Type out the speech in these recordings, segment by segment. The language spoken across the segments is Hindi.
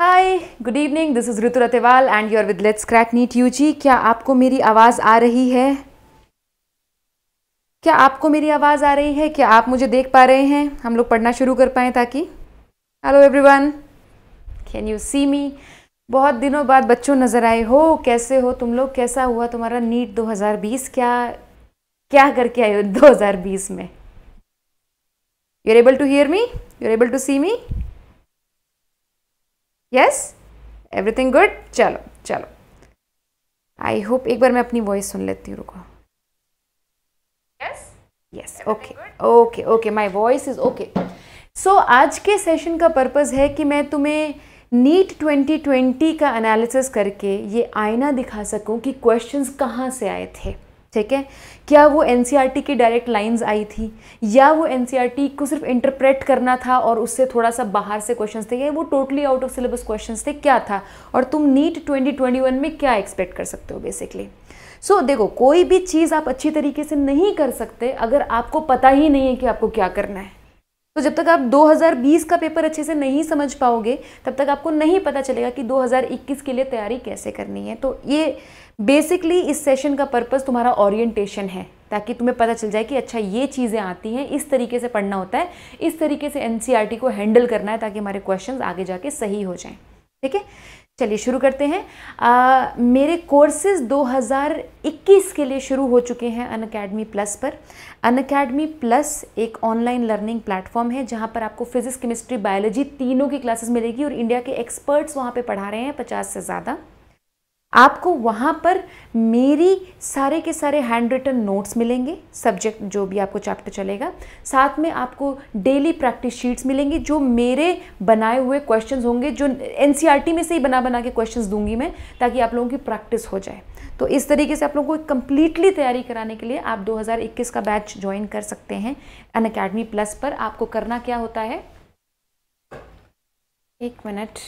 Hi good evening this is Ritu Ratewal and you are with let's crack NEET U G क्या आपको मेरी आवाज़ आ रही है क्या आपको मेरी आवाज़ आ रही है क्या आप मुझे देख पा रहे हैं हम लोग पढ़ना शुरू कर पाए ताकि hello everyone can you see me बहुत दिनों बाद बच्चों नज़र आए हो कैसे हो तुम लोग कैसा हुआ तुम्हारा नीट 2020 क्या क्या करके आए हो 2020 में you are able to hear me you are able to see me yes everything good चलो चलो आई होप एक बार मैं अपनी वॉइस सुन लेती हूँ रुको yes okay okay okay my voice is okay so आज के सेशन का पर्पज़ है कि मैं तुम्हें नीट 2020 का एनालिसिस करके ये आईना दिखा सकूं कि क्वेश्चंस कहाँ से आए थे ठीक है क्या वो एन e की डायरेक्ट लाइंस आई थी या वो एन e को सिर्फ इंटरप्रेट करना था और उससे थोड़ा सा बाहर से क्वेश्चन थे या वो totally out of syllabus question थे क्या था और तुम नीट 2021 में क्या एक्सपेक्ट कर सकते हो बेसिकली सो so, देखो कोई भी चीज़ आप अच्छी तरीके से नहीं कर सकते अगर आपको पता ही नहीं है कि आपको क्या करना है तो जब तक आप 2020 का पेपर अच्छे से नहीं समझ पाओगे तब तक आपको नहीं पता चलेगा कि 2021 के लिए तैयारी कैसे करनी है तो ये बेसिकली इस सेशन का पर्पज़ तुम्हारा ओरिएंटेशन है ताकि तुम्हें पता चल जाए कि अच्छा ये चीज़ें आती हैं इस तरीके से पढ़ना होता है इस तरीके से एन e को हैंडल करना है ताकि हमारे क्वेश्चन आगे जाके सही हो जाएँ ठीक है चलिए शुरू करते हैं आ, मेरे कोर्सेज 2021 के लिए शुरू हो चुके हैं अन अकेडमी प्लस पर अन अकेडमी प्लस एक ऑनलाइन लर्निंग प्लेटफॉर्म है जहां पर आपको फिजिक्स केमिस्ट्री बायोलॉजी तीनों की क्लासेस मिलेगी और इंडिया के एक्सपर्ट्स वहां पे पढ़ा रहे हैं पचास से ज़्यादा आपको वहाँ पर मेरी सारे के सारे हैंड रिटन नोट्स मिलेंगे सब्जेक्ट जो भी आपको चैप्टर चलेगा साथ में आपको डेली प्रैक्टिस शीट्स मिलेंगी जो मेरे बनाए हुए क्वेश्चंस होंगे जो एन e में से ही बना बना के क्वेश्चंस दूंगी मैं ताकि आप लोगों की प्रैक्टिस हो जाए तो इस तरीके से आप लोगों को कम्प्लीटली तैयारी कराने के लिए आप दो का बैच ज्वाइन कर सकते हैं अन प्लस पर आपको करना क्या होता है एक minute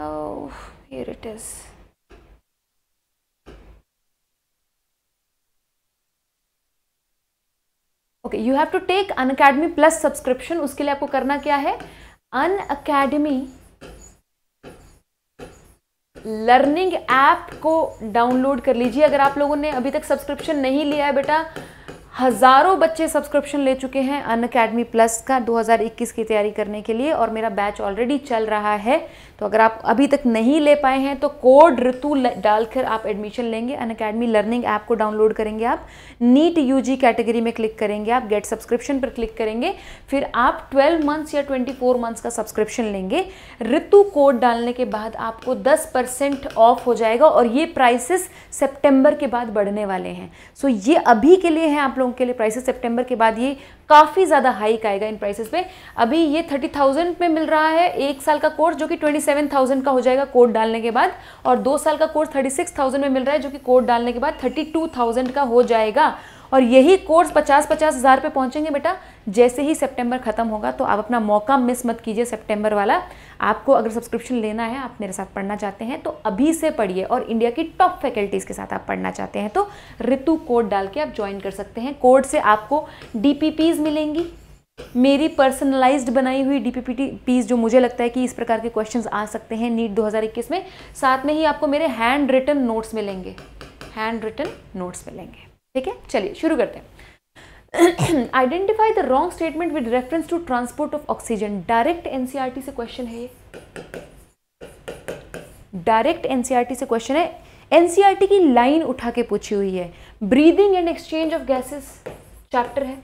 Oh, here it is. Okay, you have to take Unacademy plus subscription उसके लिए आपको करना क्या है अन अकेडमी लर्निंग ऐप को डाउनलोड कर लीजिए अगर आप लोगों ने अभी तक सब्सक्रिप्शन नहीं लिया है बेटा हज़ारों बच्चे सब्सक्रिप्शन ले चुके हैं अन अकेडमी प्लस का 2021 की तैयारी करने के लिए और मेरा बैच ऑलरेडी चल रहा है तो अगर आप अभी तक नहीं ले पाए हैं तो कोड ऋतु डालकर आप एडमिशन लेंगे अन अकेडमी लर्निंग ऐप को डाउनलोड करेंगे आप नीट यू जी कैटेगरी में क्लिक करेंगे आप गेट सब्सक्रिप्शन पर क्लिक करेंगे फिर आप 12 मंथ्स या 24 मंथ्स का सब्सक्रिप्शन लेंगे ऋतु कोड डालने के बाद आपको 10 परसेंट ऑफ हो जाएगा और ये प्राइसेस सेप्टेम्बर के बाद बढ़ने वाले हैं सो so ये अभी के लिए हैं आप लोगों के लिए प्राइसेस सेप्टेम्बर के बाद ये काफ़ी ज़्यादा हाइक आएगा इन प्राइसेस पे अभी ये थर्टी थाउजेंड में मिल रहा है एक साल का कोर्स जो कि ट्वेंटी सेवन थाउजेंड का हो जाएगा कोड डालने के बाद और दो साल का कोर्स थर्टी सिक्स थाउजेंड में मिल रहा है जो कि कोड डालने के बाद थर्टी टू थाउजेंड का हो जाएगा और यही कोर्स पचास पचास हज़ार पे पहुँचेंगे बेटा जैसे ही सितंबर ख़त्म होगा तो आप अपना मौका मिस मत कीजिए सितंबर वाला आपको अगर सब्सक्रिप्शन लेना है आप मेरे साथ पढ़ना चाहते हैं तो अभी से पढ़िए और इंडिया की टॉप फैकल्टीज़ के साथ आप पढ़ना चाहते हैं तो ऋतु कोड डाल के आप ज्वाइन कर सकते हैं कोड से आपको डी मिलेंगी मेरी पर्सनलाइज्ड बनाई हुई डीपीपीटी पीस जो मुझे लगता है कि इस प्रकार के क्वेश्चंस आ सकते हैं नीट 2021 में साथ में ही आपको मेरे हैंड रिटन नोट्स मिलेंगे हैंड रिटन नोट्स मिलेंगे ठीक है चलिए शुरू करते हैं identify the wrong statement with reference to transport of oxygen direct NCERT से क्वेश्चन है डायरेक्ट एनसीआरटी e से क्वेश्चन है एनसीआरटी e की लाइन उठा के पूछी हुई है breathing and exchange of gases chapter है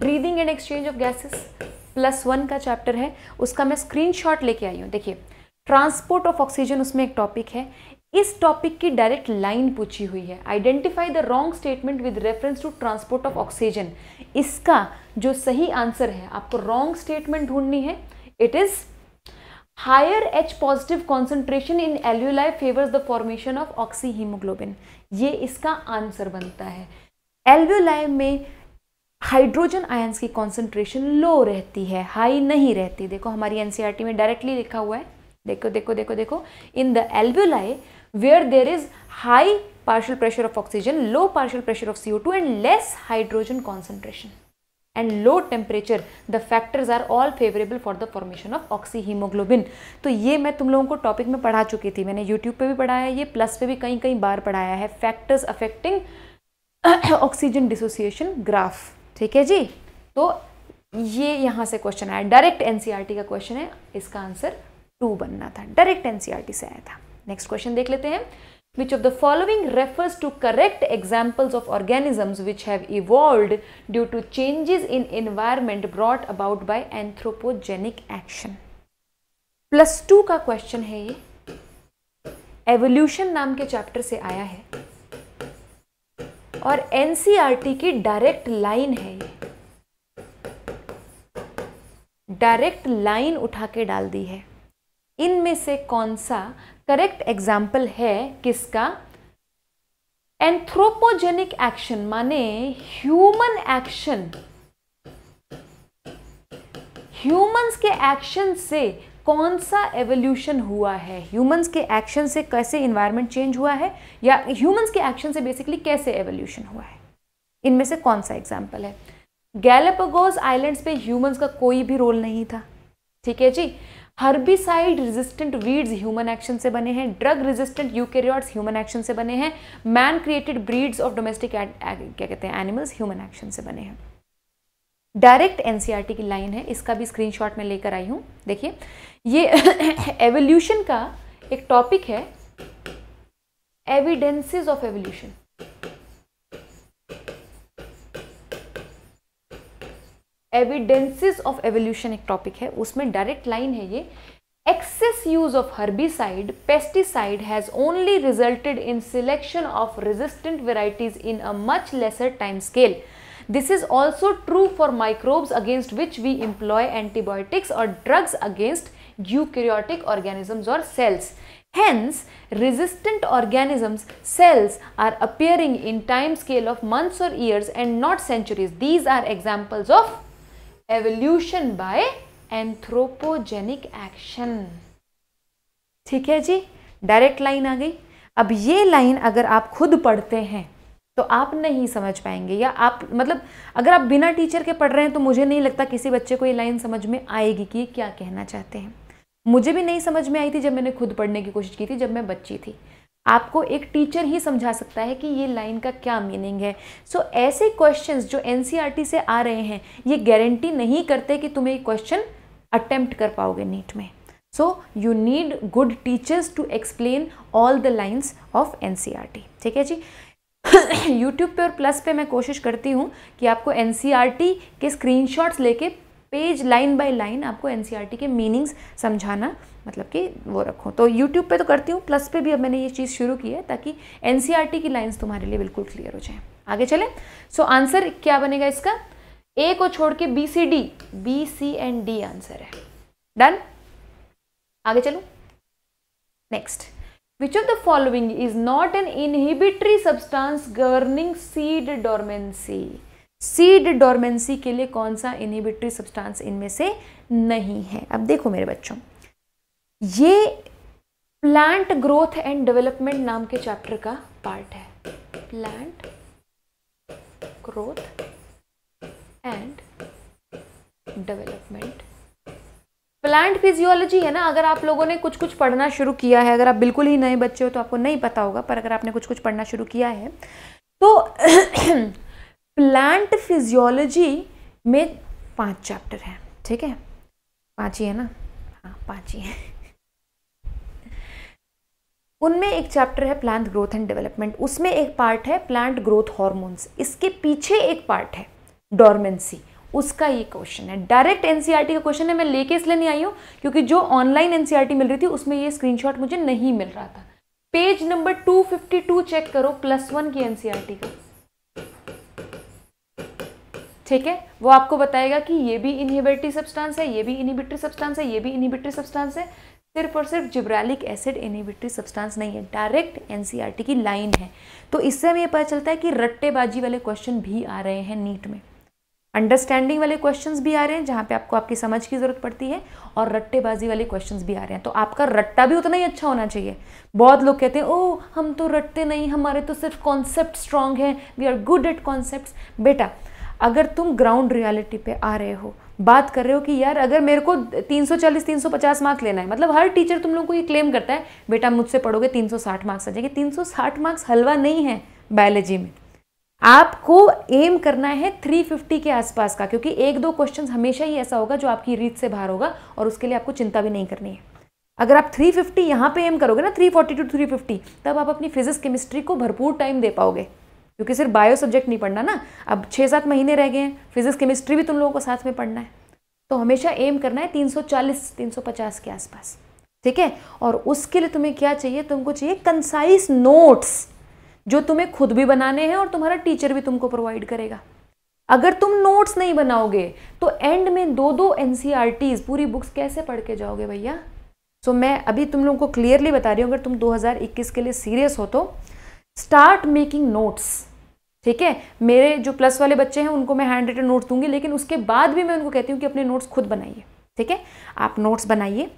breathing and exchange of gases plus one का चैप्टर है उसका मैं स्क्रीनशॉट लेके आई हूं देखिए ट्रांसपोर्ट ऑफ ऑक्सीजन उसमें एक टॉपिक है इस टॉपिक की डायरेक्ट लाइन पूछी हुई है identify the wrong statement with reference to transport of oxygen इसका जो सही आंसर है आपको रॉन्ग स्टेटमेंट ढूंढनी है it is higher H positive concentration in alveoli favours the formation of oxyhaemoglobin ये इसका आंसर बनता है एल्व्यूलाई में हाइड्रोजन आयंस की कॉन्सेंट्रेशन लो रहती है हाई नहीं रहती देखो हमारी एनसीआरटी e में डायरेक्टली लिखा हुआ है देखो देखो देखो देखो in the alveoli where there is high partial pressure of oxygen, low partial pressure of CO2 and less hydrogen concentration. And low temperature, the factors are all favorable for the formation of oxyhemoglobin. तो ये मैं तुम लोगों को टॉपिक में पढ़ा चुकी थी मैंने यूट्यूब पे भी पढ़ाया है ये प्लस पे भी कई कई बार पढ़ाया है factors affecting oxygen dissociation graph ठीक है जी तो ये यहाँ से क्वेश्चन आया डायरेक्ट एनसीईआरटी का क्वेश्चन है इसका आंसर टू बनना था डायरेक्ट एनसीईआरटी से आया था नेक्स्ट क्वेश्चन देख लेते हैं which of the following refers to correct examples of organisms which have evolve due to changes in environment brought about by anthropogenic action plus two का क्वेश्चन है ये एवोल्यूशन नाम के चैप्टर से आया है और एनसीआरटी e की डायरेक्ट लाइन है ये डायरेक्ट लाइन उठा के डाल दी है इनमें से कौन सा करेक्ट एग्जाम्पल है किसका एंथ्रोपोजेनिक एक्शन माने ह्यूमन एक्शन ह्यूमंस के एक्शन से कौन सा एवोल्यूशन हुआ है ह्यूमंस के एक्शन से कैसे इन्वायरमेंट चेंज हुआ है या ह्यूमंस के एक्शन से बेसिकली कैसे एवोल्यूशन हुआ है इनमें से कौन सा एग्जाम्पल है गैलेपोगोस आइलैंड्स पे ह्यूमंस का कोई भी रोल नहीं था ठीक है जी herbicide resistant weeds human action से बने हैं drug resistant eukaryotes human action से बने हैं man created breeds of domestic क्या कहते हैं एनिमल्स ह्यूमन एक्शन से बने हैं डायरेक्ट एनसीईआरटी की लाइन है इसका भी स्क्रीनशॉट में लेकर आई हूं देखिए ये एवोल्यूशन का एक टॉपिक है evidences of evolution evidences of evolution एक टॉपिक है उसमें डायरेक्ट लाइन है ये excess use of herbicide pesticide has only resulted in selection of resistant varieties in a much lesser time scale this is also true for microbes against which we employ antibiotics और ड्रग्स अगेंस्ट यूक्रियोटिक ऑर्गेनिजम्स और cells hence resistant organisms cells are appearing in time scale of months और years and not centuries these are examples of evolution by anthropogenic action ठीक है जी डायरेक्ट लाइन आ गई अब ये लाइन अगर आप खुद पढ़ते हैं तो आप नहीं समझ पाएंगे या आप मतलब अगर आप बिना टीचर के पढ़ रहे हैं तो मुझे नहीं लगता किसी बच्चे को ये लाइन समझ में आएगी कि क्या कहना चाहते हैं मुझे भी नहीं समझ में आई थी जब मैंने खुद पढ़ने की कोशिश की थी जब मैं बच्ची थी आपको एक टीचर ही समझा सकता है कि ये लाइन का क्या मीनिंग है सो so, ऐसे क्वेश्चंस जो एन e से आ रहे हैं ये गारंटी नहीं करते कि तुम्हें ये क्वेश्चन अटेम्प्ट कर पाओगे नीट में so you need good teachers to explain all the lines of N ठीक है जी यूट्यूब पे और प्लस पे मैं कोशिश करती हूँ कि आपको एन e के स्क्रीनशॉट्स लेके पेज लाइन बाय लाइन आपको एन e के मीनिंग्स समझाना मतलब कि वो रखो तो यूट्यूब पे तो करती हूँ प्लस पे भी अब मैंने ये चीज़ शुरू की है ताकि एन e की लाइन्स तुम्हारे लिए बिल्कुल क्लियर हो जाए आगे चले सो so, आंसर क्या बनेगा इसका ए को छोड़ के B C D B C and D answer है डन आगे चलो next which of the following is not an inhibitory substance governing seed dormancy seed dormancy के लिए कौन सा इनहिबिटरी सब्सटेंस इनमें से नहीं है अब देखो मेरे बच्चों ये प्लांट ग्रोथ एंड डेवलपमेंट नाम के चैप्टर का पार्ट है plant growth and development plant physiology है ना अगर आप लोगों ने कुछ कुछ पढ़ना शुरू किया है अगर आप बिल्कुल ही नए बच्चे हो तो आपको नहीं पता होगा पर अगर आपने कुछ कुछ पढ़ना शुरू किया है तो प्लांट फिजियोलॉजी में पांच चैप्टर हैं ठीक है पांच ही है ना हाँ पांच ही है उनमें एक चैप्टर है प्लांट ग्रोथ एंड डेवलपमेंट उसमें एक पार्ट है प्लांट ग्रोथ हॉर्मोन्स इसके पीछे एक पार्ट है डॉर्मेंसी उसका ये क्वेश्चन है डायरेक्ट एनसीईआरटी का क्वेश्चन है मैं लेके इसलिए नहीं आई हूँ क्योंकि जो ऑनलाइन एनसीईआरटी मिल रही थी उसमें ये स्क्रीनशॉट मुझे नहीं मिल रहा था पेज नंबर 252 चेक करो प्लस वन की एनसीईआरटी का ठीक है वो आपको बताएगा कि ये भी इनहिबिटरी सब्सटेंस है ये भी इनहिबिटरी सब्सटेंस है ये भी इनहिबिटरी सब्सटेंस है सिर्फ और सिर्फ जिब्रैलिक एसिड इनहिबिटरी सब्सटेंस नहीं है डायरेक्ट एनसीईआरटी e की लाइन है तो इससे हमें यह पता चलता है कि रट्टेबाजी वाले क्वेश्चन भी आ रहे हैं नीट में अंडरस्टैंडिंग वाले क्वेश्चन भी आ रहे हैं जहाँ पे आपको आपकी समझ की ज़रूरत पड़ती है और रट्टेबाजी वाले क्वेश्चन भी आ रहे हैं तो आपका रट्टा भी उतना ही अच्छा होना चाहिए बहुत लोग कहते हैं ओ हम तो रटते नहीं हमारे तो सिर्फ कॉन्सेप्ट स्ट्रांग हैं we are good at concept बेटा अगर तुम ग्राउंड रियलिटी पे आ रहे हो बात कर रहे हो कि यार अगर मेरे को 340 350 मार्क्स लेना है मतलब हर टीचर तुम लोगों को ये क्लेम करता है बेटा मुझसे पढ़ोगे 360 मार्क्स आ जाएंगे 360 मार्क्स हलवा नहीं है बायोलॉजी में आपको एम करना है 350 के आसपास का क्योंकि एक दो क्वेश्चन हमेशा ही ऐसा होगा जो आपकी रीत से बाहर होगा और उसके लिए आपको चिंता भी नहीं करनी है अगर आप 350 यहाँ पे एम करोगे ना 340 टू 350 तब आप अपनी फिजिक्स केमिस्ट्री को भरपूर टाइम दे पाओगे क्योंकि सिर्फ बायो सब्जेक्ट नहीं पढ़ना ना अब छः सात महीने रह गए हैं फिजिक्स केमिस्ट्री भी तुम लोगों को साथ में पढ़ना है तो हमेशा एम करना है 340 350 के आसपास ठीक है और उसके लिए तुम्हें क्या चाहिए तुमको चाहिए कंसाइज नोट्स जो तुम्हें खुद भी बनाने हैं और तुम्हारा टीचर भी तुमको प्रोवाइड करेगा अगर तुम नोट्स नहीं बनाओगे तो एंड में दो दो एन पूरी बुक्स कैसे पढ़ के जाओगे भैया सो मैं अभी तुम लोगों को क्लियरली बता रही हूँ अगर तुम 2021 के लिए सीरियस हो तो स्टार्ट मेकिंग नोट्स ठीक है मेरे जो प्लस वाले बच्चे हैं उनको मैं हैंड रिटन नोट्स दूंगी लेकिन उसके बाद भी मैं उनको कहती हूँ कि अपने नोट्स खुद बनाइए ठीक है आप नोट्स बनाइए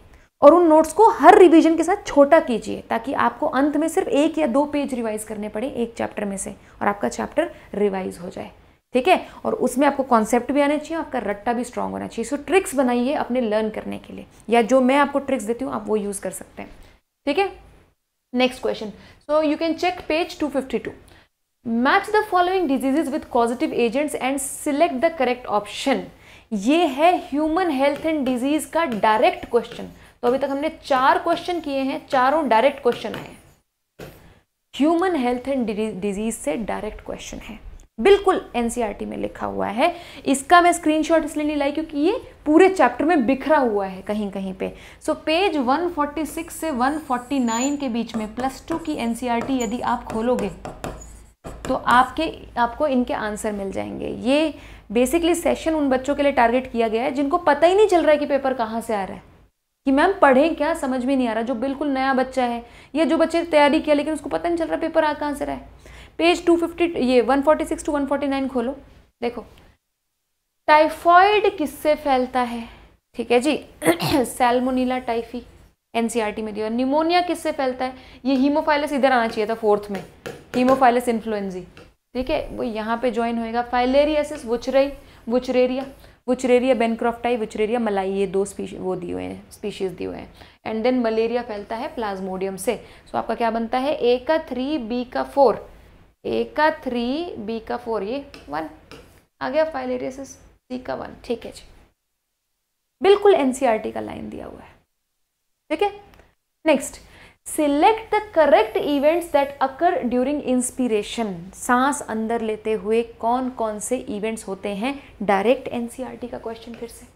और उन नोट्स को हर रिवीजन के साथ छोटा कीजिए ताकि आपको अंत में सिर्फ एक या दो पेज रिवाइज करने पड़े एक चैप्टर में से और आपका चैप्टर रिवाइज हो जाए ठीक है और उसमें आपको कॉन्सेप्ट भी आना चाहिए आपका रट्टा भी स्ट्रांग होना चाहिए सो ट्रिक्स बनाइए अपने लर्न करने के लिए या जो मैं आपको ट्रिक्स देती हूँ आप वो यूज़ कर सकते हैं ठीक है next question so you can check page two match the following diseases with positive agents and select the correct option ये है ह्यूमन हेल्थ एंड डिजीज का डायरेक्ट क्वेश्चन तो अभी तक हमने चार क्वेश्चन किए हैं चारों डायरेक्ट क्वेश्चन आए ह्यूमन हेल्थ एंड डिजीज से डायरेक्ट क्वेश्चन है बिल्कुल एनसीईआरटी e में लिखा हुआ है इसका मैं स्क्रीनशॉट इसलिए नहीं लाई क्योंकि ये पूरे चैप्टर में बिखरा हुआ है कहीं कहीं पे सो so, पेज 146 से 149 के बीच में प्लस टू की एनसीईआरटी e यदि आप खोलोगे तो आपके आपको इनके आंसर मिल जाएंगे ये बेसिकली सेशन उन बच्चों के लिए टारगेट किया गया है जिनको पता ही नहीं चल रहा है कि पेपर कहाँ से आ रहा है कि मैम पढ़ें क्या समझ में नहीं आ रहा जो बिल्कुल नया बच्चा है या जो बच्चे तैयारी किया लेकिन उसको पता नहीं चल रहा पेपर आ कहाँ से रहा है पेज टू ये वन टू वन खोलो देखो टाइफॉइड किससे फैलता है ठीक है जी सेलमोनीला टाइफी एनसीईआरटी में दिया निमोनिया किससे फैलता है ये हीमोफाइलस इधर आना चाहिए था फोर्थ में हीमोफाइलस इन्फ्लुएंजी ठीक है वो यहाँ पे ज्वाइन होएगा फाइलेरियासिस वुचरई Wuchereria Wuchereria bancrofti Wuchereria malayi ये दो स्पीशी वो दिए हुए हैं स्पीशीज़ दिए हुए हैं एंड देन मलेरिया फैलता है प्लाज्मोडियम से सो so, आपका क्या बनता है ए का थ्री बी का फोर ए का थ्री बी का फोर ये वन आ गया फाइलेरियासिस सी का वन ठीक है जी बिल्कुल एनसीईआरटी e का लाइन दिया हुआ है ठीक है next select the correct events that occur during inspiration सांस अंदर लेते हुए कौन कौन से इवेंट्स होते हैं डायरेक्ट एनसीईआरटी e का क्वेश्चन फिर से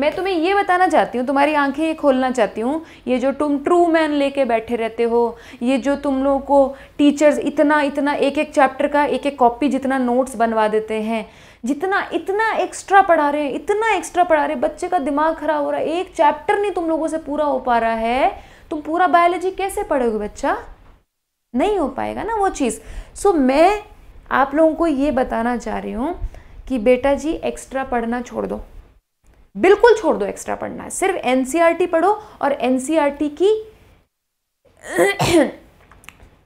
मैं तुम्हें ये बताना चाहती हूँ तुम्हारी आंखें ये खोलना चाहती हूँ ये जो तुम ट्रू मैन लेके बैठे रहते हो ये जो तुम लोगों को टीचर्स इतना इतना एक एक चैप्टर का एक एक कॉपी जितना नोट्स बनवा देते हैं जितना इतना एक्स्ट्रा पढ़ा रहे हैं इतना एक्स्ट्रा पढ़ा रहे हैं बच्चे का दिमाग खराब हो रहा है एक चैप्टर नहीं तुम लोगों से पूरा हो पा रहा है तुम पूरा बायोलॉजी कैसे पढ़ोगे बच्चा नहीं हो पाएगा ना वो चीज़ सो so, मैं आप लोगों को ये बताना चाह रही हूँ कि बेटा जी एक्स्ट्रा पढ़ना छोड़ दो बिल्कुल छोड़ दो एक्स्ट्रा पढ़ना सिर्फ एन e पढ़ो और एन e की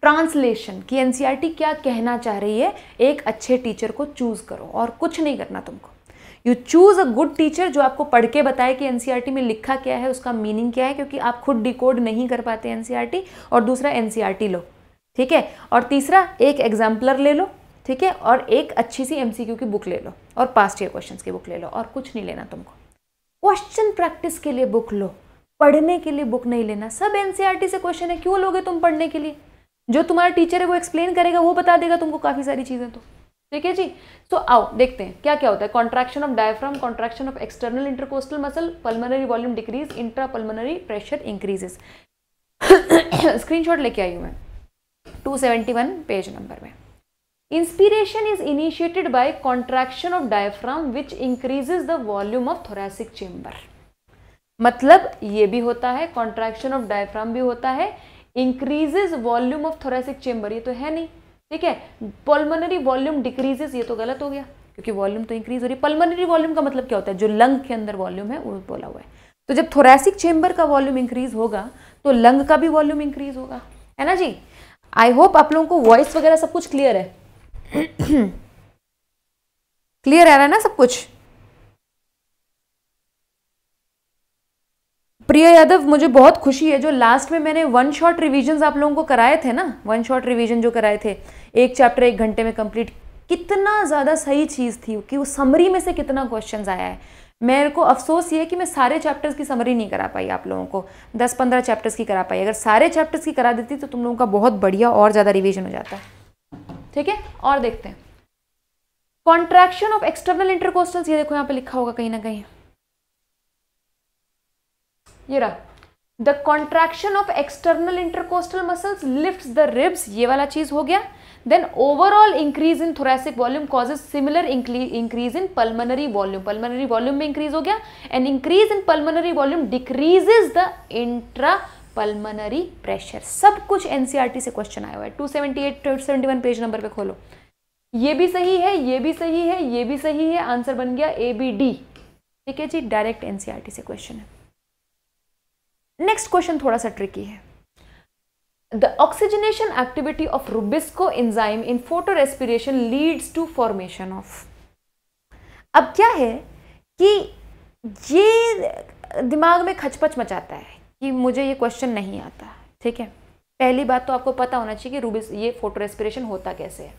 ट्रांसलेशन कि एन e क्या कहना चाह रही है एक अच्छे टीचर को चूज़ करो और कुछ नहीं करना तुमको you choose a good teacher जो आपको पढ़ के बताए कि एन e में लिखा क्या है उसका मीनिंग क्या है क्योंकि आप खुद डिकोड नहीं कर पाते एन e और दूसरा एन लो ठीक है और तीसरा एक एग्जाम्पलर ले लो ठीक है और एक अच्छी सी एम की बुक ले लो और पास्ट ईयर क्वेश्चन की बुक ले लो और कुछ नहीं लेना तुमको क्वेश्चन प्रैक्टिस के लिए बुक लो पढ़ने के लिए बुक नहीं लेना सब एन से क्वेश्चन है क्यों लोगे तुम पढ़ने के लिए जो तुम्हारा टीचर है वो एक्सप्लेन करेगा वो बता देगा तुमको काफ़ी सारी चीज़ें तो ठीक है जी सो so, आओ देखते हैं क्या क्या होता है contraction of diaphragm contraction of external intercostal muscle pulmonary volume decrease intra pulmonary pressure increases screenshot लेके आई हूँ मैं 271 पेज नंबर में inspiration is initiated by contraction of diaphragm which increases the volume of thoracic chamber. मतलब ये भी होता है कॉन्ट्रेक्शन ऑफ डायफ्राम भी होता है increases volume of thoracic chamber ये तो है नहीं ठीक है पल्मोनरी वॉल्यूम डिक्रीजेज ये तो गलत हो गया क्योंकि वॉल्यूम तो इंक्रीज हो रही है पल्मोनरी वॉल्यूम का मतलब क्या होता है जो लंग के अंदर वॉल्यूम है वो बोला हुआ है तो जब थोरेसिक चेंबर का वॉल्यूम इंक्रीज होगा तो लंग का भी वॉल्यूम इंक्रीज होगा है ना जी आई होप आप लोगों को वॉइस वगैरह सब कुछ क्लियर है क्लियर आ रहा है ना सब कुछ प्रिया यादव मुझे बहुत खुशी है जो लास्ट में मैंने वन शॉट रिविजन आप लोगों को कराए थे ना वन शॉट रिविजन जो कराए थे एक चैप्टर एक घंटे में कंप्लीट कितना ज़्यादा सही चीज़ थी कि वो समरी में से कितना क्वेश्चन आया है मेरे को अफसोस ये है कि मैं सारे चैप्टर्स की समरी नहीं करा पाई आप लोगों को दस पंद्रह चैप्टर्स की करा पाई अगर सारे चैप्टर्स की करा देती तो तुम लोगों का बहुत बढ़िया और ज़्यादा रिविजन हो जाता ठीक है और देखते हैं कॉन्ट्रैक्शन ऑफ एक्सटर्नल इंटरकोस्टल्स ये देखो यहाँ पे लिखा होगा कहीं ना कहीं ये रहा the contraction of external intercostal muscles lift the ribs ये वाला चीज हो गया then overall increase in thoracic volume causes similar increase in pulmonary volume pulmonary volume में इंक्रीज हो गया and increase in pulmonary volume decreases the intra pulmonary pressure सब कुछ एनसीआरटी e से क्वेश्चन आया हुआ है two seventy one page number पे खोलो ये भी सही है ये भी सही है ये भी सही है आंसर बन गया ए बी डी ठीक है जी डायरेक्ट एनसीआरटी e से क्वेश्चन है नेक्स्ट क्वेश्चन थोड़ा सा ट्रिकी है oxygenation activity of rubisco Rubisco in photorespiration leads to formation of अब क्या है कि ये दिमाग में खचपच मचाता है कि मुझे ये क्वेश्चन नहीं आता ठीक है पहली बात तो आपको पता होना चाहिए कि रूबिस ये फोटो रेस्पिरेशन होता कैसे है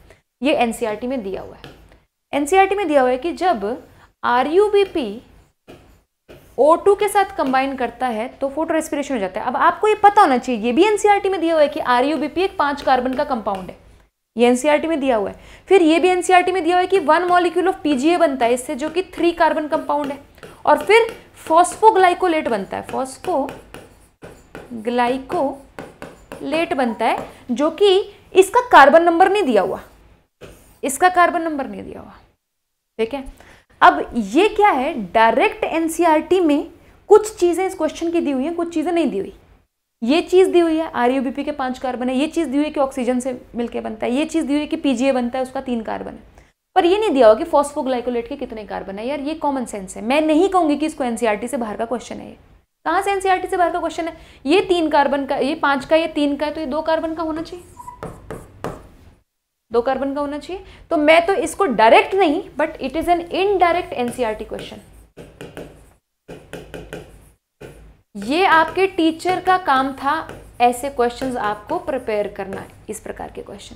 ये एनसीईआरटी e में दिया हुआ है एनसीईआरटी e में दिया हुआ है कि जब आर O2 के साथ कंबाइन करता है तो फोटो रेस्पिरेशन हो जाता है अब आपको ये पता होना चाहिए ये भी एनसीआर e में दिया हुआ है कि आर यू बी पी एक पाँच कार्बन का कंपाउंड है ये एनसीआर e में दिया हुआ है फिर ये भी एनसीआर e में दिया हुआ है कि वन मॉलिक्यूल ऑफ पीजीए बनता है इससे जो कि थ्री कार्बन कंपाउंड है और फिर फॉस्फोग्लाइकोलेट बनता है फॉस्फो ग्लाइकोलेट बनता है जो कि इसका कार्बन नंबर नहीं दिया हुआ इसका कार्बन नंबर नहीं दिया हुआ ठीक है अब ये क्या है डायरेक्ट एनसीईआरटी e में कुछ चीज़ें इस क्वेश्चन की दी हुई हैं कुछ चीज़ें नहीं दी हुई ये चीज़ दी हुई है आर के पांच कार्बन है ये चीज़ दी हुई है कि ऑक्सीजन से मिलकर बनता है ये चीज़ दी हुई है कि पीजीए बनता है उसका तीन कार्बन है पर ये नहीं दिया होगा कि फॉस्फोग्लाइकोलेट के कितने कार्बन है यार ये कॉमन सेंस है मैं नहीं कहूँगी कि इसको एनसीआरटी e से बाहर का क्वेश्चन है ये कहाँ से एनसीआरटी e से बाहर का क्वेश्चन है ये तीन कार्बन का ये पाँच का ये तीन का है तो ये दो कार्बन का होना चाहिए दो कार्बन का होना चाहिए तो मैं तो इसको डायरेक्ट नहीं but it is an indirect NCERT question ये आपके टीचर का काम था ऐसे क्वेश्चंस आपको प्रिपेयर करना इस प्रकार के क्वेश्चन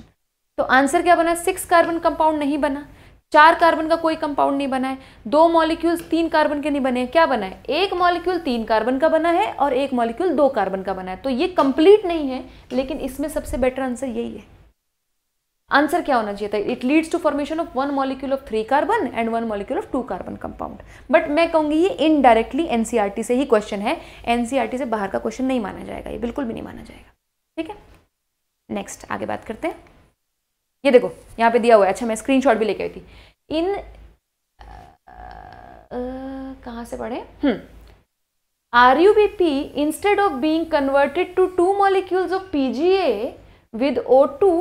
तो आंसर क्या बना सिक्स कार्बन कंपाउंड नहीं बना चार कार्बन का कोई कंपाउंड नहीं बना है दो मॉलिक्यूल्स तीन कार्बन के नहीं बने हैं क्या बना है एक मॉलिक्यूल तीन कार्बन का बना है और एक मॉलिक्यूल दो कार्बन का बना है तो ये कंप्लीट नहीं है लेकिन इसमें सबसे बेटर आंसर यही है आंसर क्या होना चाहिए था it leads to formation of one molecule of three carbon and one molecule of two carbon compound but मैं कहूंगी ये इनडायरेक्टली एनसीईआरटी e से ही क्वेश्चन है एनसीईआरटी e से बाहर का क्वेश्चन नहीं माना जाएगा ये बिल्कुल भी नहीं माना जाएगा ठीक है नेक्स्ट आगे बात करते हैं ये देखो यहाँ पे दिया हुआ है अच्छा मैं स्क्रीन भी लेके आई थी इन कहाँ से पढ़े R U B P instead of being converted to two molecules of P G A with O two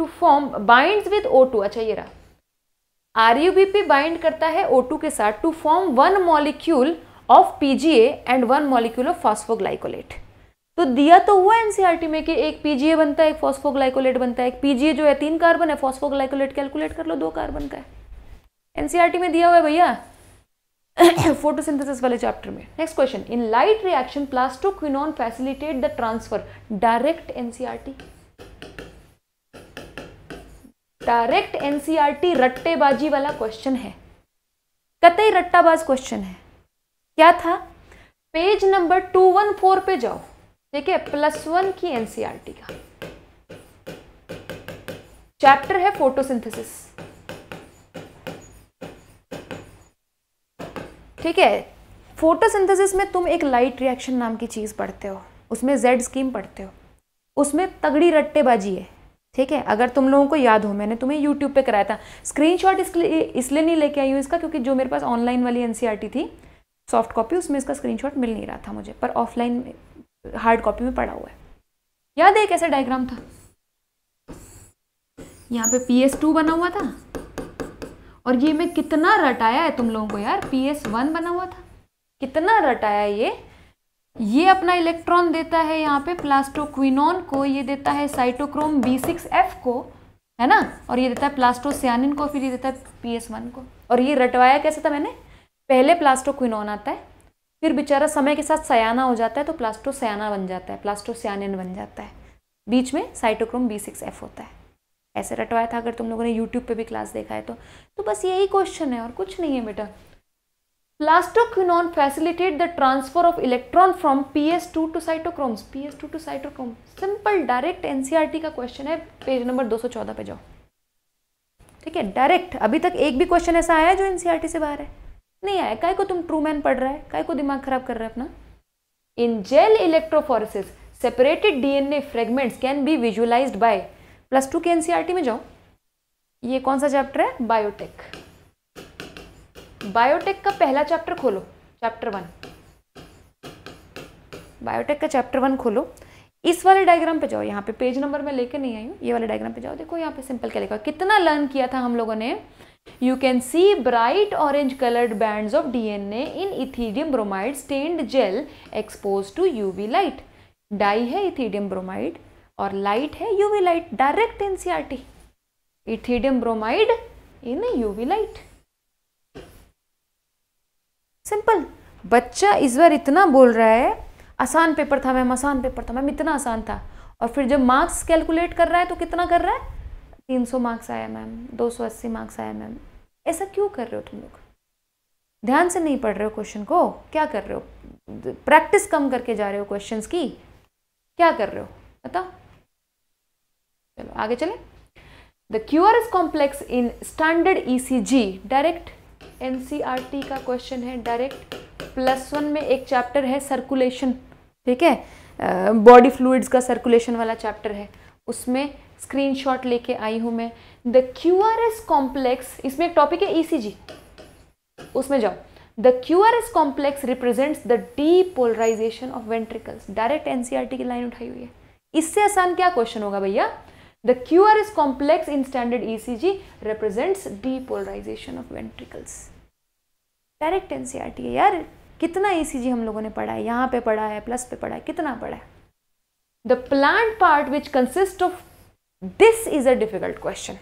to form bind with O two अच्छा ये रहा R U B P bind करता है ओ टू के साथ to form one molecule of P G A and one molecule of phosphoglycolate तो दिया तो हुआ एनसीईआरटी e में कि एक पीजीए बनता है एक फॉस्फोग्लाइकोलेट बनता है एक पीजीए जो है तीन कार्बन है फॉस्फोग्लाइकोलेट कैलकुलेट कर लो दो कार्बन का है एनसीईआरटी e में दिया हुआ है भैया फोटोसिंथेसिस वाले चैप्टर में next question in light reaction plastoquinone facilitate the transfer direct NCERT direct NCERT रट्टेबाजी वाला क्वेश्चन है कतई रट्टाबाज क्वेश्चन है क्या था page number two one four पे जाओ ठीक है प्लस वन की एनसीईआरटी का चैप्टर है फोटोसिंथेसिस ठीक है फोटोसिंथेसिस में तुम एक लाइट रिएक्शन नाम की चीज़ पढ़ते हो उसमें जेड स्कीम पढ़ते हो उसमें तगड़ी रट्टेबाजी है ठीक है अगर तुम लोगों को याद हो मैंने तुम्हें यूट्यूब पे कराया था स्क्रीनशॉट इसलिए इसलिए नहीं लेके आई हूँ इसका क्योंकि जो मेरे पास ऑनलाइन वाली एन e थी सॉफ्ट कॉपी उसमें इसका स्क्रीनशॉट मिल नहीं रहा था मुझे पर ऑफलाइन हार्ड कॉपी में पड़ा हुआ है याद है कैसा डायग्राम था यहाँ पे पी एस टू बना हुआ था और ये मैं कितना रटाया है तुम लोगों को यार पी एस वन बना हुआ था कितना रटाया ये ये अपना इलेक्ट्रॉन देता है यहाँ पे प्लास्टोक्विनोन को ये देता है साइटोक्रोम B6F को है ना और ये देता है प्लास्टोसियानिन को फिर ये देता है PS1 को और ये रटवाया कैसे था मैंने पहले प्लास्टोक्विनोन आता है फिर बेचारा समय के साथ सयाना हो जाता है तो प्लास्टोसयाना बन जाता है प्लास्टोसियानिन बन जाता है बीच में साइटोक्रोम एफ होता है ऐसे रटवाया था अगर तुम लोगों ने यूट्यूब पर भी क्लास देखा है तो तो बस यही क्वेश्चन है और कुछ नहीं है बेटा Plastoquinone facilitate the transfer of electron from PS2 to cytochromes. PS2 to cytochrome. Simple direct NCRT e का क्वेश्चन है पेज नंबर 214 पे जाओ ठीक है डायरेक्ट अभी तक एक भी क्वेश्चन ऐसा आया जो एनसीईआरटी e से बाहर है नहीं आया काय को तुम ट्रू मैन पढ़ रहा है काय को दिमाग खराब कर रहा है अपना in gel electrophoresis separated DNA fragments can be visualized by plus two के टी में जाओ ये कौन सा चैप्टर है बायोटेक बायोटेक का पहला चैप्टर खोलो चैप्टर वन बायोटेक का चैप्टर वन खोलो इस वाले डायग्राम पे जाओ यहाँ पे पेज नंबर में लेके नहीं आई हूँ ये वाले डायग्राम पे जाओ देखो यहाँ पे सिंपल क्या लिखा कितना लर्न किया था हम लोगों ने you can see bright orange coloured bands of DNA in ethidium bromide stained gel expose to UV light dye है इथीडियम ब्रोमाइड और लाइट है UV light direct NCERT ethidium bromide in UV light simple बच्चा इस बार इतना बोल रहा है आसान पेपर था मैम आसान पेपर था मैम इतना आसान था और फिर जब मार्क्स कैलकुलेट कर रहा है तो कितना कर रहा है तीन सौ मार्क्स आया मैम दो सौ अस्सी मार्क्स आया मैम ऐसा क्यों कर रहे हो तुम लोग ध्यान से नहीं पढ़ रहे हो क्वेश्चन को क्या कर रहे हो प्रैक्टिस कम करके जा रहे हो क्वेश्चंस की क्या कर रहे हो बताओ चलो आगे चले the QR is complex in standard G direct N e का क्वेश्चन है डायरेक्ट प्लस वन में एक चैप्टर है सर्कुलेशन ठीक है बॉडी फ्लूड्स का सर्कुलेशन वाला चैप्टर है उसमें स्क्रीनशॉट लेके आई हूँ मैं the Q R S complex इसमें एक टॉपिक है ई e उसमें जाओ the Q R S complex represents the polarization of ventricles direct NCERT की लाइन उठाई हुई है इससे आसान क्या क्वेश्चन होगा भैया The QRS complex in standard ECG, represents depolarization of ventricles. Direct NCRT है यार कितना ECG हम लोगों ने पढ़ा है यहाँ पे पढ़ा है प्लस पे पढ़ा है कितना पढ़ा है The plant part which consist of this is a difficult question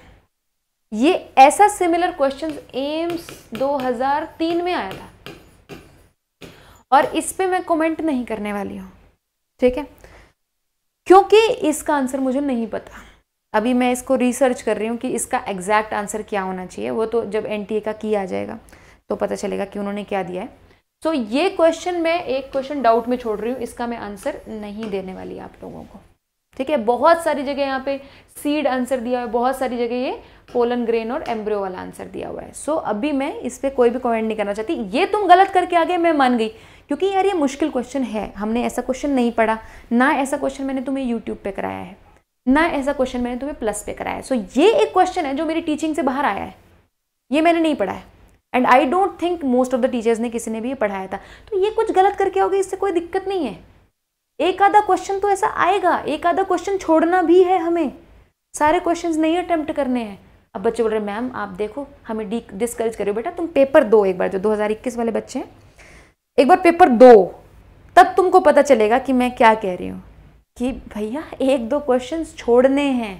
ये ऐसा सिमिलर क्वेश्चन एम्स 2003 में आया था और इस पे मैं कमेंट नहीं करने वाली हूँ ठीक है क्योंकि इसका आंसर मुझे नहीं पता अभी मैं इसको रिसर्च कर रही हूँ कि इसका एग्जैक्ट आंसर क्या होना चाहिए वो तो जब एन का की आ जाएगा तो पता चलेगा कि उन्होंने क्या दिया है सो so, ये क्वेश्चन मैं एक क्वेश्चन डाउट में छोड़ रही हूँ इसका मैं आंसर नहीं देने वाली आप लोगों को ठीक है बहुत सारी जगह यहाँ पे सीड आंसर दिया हुआ है बहुत सारी जगह ये पोलन ग्रेन और एम्ब्रियो वाला आंसर दिया हुआ है सो so, अभी मैं इस पर कोई भी कमेंट नहीं करना चाहती ये तुम गलत करके आ गए मैं मान गई क्योंकि यार ये मुश्किल क्वेश्चन है हमने ऐसा क्वेश्चन नहीं पढ़ा ना ऐसा क्वेश्चन मैंने तुम्हें यूट्यूब पर कराया है ना ऐसा क्वेश्चन मैंने तुम्हें प्लस पे कराया सो so, ये एक क्वेश्चन है जो मेरी टीचिंग से बाहर आया है ये मैंने नहीं पढ़ा है and I don't think most of the teachers ने किसी ने भी ये पढ़ाया था तो ये कुछ गलत करके होगी इससे कोई दिक्कत नहीं है एक आधा क्वेश्चन तो ऐसा आएगा एक आधा क्वेश्चन छोड़ना भी है हमें सारे क्वेश्चन नहीं अटैम्प्ट करने हैं अब बच्चे बोल रहे मैम आप देखो हमें डी डिस्करेज करो बेटा तुम पेपर दो एक बार जो 2021 वाले बच्चे हैं एक बार पेपर दो तब तुमको पता चलेगा कि मैं क्या कह रही हूँ कि भैया एक दो क्वेश्चंस छोड़ने हैं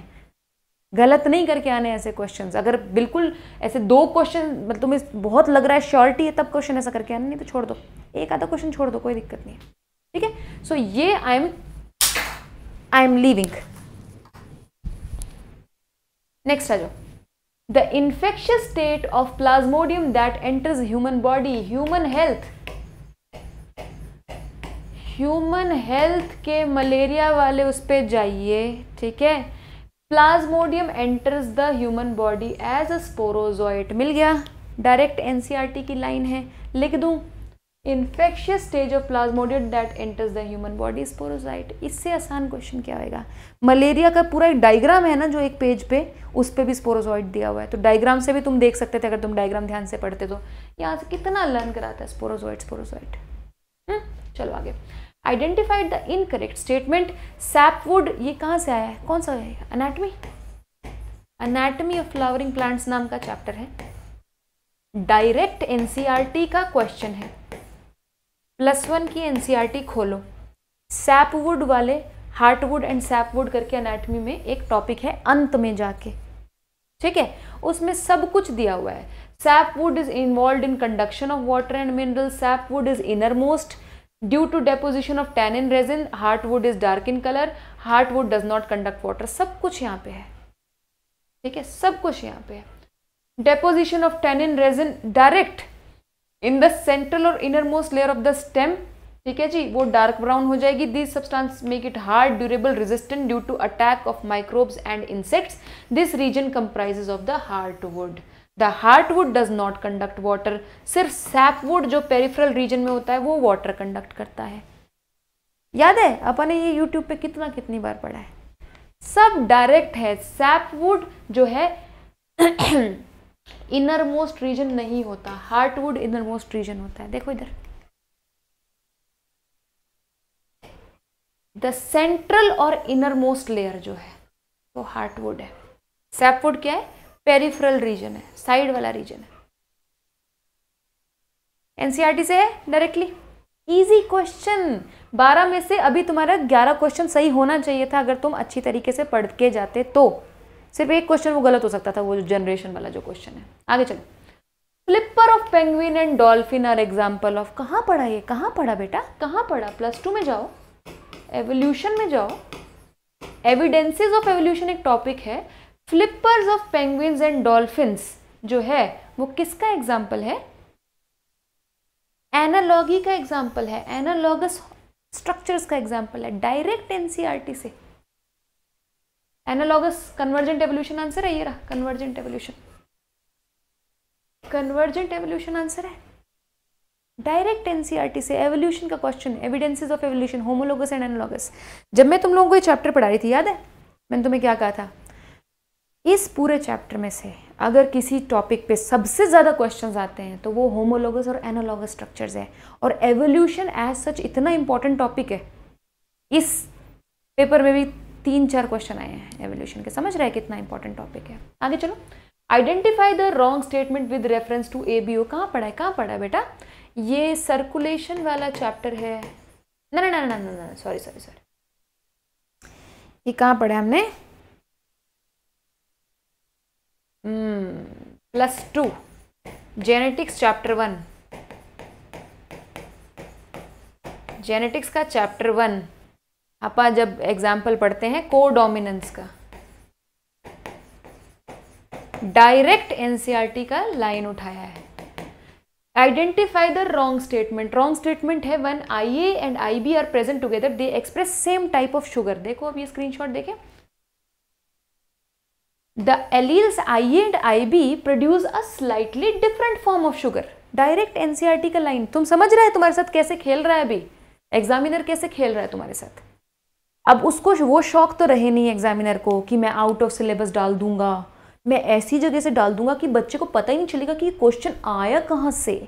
गलत नहीं करके आने ऐसे क्वेश्चंस अगर बिल्कुल ऐसे दो क्वेश्चन मतलब तुम्हें बहुत लग रहा है श्योरिटी है तब क्वेश्चन ऐसा करके आना नहीं तो छोड़ दो एक आधा क्वेश्चन छोड़ दो कोई दिक्कत नहीं है ठीक है सो ये I am I am leaving next आ जाओ the infectious state of plasmodium that enters human body human health human health के मलेरिया वाले उस पर जाइए ठीक है plasmodium enters the human body as a sporozoite मिल गया डायरेक्ट एन e की लाइन है लिख दूँ infectious stage of plasmodium that enters the human body sporozoite इससे आसान क्वेश्चन क्या होएगा मलेरिया का पूरा एक डायग्राम है ना जो एक पेज पे उस पर भी स्पोरोजॉइट दिया हुआ है तो डायग्राम से भी तुम देख सकते थे अगर तुम डायग्राम ध्यान से पढ़ते तो यहाँ से कितना लर्न कराता है स्पोरोजॉइट हम्म, स्पोरोजॉइट चलो आगे identified the incorrect statement sapwood ये कहाँ से आया है कौन सा है anatomy anatomy of flowering plants नाम का चैप्टर है डायरेक्ट एनसीईआरटी e का क्वेश्चन है प्लस वन की एनसीईआरटी e खोलो सैपवुड वाले हार्टवुड एंड सैपवुड करके अनाटमी में एक टॉपिक है अंत में जाके ठीक है उसमें सब कुछ दिया हुआ है sapwood is involved in conduction of water and mineral sapwood is innermost due to deposition of in resin heartwood is dark in colour heartwood does not conduct water सब कुछ यहाँ पे है ठीक है सब कुछ यहाँ पे है deposition of in resin direct in the central और innermost layer of the stem ठीक है जी वो डार्क ब्राउन हो जाएगी this substance make it hard durable resistant due to attack of microbes and insects this region comprises of the heartwood the heartwood does not conduct water सिर्फ सैपवुड जो पेरिफ्रल रीजन में होता है वो वाटर कंडक्ट करता है याद है अपन ने ये यूट्यूब पे कितना कितनी बार पढ़ा है सब डायरेक्ट है सैपवुड जो है इनर मोस्ट रीजन नहीं होता हार्टवुड इनर मोस्ट रीजन होता है देखो इधर द सेंट्रल और इनर मोस्ट लेयर जो है वो हार्टवुड है सैपवुड क्या है पेरिफ्रल रीजन है साइड वाला रीजन है एनसीईआरटी e से है डायरेक्टली इजी क्वेश्चन बारह में से अभी तुम्हारा ग्यारह क्वेश्चन सही होना चाहिए था अगर तुम अच्छी तरीके से पढ़ के जाते तो सिर्फ एक क्वेश्चन वो गलत हो सकता था वो जनरेशन वाला जो क्वेश्चन है आगे चलो flipper of penguin and dolphin are example of कहाँ पढ़ा ये कहाँ पढ़ा बेटा कहाँ पढ़ा प्लस टू में जाओ एवोल्यूशन में जाओ एविडेंसेज ऑफ एवोल्यूशन एक टॉपिक है flippers of penguins and dolphins जो है वो किसका एग्जाम्पल है एनालॉगी का एग्जाम्पल है एनालॉगस स्ट्रक्चर्स का एग्जाम्पल है डायरेक्ट एनसीआरटी e से एनालॉगस कन्वर्जेंट एवोल्यूशन आंसर है ये रहा convergent evolution convergent evolution answer है डायरेक्ट एनसीआरटी e से एवोल्यूशन का question evidences of evolution homologous and analogous जब मैं तुम लोगों को ये चैप्टर पढ़ा रही थी याद है मैंने तुम्हें क्या कहा था इस पूरे चैप्टर में से अगर किसी टॉपिक पे सबसे ज़्यादा क्वेश्चंस आते हैं तो वो होमोलोगस और एनोलॉगस स्ट्रक्चर्स है और एवोल्यूशन एज सच इतना इम्पॉर्टेंट टॉपिक है इस पेपर में भी तीन चार क्वेश्चन आए हैं एवोल्यूशन के समझ रहे हैं कितना इंपॉर्टेंट टॉपिक है आगे चलो identify the wrong statement with reference to A B O कहाँ पढ़ा है कहाँ पढ़ा है बेटा ये सर्कुलेशन वाला चैप्टर है ना ना ना ना ना सॉरी सॉरी सॉरी ये कहाँ पढ़ा है हमने plus two genetics chapter one genetics का चैप्टर वन आप जब एग्जाम्पल पढ़ते हैं को डोमिनेंस का डायरेक्ट एनसीईआरटी e का लाइन उठाया है identify the wrong statement wrong statement है one I A and I B are present together they express same type of sugar देखो अब ये स्क्रीनशॉट देखें The alleles IE and IB produce a slightly different form of sugar. Direct NCERT e का लाइन तुम समझ रहे हो तुम्हारे साथ कैसे खेल रहा है अभी एग्जामिनर कैसे खेल रहा है तुम्हारे साथ अब उसको वो शौक तो रहे नहीं एग्जामिनर को कि मैं आउट ऑफ सिलेबस डाल दूंगा मैं ऐसी जगह से डाल दूंगा कि बच्चे को पता ही नहीं चलेगा कि क्वेश्चन आया कहाँ से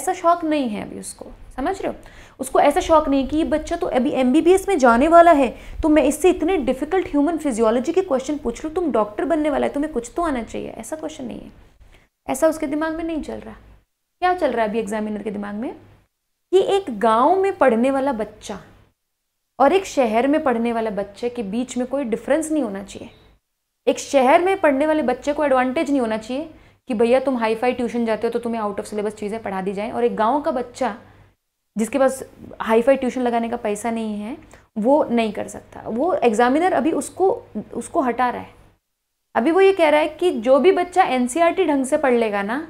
ऐसा शौक नहीं है अभी उसको समझ रहे हो उसको ऐसा शौक नहीं कि ये बच्चा तो अभी एम में जाने वाला है तो मैं इससे इतने डिफिकल्ट ह्यूमन फिजियोलॉजी के क्वेश्चन पूछ लूँ तुम डॉक्टर बनने वाला है तुम्हें कुछ तो आना चाहिए ऐसा क्वेश्चन नहीं है ऐसा उसके दिमाग में नहीं चल रहा क्या चल रहा है अभी एग्जामिनर के दिमाग में कि एक गांव में पढ़ने वाला बच्चा और एक शहर में पढ़ने वाला बच्चे के बीच में कोई डिफरेंस नहीं होना चाहिए एक शहर में पढ़ने वाले बच्चे को एडवांटेज नहीं होना चाहिए कि भैया तुम हाई फाई ट्यूशन जाते हो तो तुम्हें आउट ऑफ सिलेबस चीज़ें पढ़ा दी जाएँ और एक गाँव का बच्चा जिसके पास हाई फाई ट्यूशन लगाने का पैसा नहीं है वो नहीं कर सकता वो एग्जामिनर अभी उसको उसको हटा रहा है अभी वो ये कह रहा है कि जो भी बच्चा एन e ढंग से पढ़ लेगा ना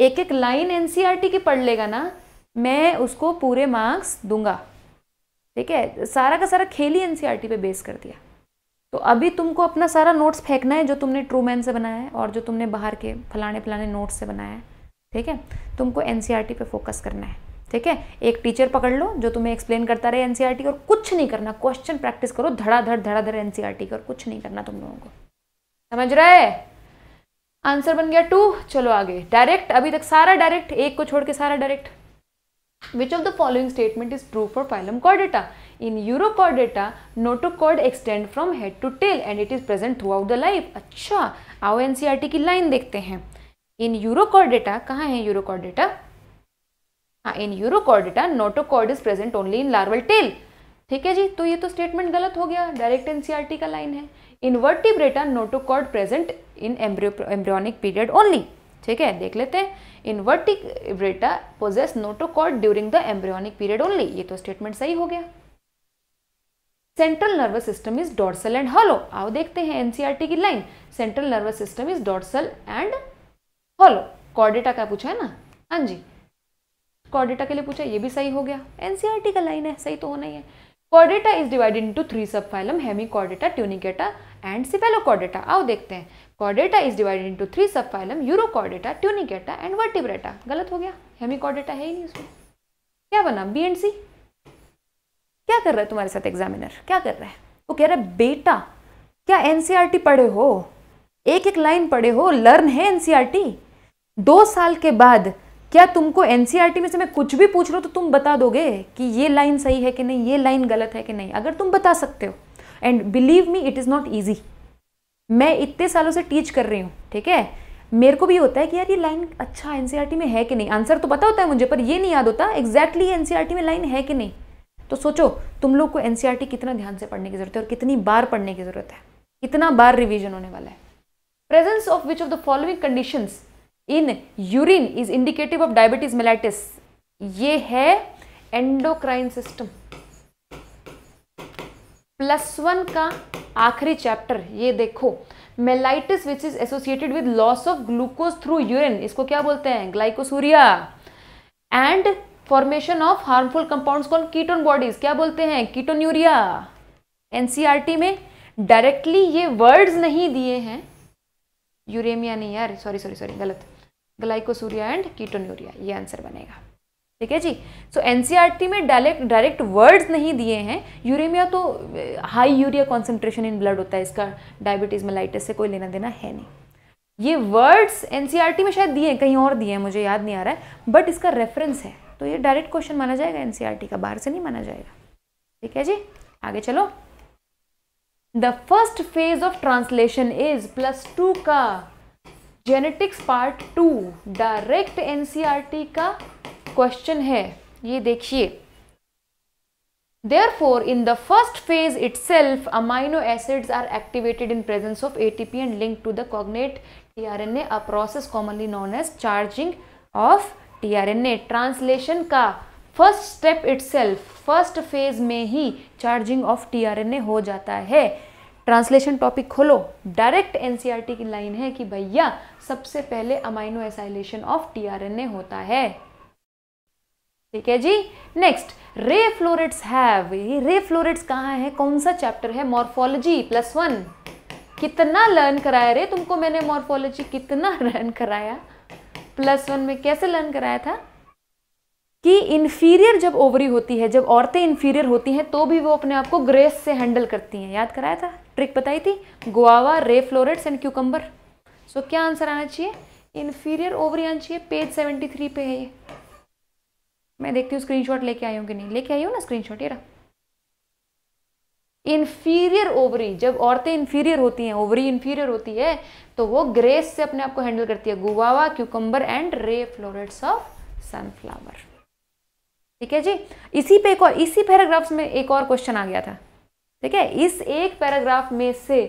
एक एक लाइन एन की पढ़ लेगा ना मैं उसको पूरे मार्क्स दूंगा ठीक है सारा का सारा खेल ही एन e पे बेस कर दिया तो अभी तुमको अपना सारा नोट्स फेंकना है जो तुमने ट्रू मैन से बनाया है और जो तुमने बाहर के फलाने फलाने नोट्स से बनाया है ठीक है तुमको एन e पे फोकस करना है ठीक है एक टीचर पकड़ लो जो तुम्हें एक्सप्लेन करता रहे एनसीईआरटी e और कुछ नहीं करना क्वेश्चन प्रैक्टिस करो धड़ाधड़ धड़ाधड़ एनसीईआरटी e और कुछ नहीं करना तुम लोगों को समझ रहा है आंसर बन गया टू चलो आगे डायरेक्ट अभी तक सारा डायरेक्ट एक को छोड़ के सारा direct which Which of the following statement is true for phylum Chordata? In Urochordata, extend from head to tail and it is present throughout the life अच्छा आओ एनसीईआरटी e की लाइन देखते हैं इन यूरोकॉर्डेटा कहाँ है यूरोकॉर्डेटा हाँ in Urochordata notochord is present only in larval tail ठीक है जी तो ये तो स्टेटमेंट गलत हो गया डायरेक्ट एनसीईआरटी e का लाइन है in Invertebrata notochord present in embryonic period only ठीक है देख लेते हैं in Invertebrata possess notochord during the embryonic period only ये तो स्टेटमेंट सही हो गया central nervous system is dorsal and hollow आओ देखते हैं एनसीआरटी e की line central nervous system is dorsal and hollow Chordata का पूछा है ना हाँ जी कॉर्डेटा के लिए पूछा ये भी सही हो गया एनसीईआरटी e का लाइन है सही तो होना ही है Chordata is divided into three subphylum Hemichordata Tunicata and Cephalochordata आओ देखते हैं Chordata is divided into three subphylum Urochordata Tunicata and Vertebrata गलत हो गया हेमी कॉर्डेटा है ही नहीं उसमें क्या बना बी एंड सी क्या कर रहा है तुम्हारे साथ एग्जामिनर क्या कर रहा है वो कह रहा है बेटा क्या एनसीईआरटी e पढ़े हो एक एक लाइन पढ़े हो लर्न है एनसीईआरटी e दो साल के बाद क्या तुमको एनसीईआरटी e में से मैं कुछ भी पूछ रहा हूँ तो तुम बता दोगे कि ये लाइन सही है कि नहीं ये लाइन गलत है कि नहीं अगर तुम बता सकते हो and believe me it is not easy मैं इतने सालों से टीच कर रही हूँ ठीक है मेरे को भी होता है कि यार ये लाइन अच्छा एनसीईआरटी e में है कि नहीं आंसर तो पता होता है मुझे पर ये नहीं याद होता एग्जैक्टली exactly एनसीईआरटी e में लाइन है कि नहीं तो सोचो तुम लोग को एनसीईआरटी कितना ध्यान से पढ़ने की ज़रूरत है और कितनी बार पढ़ने की ज़रूरत है कितना बार रिविजन होने वाला है presence of which of the following conditions in urine is indicative of diabetes mellitus ये है एंडोक्राइन सिस्टम प्लस वन का आखिरी चैप्टर ये देखो mellitus which is associated with loss of glucose through urine इसको क्या बोलते हैं glycosuria and formation of harmful compounds call ketone bodies क्या बोलते हैं कीटोन यूरिया एनसीआरटी में डायरेक्टली ये वर्ड्स नहीं दिए हैं यूरेमिया नहीं यार सॉरी सॉरी सॉरी गलत ग्लाइकोसूरिया एंड कीटोन्यूरिया ये आंसर बनेगा ठीक है जी सो so, एनसीईआरटी e में डायरेक्ट डायरेक्ट वर्ड्स नहीं दिए हैं यूरेमिया तो high urea concentration in blood होता है इसका डायबिटीज़ मलाइटिस से कोई लेना देना है नहीं ये वर्ड्स एनसीईआरटी e में शायद दिए हैं कहीं और दिए हैं मुझे याद नहीं आ रहा है बट इसका रेफरेंस है तो ये डायरेक्ट क्वेश्चन माना जाएगा एनसीईआरटी e का बाहर से नहीं माना जाएगा ठीक है जी आगे चलो the first phase of translation is plus two का genetics part two direct NCERT का क्वेश्चन है ये देखिए therefore in the first phase itself amino acid are activated in presence of ATP and link to the cognate T R N A process commonly known as charging of T R N A translation का first step itself first phase में ही charging of T R N A हो जाता है ट्रांसलेशन टॉपिक खोलो डायरेक्ट एनसीईआरटी की लाइन है कि भैया सबसे पहले अमाइनो एसाइलेशन ऑफ टीआरएनए होता है ठीक है जी next ray florets have ray florets कहाँ है कौन सा चैप्टर है मॉर्फोलॉजी प्लस वन कितना लर्न कराया रे तुमको मैंने मॉर्फोलॉजी कितना लर्न कराया प्लस वन में कैसे लर्न कराया था कि इन्फीरियर जब ओवरी होती है जब औरतें इन्फीरियर होती हैं तो भी वो अपने आप को ग्रेस से हैंडल करती हैं याद कराया था ट्रिक बताई थी guava ray florets and cucumber सो क्या आंसर आना चाहिए इन्फीरियर ओवरी आना चाहिए पेज सेवेंटी थ्री पे है ये मैं देखती हूँ स्क्रीन शॉट लेके आई हूँ कि नहीं लेके आई हूँ ना स्क्रीनशॉट ये रहा इन्फीरियर ओवरी जब औरतें इन्फीरियर होती हैं ओवरी इन्फीरियर होती है तो वो ग्रेस से अपने आप को हैंडल करती है guava cucumber and ray florets of sunflower ठीक है जी इसी पे एक और इसी पैराग्राफ्स में एक और क्वेश्चन आ गया था ठीक है इस एक पैराग्राफ में से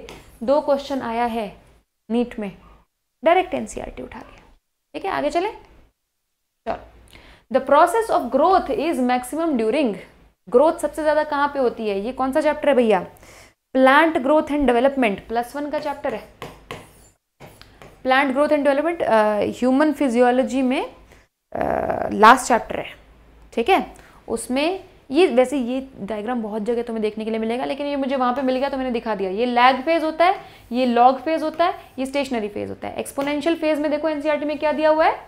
दो क्वेश्चन आया है नीट में डायरेक्ट एनसीईआरटी उठा लिया ठीक है आगे चले चलो the process of growth is maximum during growth सबसे ज़्यादा कहाँ पे होती है ये कौन सा चैप्टर है भैया plant growth and development plus one का चैप्टर है plant growth and development human physiology में लास्ट uh, चैप्टर है ठीक है उसमें ये वैसे ये डायग्राम बहुत जगह तुम्हें देखने के लिए मिलेगा लेकिन ये मुझे वहाँ पे मिल गया तो मैंने दिखा दिया ये लैग फेज होता है ये लॉग फेज होता है ये स्टेशनरी फेज होता है एक्सपोनेंशियल फेज में देखो एन में क्या दिया हुआ है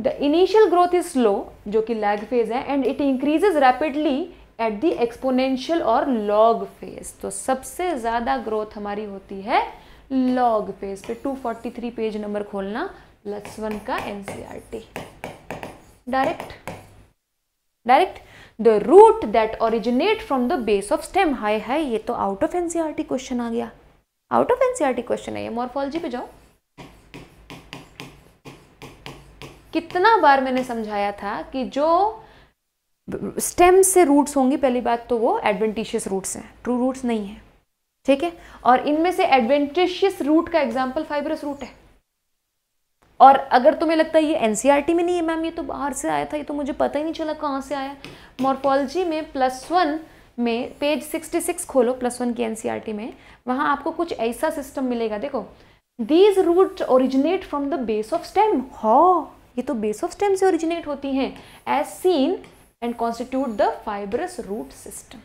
the initial growth is slow जो कि लैग फेज है and it increases rapidly at the exponential और लॉग फेज तो सबसे ज़्यादा ग्रोथ हमारी होती है लॉग फेज पे 243 पेज नंबर खोलना लक्स वन का NCERT direct direct the root that originate from the base of stem हाय हाय ये तो आउट ऑफ एनसीआरटी क्वेश्चन आ गया आउट ऑफ एनसीआरटी क्वेश्चन है ये मॉर्फोलॉजी पे जाओ कितना बार मैंने समझाया था कि जो स्टेम से रूट्स होंगी पहली बात तो वो एडवेंटिशियस रूट्स हैं ट्रू रूट्स नहीं है ठीक है और इनमें से एडवेंटिशियस रूट का एग्जाम्पल फाइबरस रूट है और अगर तुम्हें लगता है ये एन e में नहीं है मैम ये तो बाहर से आया था ये तो मुझे पता ही नहीं चला कहाँ से आया मॉर्फोलॉजी में प्लस वन में पेज 66 खोलो प्लस वन की एन e में वहाँ आपको कुछ ऐसा सिस्टम मिलेगा देखो these root originate from the base of stem हो ये तो बेस ऑफ स्टेम से ओरिजिनेट होती हैं as seen and constitute the fibrous root system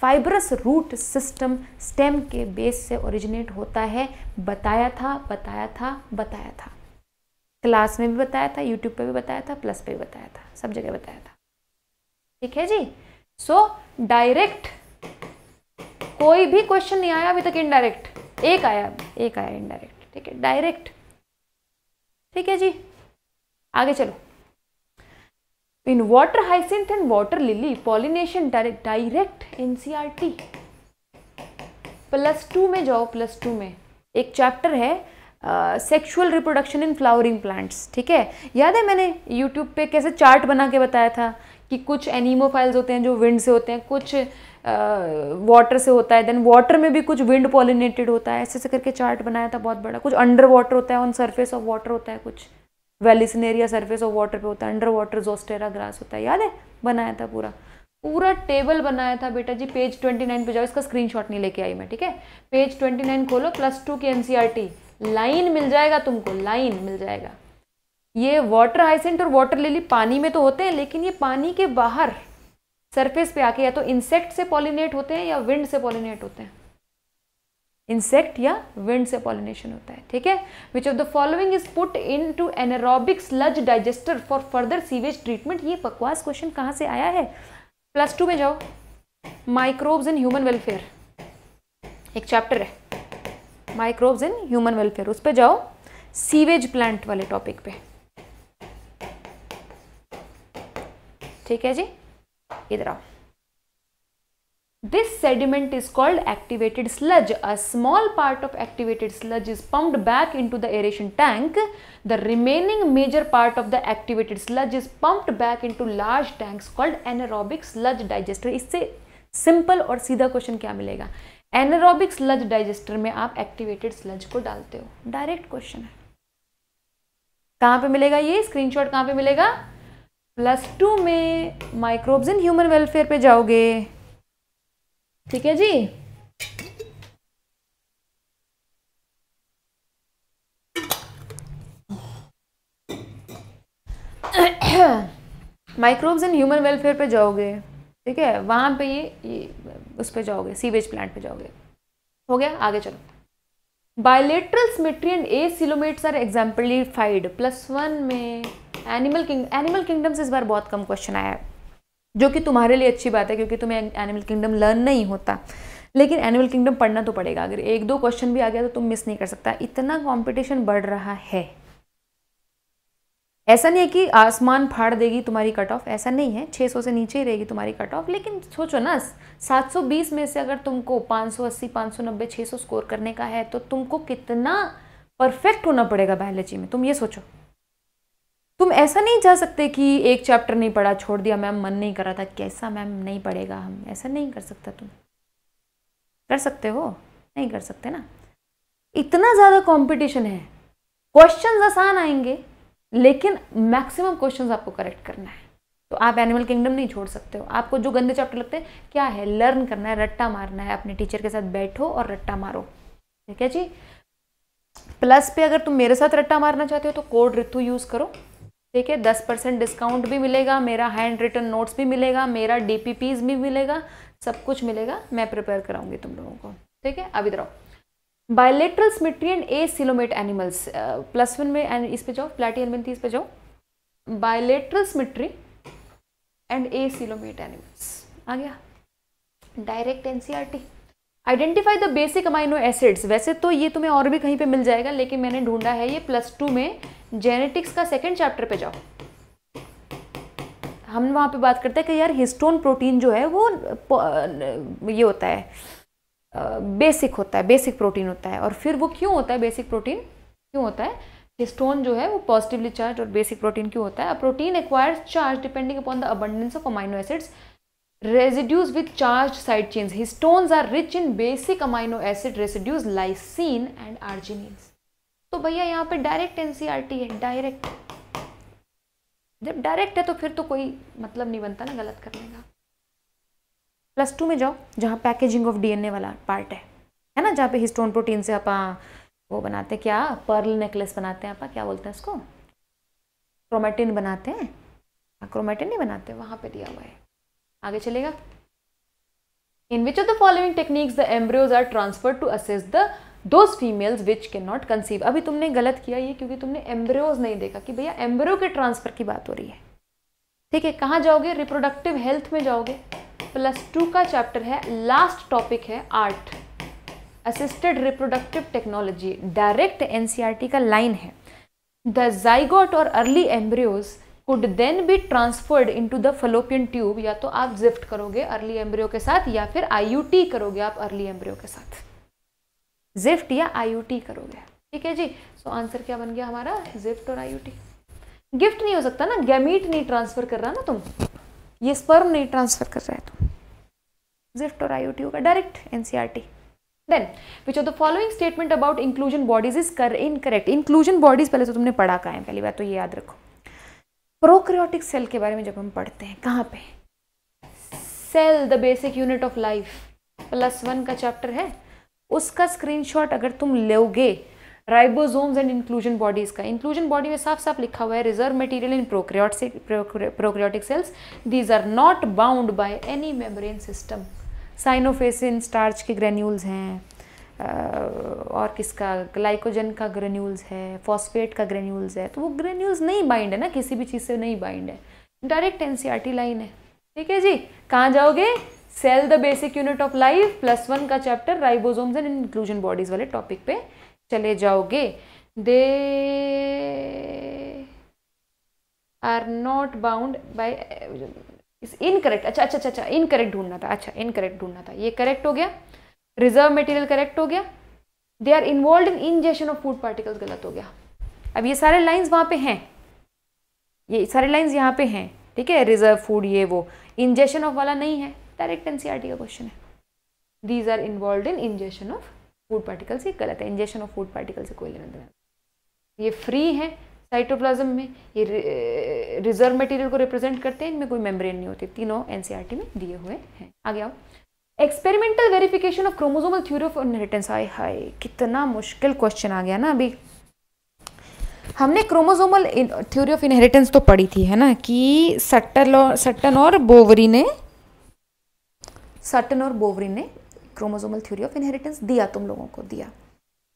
fibrous root system stem के बेस से ओरिजिनेट होता है बताया था बताया था बताया था क्लास में भी बताया था यूट्यूब पे भी बताया था प्लस पे भी बताया था सब जगह बताया था ठीक है जी सो so, डायरेक्ट कोई भी क्वेश्चन नहीं आया अभी तक इनडायरेक्ट एक आया एक आया इनडायरेक्ट ठीक है डायरेक्ट ठीक है जी आगे चलो in water hyacinth and water lily pollination direct direct NCERT plus two में जाओ प्लस टू में एक चैप्टर है sexual reproduction in flowering plants ठीक है याद है मैंने यूट्यूब पे कैसे चार्ट बना के बताया था कि कुछ एनिमोफाइल्स होते हैं जो विंड से होते हैं कुछ वाटर uh, से होता है देन वाटर में भी कुछ विंड पॉलिनेटेड होता है ऐसे ऐसे करके चार्ट बनाया था बहुत बड़ा कुछ अंडर वाटर होता है ऑन सरफेस ऑफ वाटर होता है कुछ vallisneria surface surface of water पे होता है अंडर वाटर जोस्टेरा ग्रास होता है याद है बनाया था पूरा पूरा टेबल बनाया था बेटा जी पेज ट्वेंटी नाइन पर जाओ इसका स्क्रीनशॉट नहीं लेके आई मैं ठीक है पेज ट्वेंटी नाइन खोलो प्लस टू की N C R T line मिल जाएगा तुमको लाइन मिल जाएगा ये वाटर हाइसेंट और वाटर लिली पानी में तो होते हैं लेकिन ये पानी के बाहर सरफेस पे आके या तो इंसेक्ट से पॉलिनेट होते हैं या विंड से पॉलिनेट होते हैं इंसेक्ट या विंड से पॉलिनेशन होता है ठीक है which of the following is put into anaerobic sludge digester for further sewage treatment ये बकवास क्वेश्चन कहाँ से आया है प्लस टू में जाओ माइक्रोब्स इन ह्यूमन वेलफेयर एक चैप्टर है माइक्रोब्स इन ह्यूमन वेलफेयर उस पर जाओ सीवेज प्लांट वाले टॉपिक पे ठीक है जी इधर आओ this sediment is called activated sludge a small part of activated sludge is pumped back into the aeration tank the remaining major part of the activated sludge is pumped back into large tank called anaerobic sludge digester इससे सिंपल और सीधा क्वेश्चन क्या मिलेगा एनरोबिक स्लज डाइजेस्टर में आप एक्टिवेटेड स्लज को डालते हो डायरेक्ट क्वेश्चन है कहां पे मिलेगा ये स्क्रीनशॉट कहां पे मिलेगा प्लस टू में माइक्रोब्स इन ह्यूमन वेलफेयर पे जाओगे ठीक है जी माइक्रोब्स इन ह्यूमन वेलफेयर पे जाओगे ठीक है वहां पे ये, ये उस पर जाओगे सीवेज प्लांट पे जाओगे हो गया आगे चलो bilateral symmetrical acoelomates are exemplified plus one में एनिमल किंग एनिमल किंगडम से इस बार बहुत कम क्वेश्चन आया है जो कि तुम्हारे लिए अच्छी बात है क्योंकि तुम्हें एनिमल किंगडम लर्न नहीं होता लेकिन एनिमल किंगडम पढ़ना तो पड़ेगा अगर एक दो क्वेश्चन भी आ गया तो तुम मिस नहीं कर सकता इतना कॉम्पिटिशन बढ़ रहा है ऐसा नहीं है कि आसमान फाड़ देगी तुम्हारी कट ऑफ ऐसा नहीं है 600 से नीचे ही रहेगी तुम्हारी कट ऑफ लेकिन सोचो ना 720 में से अगर तुमको 580, 590, 600 स्कोर करने का है तो तुमको कितना परफेक्ट होना पड़ेगा बायोलॉजी में तुम ये सोचो तुम ऐसा नहीं जा सकते कि एक चैप्टर नहीं पढ़ा छोड़ दिया मैम मन नहीं करा था कैसा मैम नहीं पढ़ेगा हम ऐसा नहीं कर सकता तुम कर सकते हो नहीं कर सकते ना इतना ज़्यादा कॉम्पिटिशन है क्वेश्चन आसान आएंगे लेकिन मैक्सिमम क्वेश्चन आपको करेक्ट करना है तो आप एनिमल किंगडम नहीं छोड़ सकते हो आपको जो गंदे चैप्टर लगते हैं क्या है लर्न करना है रट्टा मारना है अपने टीचर के साथ बैठो और रट्टा मारो ठीक है जी प्लस पे अगर तुम मेरे साथ रट्टा मारना चाहते हो तो कोड रितु यूज़ करो ठीक है दस परसेंट डिस्काउंट भी मिलेगा मेरा हैंड रिटन नोट्स भी मिलेगा मेरा डी भी मिलेगा सब कुछ मिलेगा मैं प्रिपेयर कराऊंगी तुम लोगों को ठीक है अभी इधर तो bilateral symmetrical acoelomate animals plus one में एंड इस पे जाओ प्लेटी एलमेन थी इस पे जाओ bilateral symmetry and acoelomate animals आ गया direct NCERT identify the basic amino acids वैसे तो ये तुम्हें और भी कहीं पे मिल जाएगा लेकिन मैंने ढूंढा है ये प्लस टू में जेनेटिक्स का सेकेंड चैप्टर पे जाओ हम वहाँ पे बात करते हैं कि यार हिस्टोन प्रोटीन जो है वो ये होता है बेसिक होता है बेसिक प्रोटीन होता है और फिर वो क्यों होता है बेसिक प्रोटीन क्यों होता है हिस्टोन जो है वो पॉजिटिवली चार्ज और बेसिक प्रोटीन क्यों होता है protein acquires charge depending upon the abundance of amino acids residues with charge side chain histones are rich in basic amino acid residues lysine and arginine तो भैया यहाँ पे डायरेक्ट एनसीआरटी e है डायरेक्ट जब डायरेक्ट है तो फिर तो कोई मतलब नहीं बनता ना गलत करने का प्लस टू में जाओ जहाँ पैकेजिंग ऑफ डीएनए वाला पार्ट है है ना जहाँ पे हिस्टोन प्रोटीन से आप वो बनाते हैं क्या पर्ल नेकलेस बनाते हैं आप क्या बोलते हैं उसको क्रोमेटिन बनाते हैं क्रोमेटिन हाँ, नहीं बनाते वहाँ पर दिया हुआ है आगे चलेगा which of the following techniques the embryos are transfer to to the दो females which can not conceive अभी तुमने गलत किया ये क्योंकि तुमने एम्ब्रियोज नहीं देखा कि भैया एम्ब्रियो के ट्रांसफर की बात हो रही है ठीक है कहाँ जाओगे रिप्रोडक्टिव हेल्थ में जाओगे प्लस टू का चैप्टर है लास्ट टॉपिक है ART assisted reproductive technology direct N का लाइन है द जाइगोट और early embryos could then be transferred into the fallopian tube या तो आप जिफ्ट करोगे अर्ली एम्ब्रियो के साथ या फिर आई करोगे आप अर्ली एम्ब्रियो के साथ जिफ्ट या आई करोगे ठीक है जी सो so, आंसर क्या बन गया हमारा जिफ्ट और आई गिफ्ट नहीं हो सकता ना गैमीट नहीं ट्रांसफर कर रहा ना तुम ये स्पर्म नहीं ट्रांसफर कर रहा है तुम जिफ्ट और आई होगा direct NCERT then which of the following statement about inclusion bodies is कर इन करेक्ट इंक्लूजन बॉडीज पहले तो तुमने पढ़ा कहा है पहली बात तो ये याद रखो प्रोक्रियोटिक सेल के बारे में जब हम पढ़ते हैं कहाँ पे cell the basic unit of life plus one का चैप्टर है उसका स्क्रीनशॉट अगर तुम लोगे राइबोसोम्स एंड इंक्लूजन बॉडीज का इंक्लूजन बॉडी में साफ साफ लिखा हुआ है reserve material in prokaryotic prokaryotic cells these are not bound by any membrane system cyanophycin starch के ग्रेन्यूल्स हैं और किसका ग्लाइकोजन का ग्रेन्यूल्स है फॉस्फेट का ग्रेन्यूल्स है तो वो ग्रेन्यूल्स नहीं बाइंड है ना किसी भी चीज़ से नहीं बाइंड है डायरेक्ट एनसीईआरटी लाइन है ठीक है जी कहाँ जाओगे cell the basic unit of life plus one का chapter ribosomes and inclusion bodies वाले टॉपिक पे चले जाओगे they are not bound by incorrect अच्छा अच्छा अच्छा अच्छा इनकरेक्ट ढूंढना था अच्छा इनकरेक्ट ढूंढना था ये करेक्ट हो गया रिजर्व मटेरियल करेक्ट हो गया they are involved in ingestion of food particles गलत हो गया अब ये सारे लाइन्स वहाँ पे हैं ये सारे लाइन्स यहाँ पे हैं ठीक है रिजर्व फूड ये वो इंजेशन ऑफ वाला नहीं है डायरेक्ट एनसीईआरटी का क्वेश्चन है these are involved in ingestion of food particles ये गलत है इंजेक्शन ऑफ फूड पार्टिकल से कोई लेना देना ये फ्री है साइटोप्लाज्म में ये रिजर्व मटेरियल eh, को रिप्रेजेंट करते हैं इनमें कोई मेम्ब्रेन नहीं होती तीनों एनसीईआरटी e में दिए हुए हैं आगे आओ experimental verification of chromosomal theory of inheritance हाय हाई कितना मुश्किल क्वेश्चन आ गया ना अभी हमने क्रोमोसोमल थ्योरी ऑफ इनहेरिटेंस तो पढ़ी थी है ना कि सट्टन और सट्टन और बोवरी ने सटन और बोवरी ने क्रोमोजोमल थ्योरी ऑफ इनहेरिटेंस दिया तुम लोगों को दिया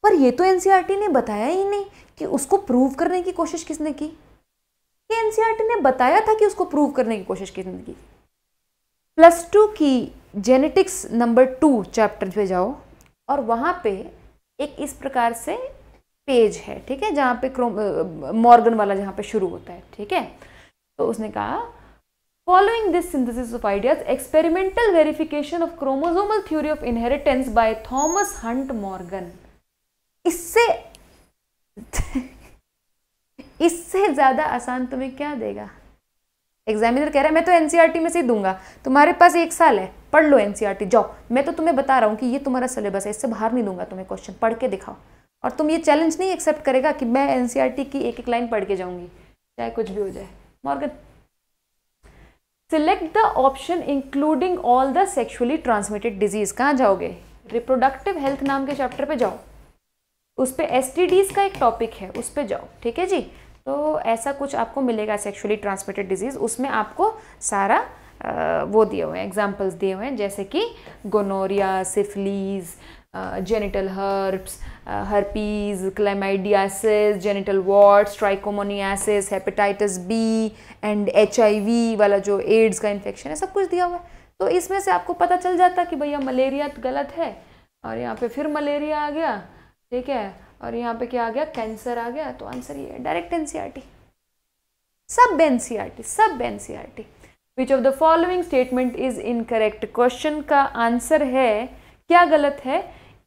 पर ये तो एनसीईआरटी e ने बताया ही नहीं कि उसको प्रूव करने की कोशिश किसने की कि एनसीईआरटी e ने बताया था कि उसको प्रूव करने की कोशिश किसने की प्लस टू की जेनेटिक्स नंबर टू चैप्टर पे जाओ और वहाँ पे एक इस प्रकार से पेज है ठीक है जहाँ पे क्रोम मॉर्गन वाला जहाँ पे शुरू होता है ठीक है तो उसने कहा Following this synthesis of ideas, experimental verification of chromosomal theory of inheritance by Thomas Hunt Morgan. इससे इससे ज़्यादा आसान तुम्हें क्या देगा एग्जामिनर कह रहा है मैं तो एनसीईआरटी e में से दूंगा तुम्हारे पास एक साल है पढ़ लो एनसीईआरटी e जाओ मैं तो तुम्हें बता रहा हूँ कि ये तुम्हारा सिलेबस है इससे बाहर नहीं दूंगा तुम्हें क्वेश्चन पढ़ के दिखाओ और तुम ये चैलेंज नहीं एक्सेप्ट करेगा कि मैं एनसीईआरटी e की एक एक लाइन पढ़ के जाऊंगी चाहे कुछ भी हो जाए Morgan select the option including all the sexually transmitted disease कहाँ जाओगे रिप्रोडक्टिव हेल्थ नाम के चैप्टर पे जाओ उस पर एस का एक टॉपिक है उस पर जाओ ठीक है जी तो ऐसा कुछ आपको मिलेगा सेक्शुअली ट्रांसमिटेड डिजीज़ उसमें आपको सारा आ, वो दिए हुए हैं एग्जाम्पल्स दिए हुए हैं जैसे कि gonorrhoea syphilis genital herbs herpes chlamydiasis genital warts trichomoniasis hepatitis B and H वाला जो एड्स का इन्फेक्शन है सब कुछ दिया हुआ है तो इसमें से आपको पता चल जाता कि भैया मलेरिया तो गलत है और यहाँ पे फिर मलेरिया आ गया ठीक है और यहाँ पे क्या आ गया कैंसर आ गया तो आंसर ये है डायरेक्ट एन e सब एन e सब N which of the following statement is incorrect question का आंसर है क्या गलत है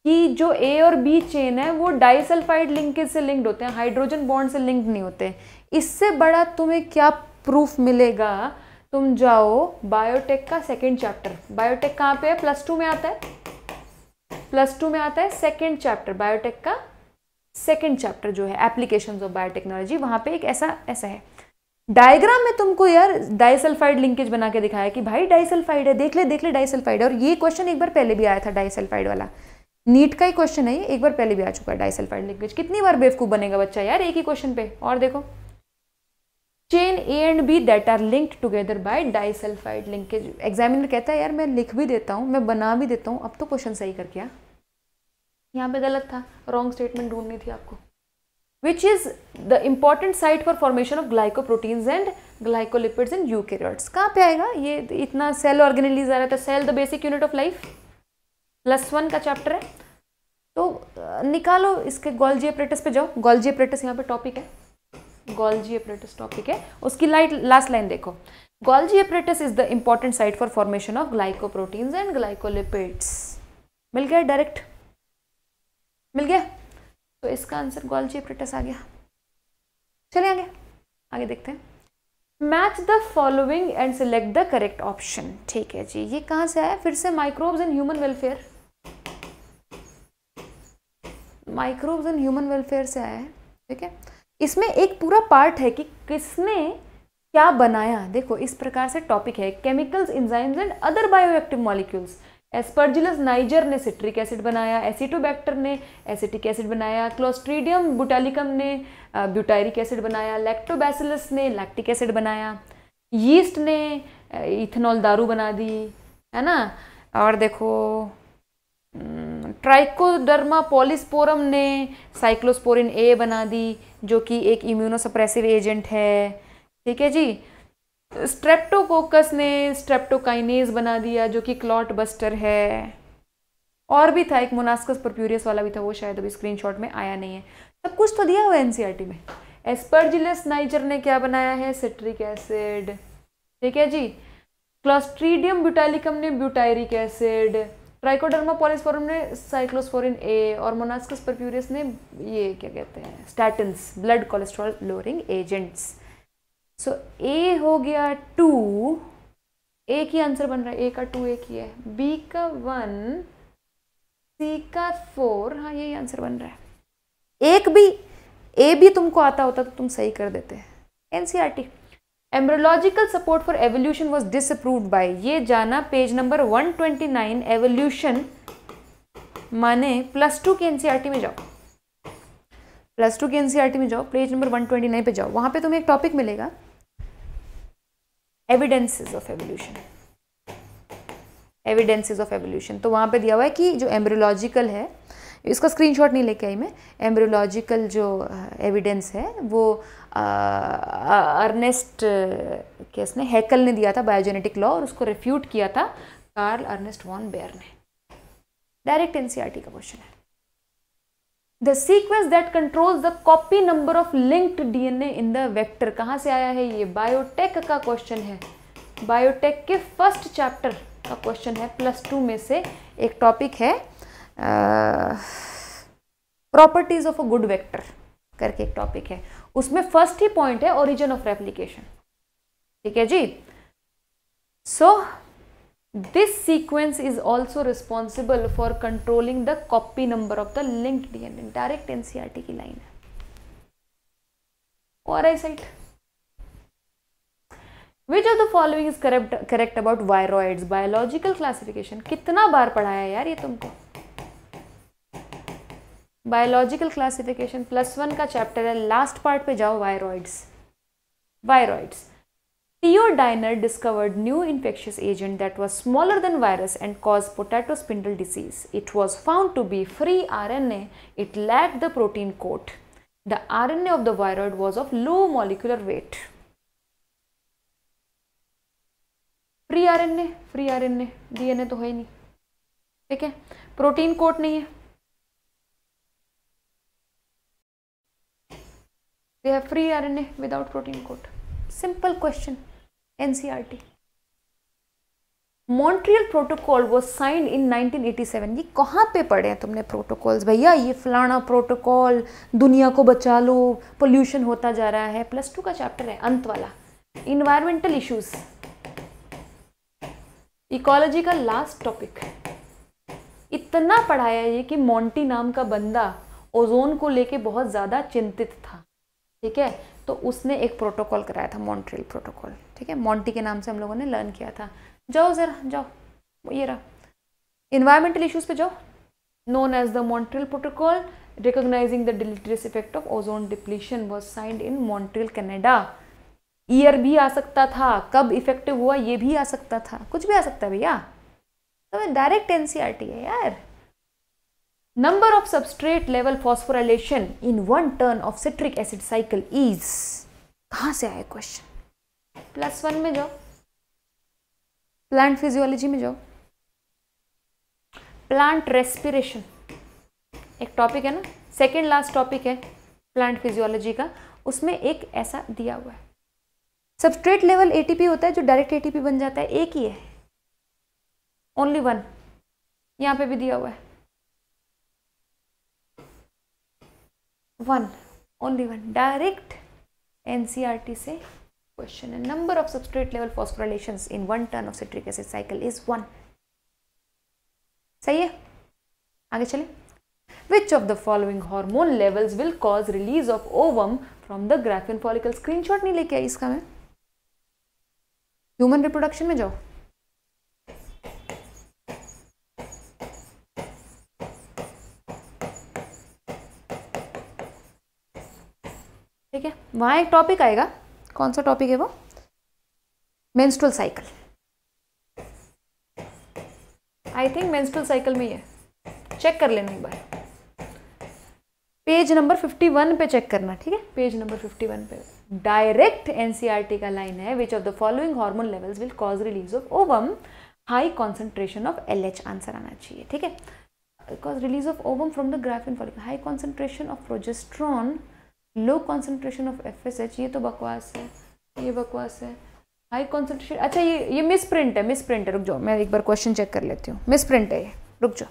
कि जो ए और बी चेन है वो डाइसल्फाइड लिंकेज से लिंक्ड होते हैं हाइड्रोजन बॉन्ड से लिंक्ड नहीं होते इससे बड़ा तुम्हें क्या प्रूफ मिलेगा तुम जाओ बायोटेक का सेकेंड चैप्टर बायोटेक कहाँ पे है प्लस टू में आता है प्लस टू में आता है सेकेंड चैप्टर बायोटेक का सेकेंड चैप्टर जो है एप्लीकेशन ऑफ बायोटेक्नोलॉजी वहाँ पे एक ऐसा ऐसा है डायग्राम में तुमको यार डाइसल्फाइड लिंकेज बना के दिखाया कि भाई डाइसल्फाइड है देख ले देख ले डाइसल्फाइड और ये क्वेश्चन एक बार पहले भी आया था डाइसल्फाइड वाला नीट का ही क्वेश्चन है ये एक बार पहले भी आ चुका है डाइसल्फाइड लिंकेज कितनी बार बेवकूफ़ बनेगा बच्चा यार एक ही क्वेश्चन पे और देखो chain A and B that are linked together by disulphide linkage examiner कहता है यार मैं लिख भी देता हूँ मैं बना भी देता हूँ अब तो क्वेश्चन सही करके आ यहाँ पे गलत था रॉन्ग स्टेटमेंट ढूंढनी थी आपको which is the important site for formation of of glycoproteins and glycolipids in eukaryotes. कहाँ पे आएगा ये इतना सेल organelles आ रहा था cell the basic unit of life plus one का चैप्टर है तो निकालो इसके गोल्जी अपरेटस पे जाओ गोल्जी अपरेटस यहाँ पे टॉपिक है गोल्जी अपरेटस टॉपिक है उसकी लाइट लास्ट लाइन देखो Golgi apparatus is the important site for formation of glycoproteins and glycolipids मिल गया डायरेक्ट मिल गया तो इसका आंसर गोल्जी अपरेटस आ गया चले आगे आगे देखते हैं match the following and select the correct option ठीक है जी ये कहाँ से आया फिर से microbes and human welfare microbes and human welfare से आया है ठीक है इसमें एक पूरा पार्ट है कि किसने क्या बनाया देखो इस प्रकार से टॉपिक है chemicals enzymes and other bioactive molecules Aspergillus niger ने सिट्रिक एसिड बनाया एसिटोबैक्टर ने एसिटिक एसिड बनाया क्लोस्ट्रीडियम बुटालिकम ने ब्यूटायरिक एसिड बनाया लैक्टोबैसिलस ने लैक्टिक एसिड बनाया यीस्ट ने इथेनॉल दारू बना दी है ना और देखो ट्राइकोडर्मा हम्म, पॉलिस्पोरम ने साइक्लोस्पोरिन ए बना दी जो कि एक इम्यूनोसप्रेसिव एजेंट है ठीक है जी स्ट्रेप्टोकोकस ने स्ट्रेप्टोकाइनेज बना दिया जो कि क्लॉट बस्टर है और भी था एक मोनास्कस परप्यूरियस वाला भी था वो शायद अभी स्क्रीनशॉट में आया नहीं है सब कुछ तो दिया हुआ एनसीईआरटी e में एस्पर्जिलस नाइजर ने क्या बनाया है सिट्रिक एसिड ठीक है जी क्लॉस्ट्रीडियम ब्यूटालिकम ने ब्यूटायरिक एसिड ट्राइकोडर्मा पॉलिसफोरम ने साइक्लोस्पोरिन ए और मोनास्कस परप्यूरियस ने ये क्या कहते हैं statins blood cholesterol lowering agents so A हो गया टू ए की आंसर बन रहा है ए का टू एक ही है बी का वन सी का फोर हाँ यही आंसर बन रहा है एक भी ए भी तुमको आता होता तो तुम सही कर देते NCERT embryological support for evolution was disapproved by ये जाना पेज नंबर 129 एवोल्यूशन माने प्लस टू के एनसीईआरटी में जाओ प्लस टू के एनसीईआरटी में जाओ पेज नंबर 129 पे जाओ वहां पे तुम्हें एक टॉपिक मिलेगा evidences of evolution evidences of evolution तो वहाँ पे दिया हुआ है कि जो एम्ब्रोलॉजिकल है इसका स्क्रीनशॉट नहीं लेके आई मैं एम्ब्रोलॉजिकल जो एविडेंस uh, है वो अर्नेस्ट केस ने हैकल ने दिया था बायोजेनेटिक लॉ और उसको रिफ्यूट किया था कार्ल अर्नेस्ट वॉन बेयर ने डायरेक्ट एनसीईआरटी e का क्वेश्चन है the sequence that controls the copy number of linked DNA in the vector कहाँ से आया है ये बायोटेक का क्वेश्चन है बायोटेक के फर्स्ट चैप्टर का क्वेश्चन है प्लस टू में से एक टॉपिक है properties of a good vector करके एक टॉपिक है उसमें फर्स्ट ही पॉइंट है ओरिजिन ऑफ रेप्लीकेशन ठीक है जी so this sequence is also responsible for controlling the copy number of the link DNA direct NCERT की लाइन है और I cite which of the following is correct correct about viroid biological classification कितना बार पढ़ाया यार ये तुमको बायोलॉजिकल क्लासिफिकेशन प्लस वन का चैप्टर है लास्ट पार्ट पे जाओ viroids viroids T O Diener discovered new infectious agent that was smaller than virus and cause potato spindle disease it was found to be free R N A it lack the protein coat the R N A of the viroid was of low molecular weight free R N A free R N तो है ही नहीं ठीक है प्रोटीन कोट नहीं है A without protein coat simple question N C R T Montreal protocol वो साइन इन 1987 ये कहाँ पे पढ़े हैं तुमने प्रोटोकॉल्स भैया ये फलाना प्रोटोकॉल दुनिया को बचा लो पोल्यूशन होता जा रहा है प्लस टू का चैप्टर है अंत वाला इन्वायरमेंटल इश्यूज इकोलॉजी का लास्ट टॉपिक इतना पढ़ाया ये कि मोंटी नाम का बंदा ओजोन को लेके बहुत ज़्यादा चिंतित था ठीक है तो उसने एक प्रोटोकॉल कराया था मॉन्ट्रियल प्रोटोकॉल ठीक है मॉन्टी के नाम से हम लोगों ने लर्न किया था जाओ ज़रा जाओ ये रहा इन्वायरमेंटल इश्यूज़ पे जाओ known as the Montreal protocol recognizing the deleterious effect of ozone depletion was signed in Montreal, Canada year भी आ सकता था कब इफेक्टिव हुआ ये भी आ सकता था कुछ भी आ सकता है भैया तो डायरेक्ट एनसीईआरटी e है यार Number of substrate level phosphorylation in one turn of citric acid cycle is कहा से आया क्वेश्चन प्लस वन में जाओ प्लांट फिजियोलॉजी में जाओ प्लांट रेस्पिरेशन एक टॉपिक है ना सेकेंड लास्ट टॉपिक है प्लांट फिजियोलॉजी का उसमें एक ऐसा दिया हुआ है सबस्ट्रेट लेवल एटीपी होता है जो डायरेक्ट एटीपी बन जाता है एक ही है ओनली वन यहाँ पे भी दिया हुआ है one only one direct T से क्वेश्चन है number of substrate level phosphorylations in one turn of citric acid cycle is one सही है आगे चले which of the following hormone levels will cause release of ovum from the graafian follicle screenshot नहीं लेके आई इसका मैं ह्यूमन रिप्रोडक्शन में जाओ ठीक है वहाँ एक टॉपिक आएगा कौन सा टॉपिक है वो menstrual cycle I think menstrual cycle में ही है चेक कर लेना एक बार पेज नंबर 51 पे चेक करना ठीक है पेज नंबर 51 पे डायरेक्ट एनसीईआरटी e का लाइन है which of the following hormone levels will cause release of ovum high concentration of L H answer आना चाहिए ठीक है cause release of ovum from the graafian follicle high concentration of progesterone low concentration of F S H ये तो बकवास है ये बकवास है हाई कॉन्सेंट्रेशन अच्छा ये ये मिस प्रिंट है मिस प्रिंट है रुक जाओ मैं एक बार क्वेश्चन चेक कर लेती हूँ मिस प्रिंट है ये रुक जाओ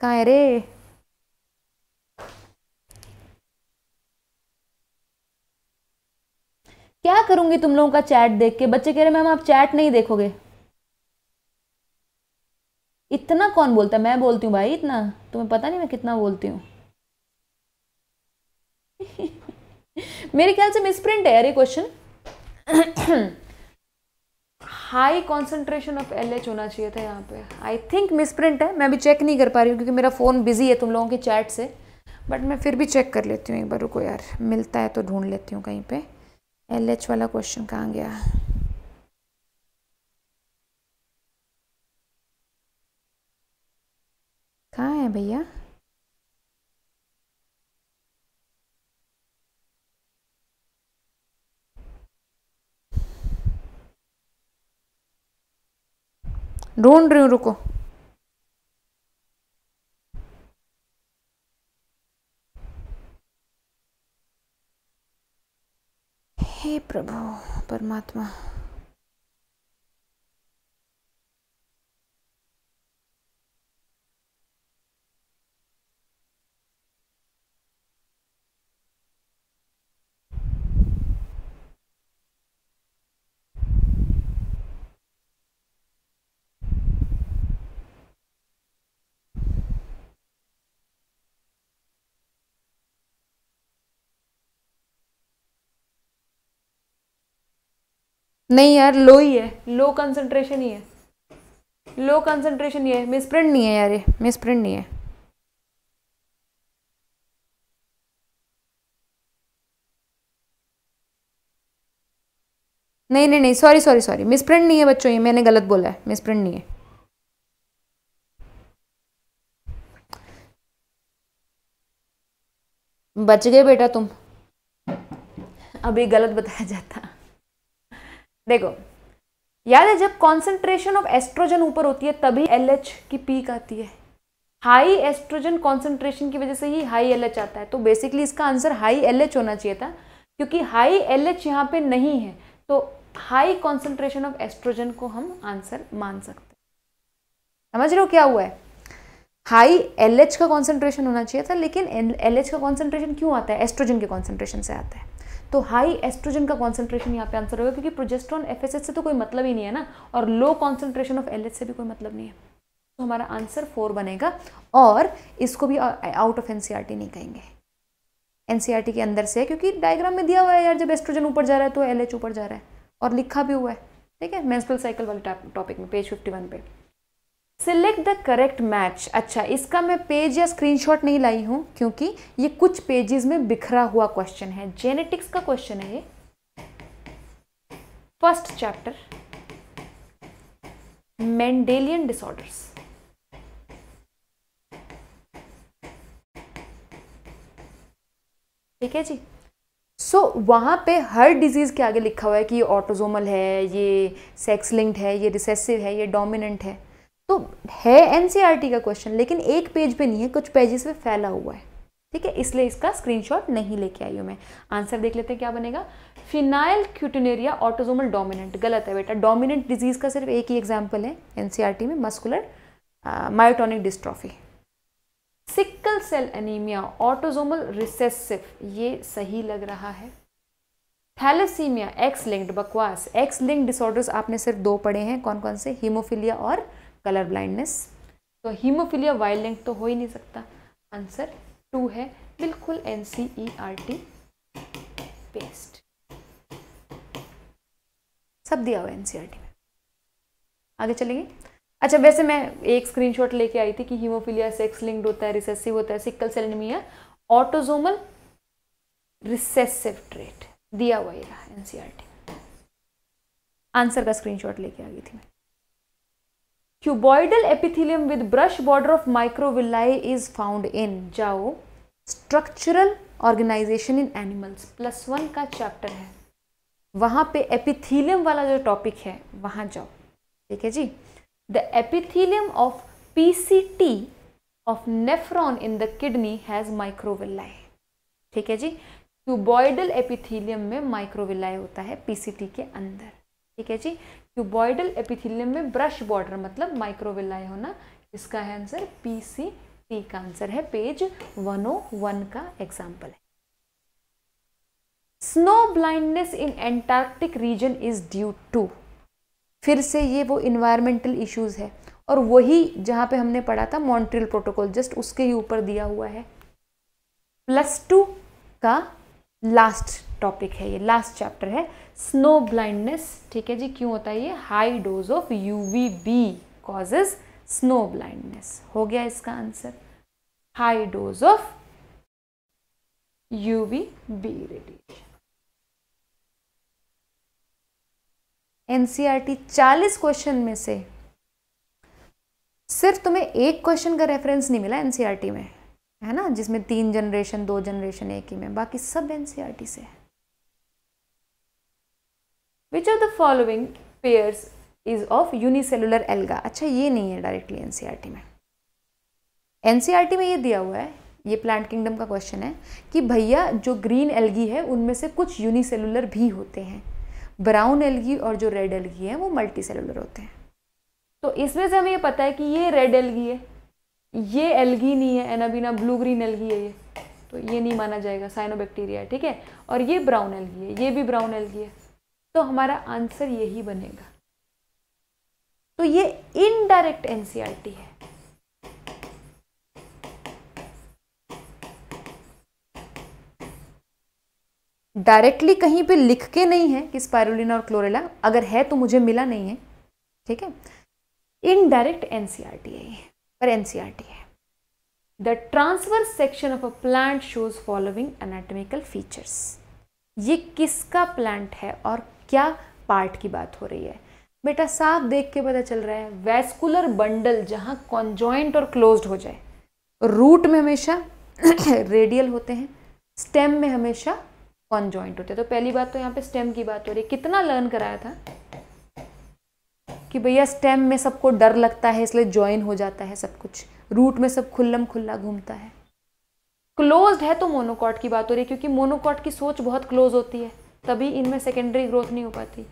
कहाँ है रे क्या करूंगी तुम लोगों का चैट देख के बच्चे कह रहे मैम आप चैट नहीं देखोगे इतना कौन बोलता है मैं बोलती हूँ भाई इतना तुम्हें पता नहीं मैं कितना बोलती हूँ मेरे ख्याल से मिसप्रिंट है अरे question high concentration of L H होना चाहिए था यहाँ पे आई थिंक मिसप्रिंट है मैं भी चेक नहीं कर पा रही हूँ क्योंकि मेरा फ़ोन बिजी है तुम लोगों के चैट से बट मैं फिर भी चेक कर लेती हूँ एक बार रुको यार मिलता है तो ढूंढ लेती हूँ कहीं पे एल एच वाला क्वेश्चन कहाँ गया कहाँ है भैया ढूंढ रही हूँ रुको हे प्रभु परमात्मा नहीं यार लो ही है लो कंसंट्रेशन ही है लो कंसंट्रेशन ही है मिसप्रिंट नहीं है यार ये मिस प्रिंट नहीं है नहीं नहीं नहीं सॉरी सॉरी सॉरी मिसप्रिंट नहीं है बच्चों ये मैंने गलत बोला है मिस प्रिंट नहीं है बच गए बेटा तुम अभी गलत बताया जाता देखो याद है जब कॉन्सेंट्रेशन ऑफ एस्ट्रोजन ऊपर होती है तभी एल की पीक आती है हाई एस्ट्रोजन कॉन्सेंट्रेशन की वजह से ही हाई एल आता है तो बेसिकली इसका आंसर हाई एल होना चाहिए था क्योंकि हाई एल एच यहाँ पर नहीं है तो हाई कॉन्सेंट्रेशन ऑफ एस्ट्रोजन को हम आंसर मान सकते हैं समझ रहे हो क्या हुआ है हाई एल का कॉन्सेंट्रेशन होना चाहिए था लेकिन एल का कॉन्सेंट्रेशन क्यों आता है एस्ट्रोजन के कॉन्सेंट्रेशन से आता है तो हाई एस्ट्रोजन का कॉन्सेंट्रेशन यहाँ पे आंसर होगा क्योंकि प्रोजेस्ट्रॉन एफ से तो कोई मतलब ही नहीं है ना और लो कॉन्सेंट्रेशन ऑफ एल से भी कोई मतलब नहीं है तो हमारा आंसर फोर बनेगा और इसको भी आउट ऑफ एन नहीं कहेंगे एन e के अंदर से क्योंकि डायग्राम में दिया हुआ है यार जब एस्ट्रोजन ऊपर जा रहा है तो एल ऊपर जा रहा है और लिखा भी हुआ है ठीक है मेंस्ट्रुअल साइकिल वाले टॉपिक में पेज 51 पे सिलेक्ट द करेक्ट मैच अच्छा इसका मैं पेज या स्क्रीनशॉट नहीं लाई हूँ क्योंकि ये कुछ पेजेस में बिखरा हुआ क्वेश्चन है जेनेटिक्स का क्वेश्चन है ये फर्स्ट चैप्टर मेंडेलियन डिसऑर्डर्स ठीक है जी सो so, वहाँ पे हर डिजीज़ के आगे लिखा हुआ है कि ये ऑटोजोमल है ये सेक्स लिंक्ड है ये रिसेसिव है ये डोमिनेंट है तो है एन e का क्वेश्चन लेकिन एक पेज पे नहीं है कुछ पेजेस पे फैला हुआ है ठीक है इसलिए इसका स्क्रीनशॉट नहीं लेके आई हूँ मैं आंसर देख लेते हैं क्या बनेगा फिनाइल क्यूटनेरिया ऑटोजोमल डोमिनेंट गलत है बेटा डोमिनेंट डिजीज का सिर्फ एक ही एग्जाम्पल है एन e में muscular myotonic dystrophy sickle cell anaemia autosomal recessive ये सही लग रहा है थैलेसीमिया एक्स लिंक्ड बकवास एक्स लिंक डिसऑर्डर्स आपने सिर्फ दो पढ़े हैं कौन कौन से हीमोफीलिया और कलर ब्लाइंडनेस तो हीमोफीलिया वाइल्ड लिंक तो हो ही नहीं सकता आंसर टू है बिल्कुल N C E R T paste सब दिया हुआ एन सी आर टी में आगे चलेंगे अच्छा वैसे मैं एक स्क्रीनशॉट लेके आई थी कि हीमोफीलिया सेक्स लिंक्ड होता है रिसेसिव होता है sickle cell anaemia autosomal recessive trait दिया हुआ ये रहा एनसीईआरटी e आंसर का स्क्रीनशॉट लेके आ गई थी मैं cuboidal epithelium with brush border of microvilli is found in जाओ structural organisation in animals plus one का चैप्टर है वहां पे एपिथिलियम वाला जो टॉपिक है वहां जाओ ठीक है जी the epithelium of PCT of nephron in the kidney has microvilli ठीक है जी क्यूबॉइडल एपिथिलियम में माइक्रोविलाई होता है पीसीटी के अंदर ठीक है जी क्यूबॉइडल एपिथिलियम में ब्रश बॉर्डर मतलब माइक्रोविलाय होना इसका है आंसर पी सी टी का आंसर है पेज 101 का एग्जाम्पल है snow blindness in Antarctic region is due to फिर से ये वो इन्वायरमेंटल इश्यूज है और वही जहां पे हमने पढ़ा था मॉन्ट्रियल प्रोटोकॉल जस्ट उसके ही ऊपर दिया हुआ है प्लस टू का लास्ट टॉपिक है ये लास्ट चैप्टर है स्नो ब्लाइंडनेस ठीक है जी क्यों होता है ये high dose of U V B causes snow blindness हो गया इसका answer high dose of UV B radiation NCERT चालीस क्वेश्चन में से सिर्फ तुम्हें एक क्वेश्चन का रेफरेंस नहीं मिला एनसीआरटी e में है ना जिसमें तीन जनरेशन दो जनरेशन एक ही में बाकी सब एनसीआरटी e से है which of the following pairs is of unicellular alga अच्छा ये नहीं है डायरेक्टली एनसीईआरटी e में एनसीईआरटी e में ये दिया हुआ है ये प्लांट किंगडम का क्वेश्चन है कि भैया जो ग्रीन एल्गी है उनमें से कुछ यूनिसेलुलर भी होते हैं ब्राउन एल्गी और जो रेड एल्गी है वो मल्टी सेलुलर होते हैं तो इसमें से हमें ये पता है कि ये रेड एल्गी है ये एल्गी नहीं है एना बिना ब्लू ग्रीन एल्गी है ये तो ये नहीं माना जाएगा साइनोबैक्टीरिया ठीक है और ये ब्राउन एल्गी है ये भी ब्राउन एल्गी है तो हमारा आंसर यही बनेगा तो ये इनडायरेक्ट एनसीईआरटी e है डायरेक्टली कहीं पे लिख के नहीं है कि स्पायरुलिना और क्लोरेला अगर है तो मुझे मिला नहीं है ठीक है इनडायरेक्ट एनसीईआरटी e है पर एनसीईआरटी e है the transverse section of a plant shows following anatomical features ये किसका प्लांट है और क्या पार्ट की बात हो रही है बेटा साफ देख के पता चल रहा है वेस्कुलर बंडल जहाँ कॉन्जॉइंट और क्लोज्ड हो जाए रूट में हमेशा रेडियल होते हैं स्टेम में हमेशा कॉन्जॉइंट होते हैं तो पहली बात तो यहाँ पे स्टेम की बात हो रही है कितना लर्न कराया था कि भैया स्टेम में सबको डर लगता है इसलिए ज्वाइन हो जाता है सब कुछ रूट में सब खुल्लम खुल्ला घूमता है क्लोज्ड है तो मोनोकॉट की बात हो रही है क्योंकि मोनोकॉट की सोच बहुत क्लोज होती है तभी इनमें सेकेंडरी ग्रोथ नहीं हो पाती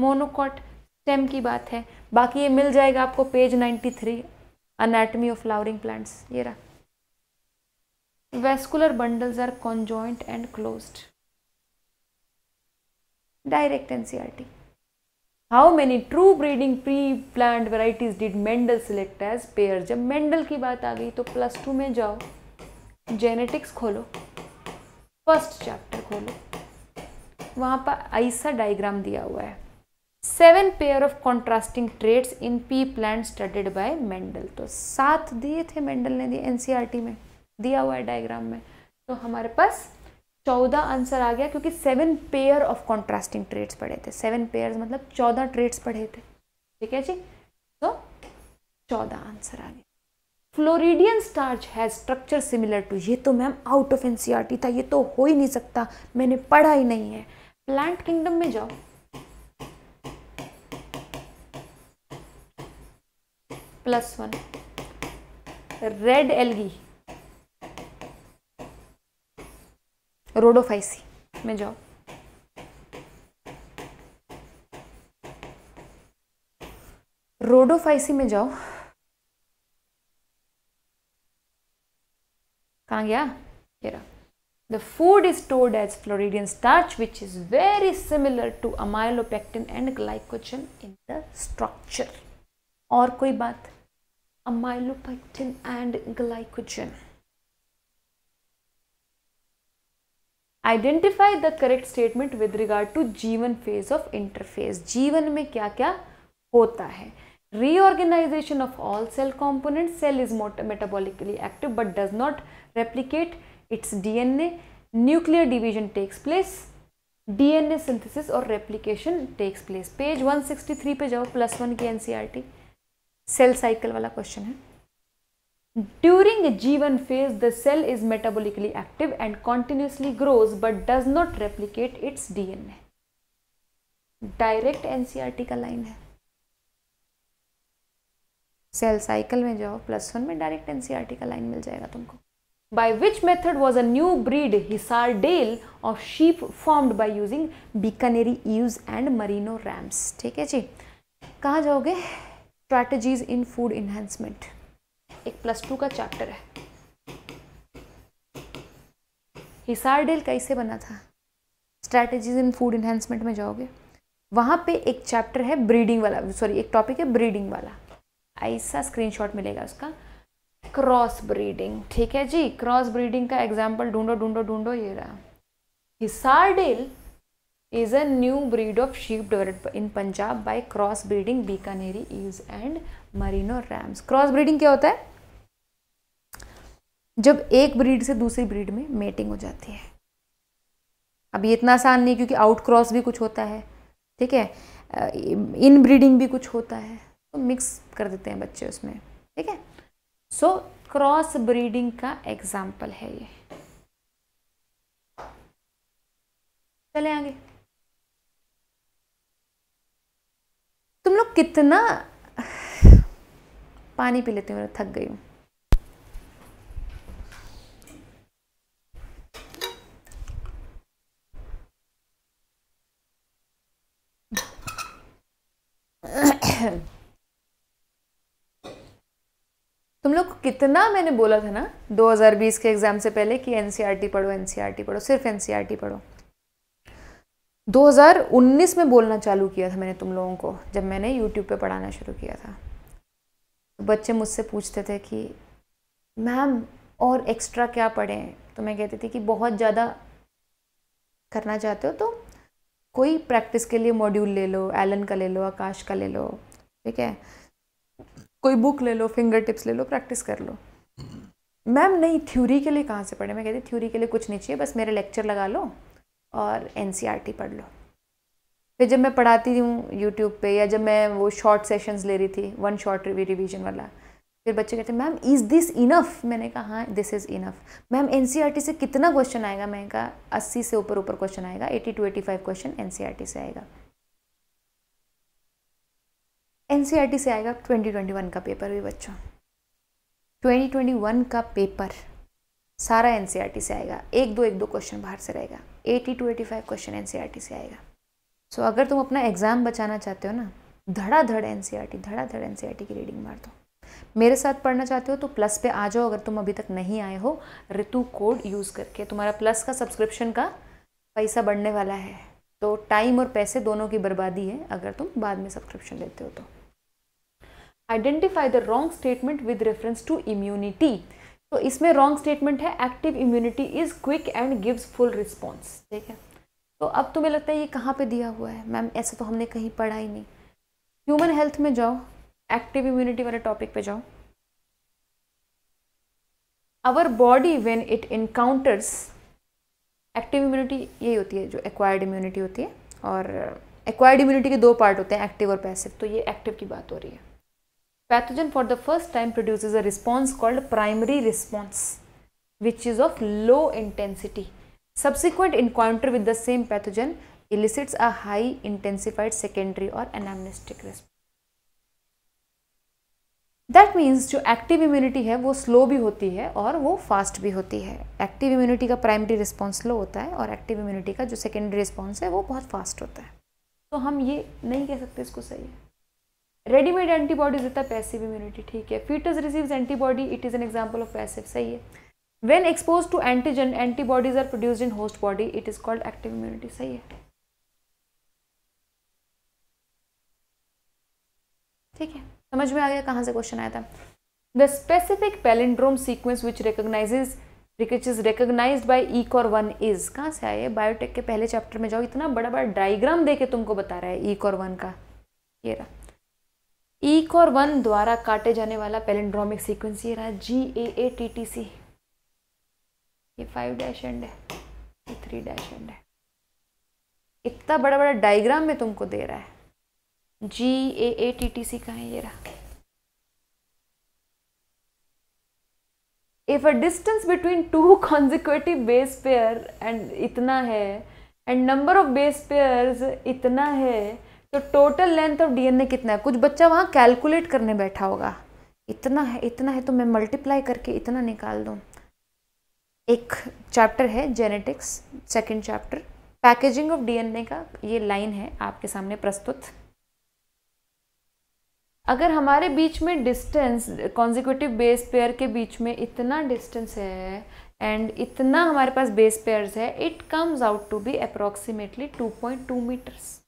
मोनोकॉट स्टेम की बात है बाकी ये मिल जाएगा आपको page 93 three anatomy of flowering plants ये रहा vascular bundles are conjoint and closed direct NCRT. How many true breeding pea plant varieties did Mendel select as pair जब मेंडल की बात आ गई तो प्लस टू में जाओ जेनेटिक्स खोलो फर्स्ट चैप्टर खोलो वहाँ पर ऐसा डायग्राम दिया हुआ है seven pair of contrasting traits in pea plant studied by Mendel तो सात दिए थे मेंडल ने दिए एनसीईआरटी e में दिया हुआ है डायग्राम में तो हमारे पास चौदह आंसर आ गया क्योंकि seven pair of contrasting traits पढ़े थे सेवन पेयर मतलब चौदह ट्रेड्स पढ़े थे ठीक है जी तो चौदह आंसर आ गया फ्लोरिडियन स्टार्च है स्ट्रक्चर सिमिलर टू ये तो मैम आउट ऑफ एनसीईआरटी था ये तो हो ही नहीं सकता मैंने पढ़ा ही नहीं है प्लांट किंगडम में जाओ plus one red algae Rhodophyceae में जाओ रोडोफाइसी में जाओ कहाँ गया ये रहा The food is stored as Floridian starch which is very similar to amylopectin and glycogen in the structure. और koi baat amylopectin and glycogen. identify the correct statement with regard to g1 phase of interphase g1 mein kya kya hota hai reorganization of all cell components cell is metabolically active but does not replicate its DNA. Nuclear division takes place. DNA synthesis और replication takes place page one sixty three पे जाओ प्लस वन की एनसीईआरटी सेल साइकिल वाला क्वेश्चन है during G one phase the cell is metabolically active and continuously grows but does not replicate its DNA direct NCERT का लाइन है सेल साइकिल में जाओ प्लस वन में डायरेक्ट एनसीआरटी e का लाइन मिल जाएगा तुमको By which method was a new breed Hisar Dale of sheep formed by using Bikaneri ewes and merino rams. ठीक है जी कहाँ जाओगे strategies in food enhancement एक plus टू का chapter है हिसार डेल कैसे बना था स्ट्रैटेजीज इन फूड इन्हेंसमेंट में जाओगे वहाँ पे एक चैप्टर है ब्रीडिंग वाला सॉरी एक टॉपिक है ब्रीडिंग वाला ऐसा स्क्रीनशॉट मिलेगा उसका क्रॉस ब्रीडिंग ठीक है जी क्रॉस ब्रीडिंग का एग्जाम्पल ढूंढो ढूंढो ढूंढो ये रहा Hisardale is a new breed of sheep develop in Punjab by cross breeding Bikaneri ewes and merino rams cross breeding क्या होता है जब एक ब्रीड से दूसरी ब्रीड में मेटिंग हो जाती है अब ये इतना आसान नहीं क्योंकि आउट क्रॉस भी कुछ होता है ठीक है इन ब्रीडिंग भी कुछ होता है तो मिक्स कर देते हैं बच्चे उसमें ठीक है सो क्रॉस ब्रीडिंग का एग्जाम्पल है ये चले आगे तुम लोग कितना पानी पी लेते हो थक गई हूँ तुम लोग कितना मैंने बोला था ना 2020 के एग्ज़ाम से पहले कि एन e पढ़ो एन e पढ़ो सिर्फ एन e पढ़ो 2019 में बोलना चालू किया था मैंने तुम लोगों को जब मैंने यूट्यूब पे पढ़ाना शुरू किया था तो बच्चे मुझसे पूछते थे कि मैम और एक्स्ट्रा क्या पढ़ें तो मैं कहती थी कि बहुत ज़्यादा करना चाहते हो तो कोई प्रैक्टिस के लिए मॉड्यूल ले लो एलन का ले लो आकाश का ले लो ठीक है कोई बुक ले लो फिंगर टिप्स ले लो प्रैक्टिस कर लो मैम नहीं थ्योरी के लिए कहाँ से पढ़े मैं कहती थ्योरी के लिए कुछ नहीं चाहिए बस मेरे लेक्चर लगा लो और एन e पढ़ लो फिर जब मैं पढ़ाती हूँ यूट्यूब पे या जब मैं वो शॉर्ट सेशंस ले रही थी वन शॉर्ट रिविजन वाला फिर बच्चे कहते मैम इज़ दिस इनफ मैंने कहा हाँ this is enough ma'am N से कितना क्वेश्चन आएगा मैंने कहा अस्सी से ऊपर ऊपर क्वेश्चन आएगा eighty two eighty five question N से आएगा एन e से आएगा 2021 का पेपर भी बच्चों 2021 का पेपर सारा एन e से आएगा एक दो एक दो क्वेश्चन बाहर से रहेगा 80 टू 85 क्वेश्चन एन से आएगा सो so, अगर तुम अपना एग्ज़ाम बचाना चाहते हो ना धड़ाधड़ एन e धड़ाधड़ एन की रीडिंग मार दो मेरे साथ पढ़ना चाहते हो तो प्लस पे आ जाओ अगर तुम अभी तक नहीं आए हो ऋतु कोड यूज़ करके तुम्हारा प्लस का सब्सक्रिप्शन का पैसा बढ़ने वाला है तो टाइम और पैसे दोनों की बर्बादी है अगर तुम बाद में सब्सक्रिप्शन लेते हो तो identify the wrong statement with reference to immunity तो इसमें रॉन्ग स्टेटमेंट है active immunity is quick and gives full response ठीक है तो अब तुम्हें लगता है ये कहाँ पे दिया हुआ है मैम ऐसा तो हमने कहीं पढ़ा ही नहीं ह्यूमन हेल्थ में जाओ एक्टिव इम्यूनिटी वाले टॉपिक पे जाओ our body when it encounters active immunity यही होती है जो एक्वायर्ड इम्यूनिटी होती है और एक्वायर्ड इम्यूनिटी के दो पार्ट होते हैं एक्टिव और पैसिव तो ये एक्टिव की बात हो रही है pathogen for the first time produces a response called primary response which is of low intensity. Subsequent encounter with the same pathogen elicits a high intensified secondary or anamnestic response. that means jo active immunity hai wo slow bhi hoti hai aur wo fast bhi hoti hai active immunity ka primary response slow hota hai aur active immunity ka jo secondary response hai wo bahut fast hota hai तो हम ये नहीं कह सकते इसको सही है रेडीमेड एंटीबॉडीज देता है पैसिव इम्यूनिटी ठीक है foetus receives antibody it is an example of passive सही है when expose to antigen antibodies are produced in host body it is called active immunity सही है ठीक है समझ में आ गया कहाँ से क्वेश्चन आया था the specific palindrome sequence which recognizes which is recognize by E co R one is कहाँ से आए बायोटेक के पहले चैप्टर में जाओ इतना बड़ा बड़ा डायग्राम देके तुमको बता रहा है ई कॉर वन का ये रहा एक और वन द्वारा काटे जाने वाला पेलेंड्रोमिक सीक्वेंस ये रहा जी ए ए टी टी सी ये फाइव डैश एंड है ये थ्री डैश एंड है इतना बड़ा बड़ा डायग्राम में तुमको दे रहा है जी ए ए टी टी सी का है ये रहा if a distance between two consecutive base pair and इतना है and number of base pairs इतना है तो टोटल लेंथ ऑफ डीएनए कितना है कुछ बच्चा वहाँ कैलकुलेट करने बैठा होगा इतना है इतना है तो मैं मल्टीप्लाई करके इतना निकाल दूँ एक चैप्टर है genetics second chapter packaging of DNA का ये लाइन है आपके सामने प्रस्तुत अगर हमारे बीच में डिस्टेंस कॉन्जिक्यूटिव बेस पेयर के बीच में इतना डिस्टेंस है एंड इतना हमारे पास बेस पेयर्स है it comes out to be approximately 2.2 metres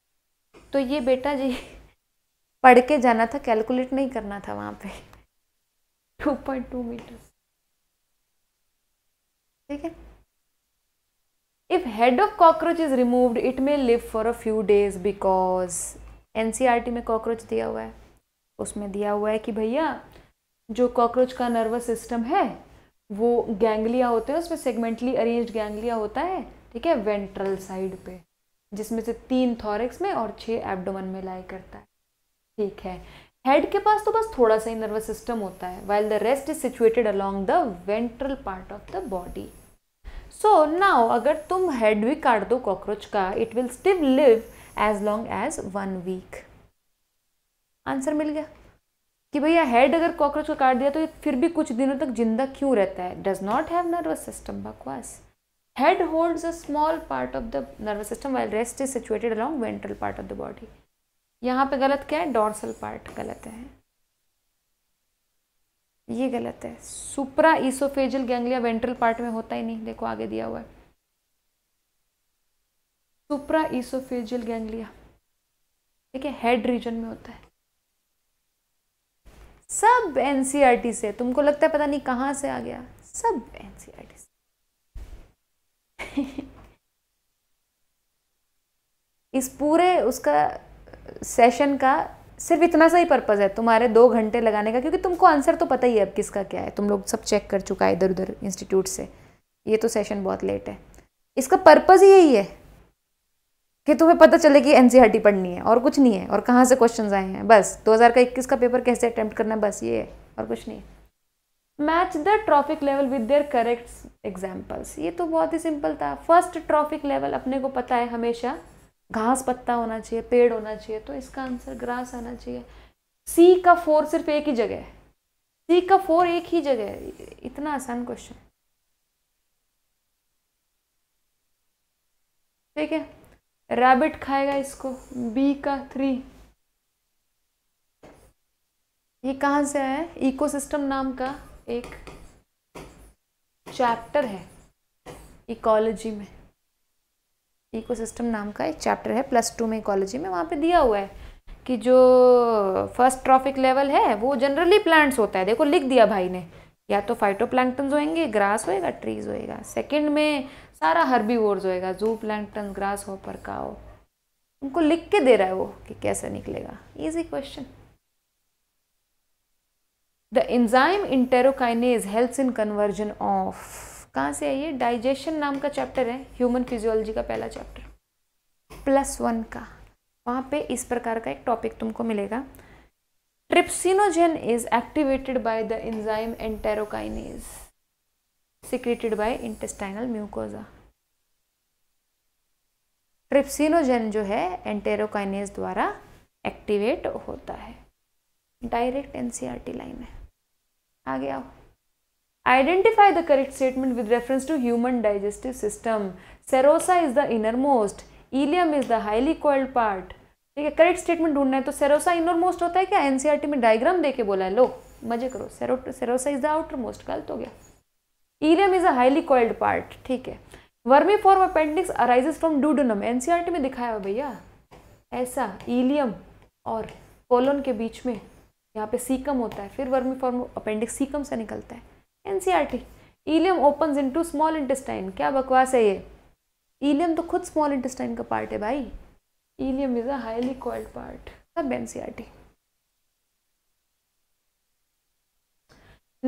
तो ये बेटा जी पढ़ के जाना था कैलकुलेट नहीं करना था वहाँ पे टू पॉइंट टू मीटर ठीक है if head of cockroach is removed it may live for a few days because NCERT में कॉकरोच दिया हुआ है उसमें दिया हुआ है कि भैया जो कॉकरोच का नर्वस सिस्टम है वो गैंगलिया होते हैं उसमें सेगमेंटली अरेंज गैंगलिया होता है ठीक है वेंट्रल साइड पे जिसमें से तीन थॉरिक्स में और छः एब्डोमन में लाई करता है ठीक है हेड के पास तो बस थोड़ा सा ही नर्वस सिस्टम होता है while the rest is situated along the ventral part of the body so now अगर तुम हेड भी काट दो कॉकरोच का it will still live as long as one week answer मिल गया कि भैया हेड अगर कॉकरोच को काट दिया तो ये फिर भी कुछ दिनों तक जिंदा क्यों रहता है does not have nervous system बकवास Head holds a small part of the nervous system while rest is situated along ventral part of the body. यहाँ पे गलत क्या है डॉर्सल पार्ट गलत है ये गलत है supraoesophageal ganglia ventral part में होता ही नहीं देखो आगे दिया हुआ है सुप्रा इसोफेजल गैंग्लिया ठीक है हेड रीजन में होता है सब एनसीईआरटी e से तुमको लगता है पता नहीं कहाँ से आ गया सब एनसीईआरटी इस पूरे उसका सेशन का सिर्फ इतना सा ही पर्पज़ है तुम्हारे दो घंटे लगाने का क्योंकि तुमको आंसर तो पता ही है अब किसका क्या है तुम लोग सब चेक कर चुका है इधर उधर इंस्टीट्यूट से ये तो सेशन बहुत लेट है इसका पर्पज़ ही यही है कि तुम्हें पता चले कि एन e पढ़नी है और कुछ नहीं है और कहाँ से क्वेश्चन आए हैं बस दो इक्कीस का पेपर कैसे अटैम्प्ट करना है बस ये है और कुछ नहीं है match the trophic level with their correct examples ये तो बहुत ही सिंपल था फर्स्ट ट्रॉफिक लेवल अपने को पता है हमेशा घास पत्ता होना चाहिए पेड़ होना चाहिए तो इसका आंसर ग्रास आना चाहिए सी का फोर सिर्फ एक ही जगह है सी का फोर एक ही जगह है इतना आसान क्वेश्चन ठीक है रैबिट खाएगा इसको बी का थ्री ये कहाँ से आया है इकोसिस्टम नाम का एक चैप्टर है इकोलॉजी में इकोसिस्टम नाम का एक चैप्टर है प्लस टू में इकोलॉजी में वहाँ पे दिया हुआ है कि जो फर्स्ट ट्रॉफिक लेवल है वो जनरली प्लांट्स होता है देखो लिख दिया भाई ने या तो फाइटो प्लैंक्टन होएंगे ग्रास होएगा ट्रीज होएगा सेकंड में सारा वोर्ड होएगा जू प्लैंकटन ग्रास हो पर का हो उनको लिख के दे रहा है वो कि कैसे निकलेगा easy question the enzyme enterokinase helps in conversion of कहाँ से है डाइजेशन नाम का चैप्टर है ह्यूमन फिजियोलॉजी का पहला चैप्टर प्लस वन का वहाँ पे इस प्रकार का एक टॉपिक तुमको मिलेगा trypsinogen is activated by the enzyme enterokinase secreted by intestinal mucosa trypsinogen जो है एंटेरोकाइनेज द्वारा एक्टिवेट होता है डायरेक्ट एनसीआरटी लाइन है आगे आओ identify the correct statement with reference to human digestive system serosa is the innermost ileum is the highly coiled part ठीक है करेक्ट स्टेटमेंट ढूंढना है तो सेरोसा इनर मोस्ट होता है क्या एनसीआरटी में डायग्राम दे के बोला है लो मजे करो sero serosa is the outermost गलत हो गया ileum is a highly coiled part ठीक है vermiform appendix arises from duodenum NCERT में दिखाया हो भैया ऐसा ईलियम और कोलन के बीच में यहाँ पे सीकम होता है फिर वर्मी फॉर्म अपेंडिक्स सीकम से निकलता है N C R T ileum open into small intestine क्या बकवास है ये ईलियम तो खुद स्मॉल इंटेस्टाइन का पार्ट है भाई ileum is a highly coiled part सब N C R T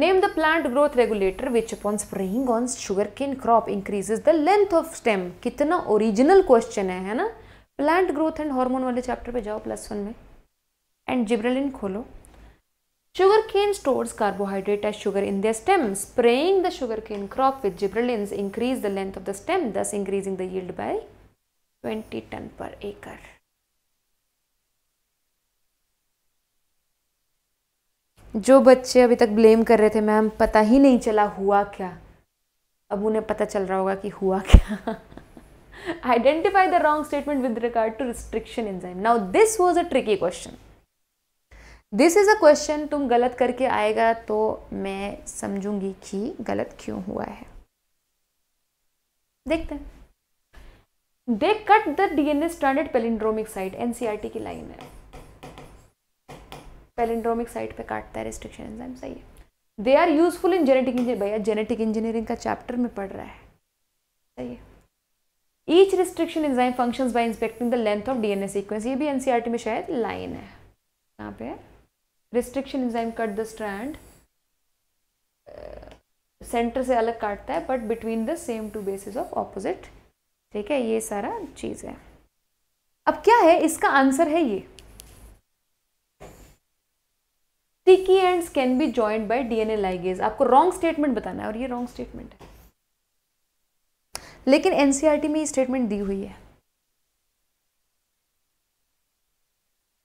name the plant growth regulator which upon upon on sugarcane crop increases the length of stem कितना ओरिजिनल क्वेश्चन है है ना प्लांट ग्रोथ एंड हार्मोन वाले चैप्टर पे जाओ प्लस वन में एंड जिब्रेलिन खोलो Sugarcane stores carbohydrate as sugar in their stem. Spraying the sugarcane crop with gibberellins increase the length of the stem, thus increasing the yield by 20 ton per acre. जो बच्चे अभी तक ब्लेम कर रहे थे मैम पता ही नहीं चला हुआ क्या अब उन्हें पता चल रहा होगा कि हुआ क्या identify the wrong statement with regard to restriction enzyme now this was a tricky question this is a question तुम गलत करके आएगा तो मैं समझूंगी कि गलत क्यों हुआ है देखते हैं they cut the D N A standard palindromic site NCERT की लाइन है पेलिंड्रोमिक साइट पे काटता है रिस्ट्रिक्शन एंजाइम सही है they are useful in genetic engineer भैया जेनेटिक इंजीनियरिंग का चैप्टर में पढ़ रहा है सही है each restriction enzyme functions by inspecting the length of DNA sequence ये भी एनसीईआरटी e में शायद लाइन है कहाँ पे है restriction enzyme cut the strand centre से अलग काटता है but between the same two bases of opposite ठीक है ये सारा चीज़ है अब क्या है इसका आंसर है ये sticky ends can be joined by DNA ligase आपको रॉन्ग स्टेटमेंट बताना है और ये रॉन्ग स्टेटमेंट है लेकिन एनसीआरटी e में ये स्टेटमेंट दी हुई है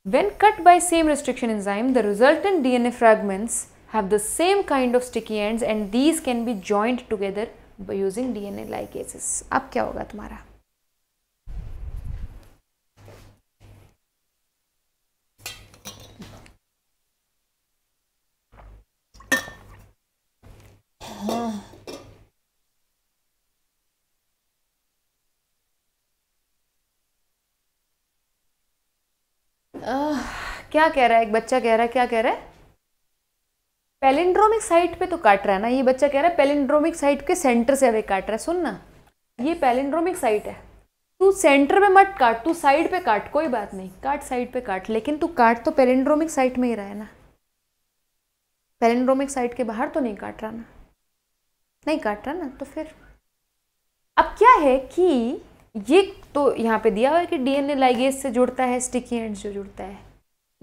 When cut by same restriction enzyme, the resultant DNA fragments have the same kind of sticky ends and these can be joined together by using DNA ligases. अब क्या होगा तुम्हारा क्या कह रहा है एक बच्चा कह रहा है क्या कह रहा है पेलिंड्रोमिक साइट पे तो काट रहा है ना ये बच्चा कह रहा है पेलिंड्रोमिक साइट के सेंटर से अभी काट रहा है सुन ना ये पेलिंड्रोमिक साइट है तू सेंटर में मत काट तू साइड पे काट कोई बात नहीं काट साइड पे काट लेकिन तू काट तो पेलिंड्रोमिक साइट में ही रहा है ना पेलिंड्रोमिक साइट के बाहर तो नहीं काट रहा ना नहीं काट रहा ना तो फिर अब क्या है कि ये तो यहाँ पे दिया हुआ है कि डीएनए लाइगेज से जुड़ता है स्टिकी एंड से जुड़ता है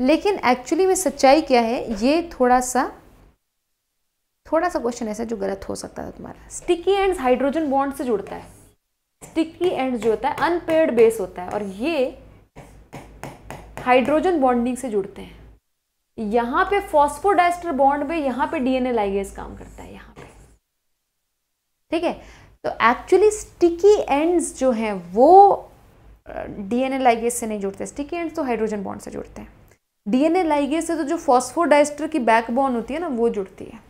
लेकिन एक्चुअली में सच्चाई क्या है ये थोड़ा सा थोड़ा सा क्वेश्चन ऐसा जो गलत हो सकता था तुम्हारा स्टिकी एंड्स हाइड्रोजन बॉन्ड से जुड़ता है स्टिकी एंड जो होता है अनपेड बेस होता है और ये हाइड्रोजन बॉन्डिंग से जुड़ते हैं यहाँ पे फॉस्फोडाइस्टर बॉन्ड में यहाँ पे डीएनए लाइगेज काम करता है यहाँ पे ठीक है तो एक्चुअली स्टिकी एंड्स जो हैं वो ए लाइगेज से नहीं जुड़ते स्टिकी एंड्स तो हाइड्रोजन बॉन्ड से जुड़ते हैं ए लाइगेज से तो जो फॉस्फोडाइस्टर की बैकबोन होती है ना वो जुड़ती है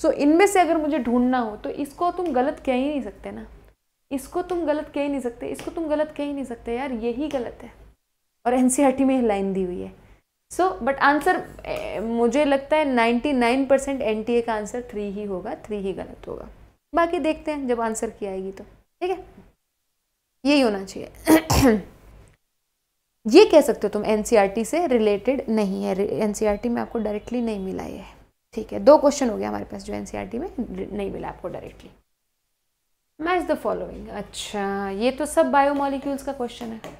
सो so, इनमें से अगर मुझे ढूंढना हो तो इसको तुम गलत कह ही नहीं सकते ना इसको तुम गलत कह ही नहीं सकते इसको तुम गलत कह ही नहीं सकते यार यही गलत है और एन e में लाइन दी हुई है सो बट आंसर मुझे लगता है 99 परसेंट एन का आंसर थ्री ही होगा थ्री ही गलत होगा बाकी देखते हैं जब आंसर की आएगी तो ठीक है यही होना चाहिए ये कह सकते हो तुम एनसीईआरटी e से रिलेटेड नहीं है एनसीईआरटी e में आपको डायरेक्टली नहीं मिला ये ठीक है दो क्वेश्चन हो गया हमारे पास जो एनसीईआरटी e में नहीं मिला आपको डायरेक्टली मैच द फॉलोइंग अच्छा ये तो सब बायोमोलिक्यूल्स का क्वेश्चन है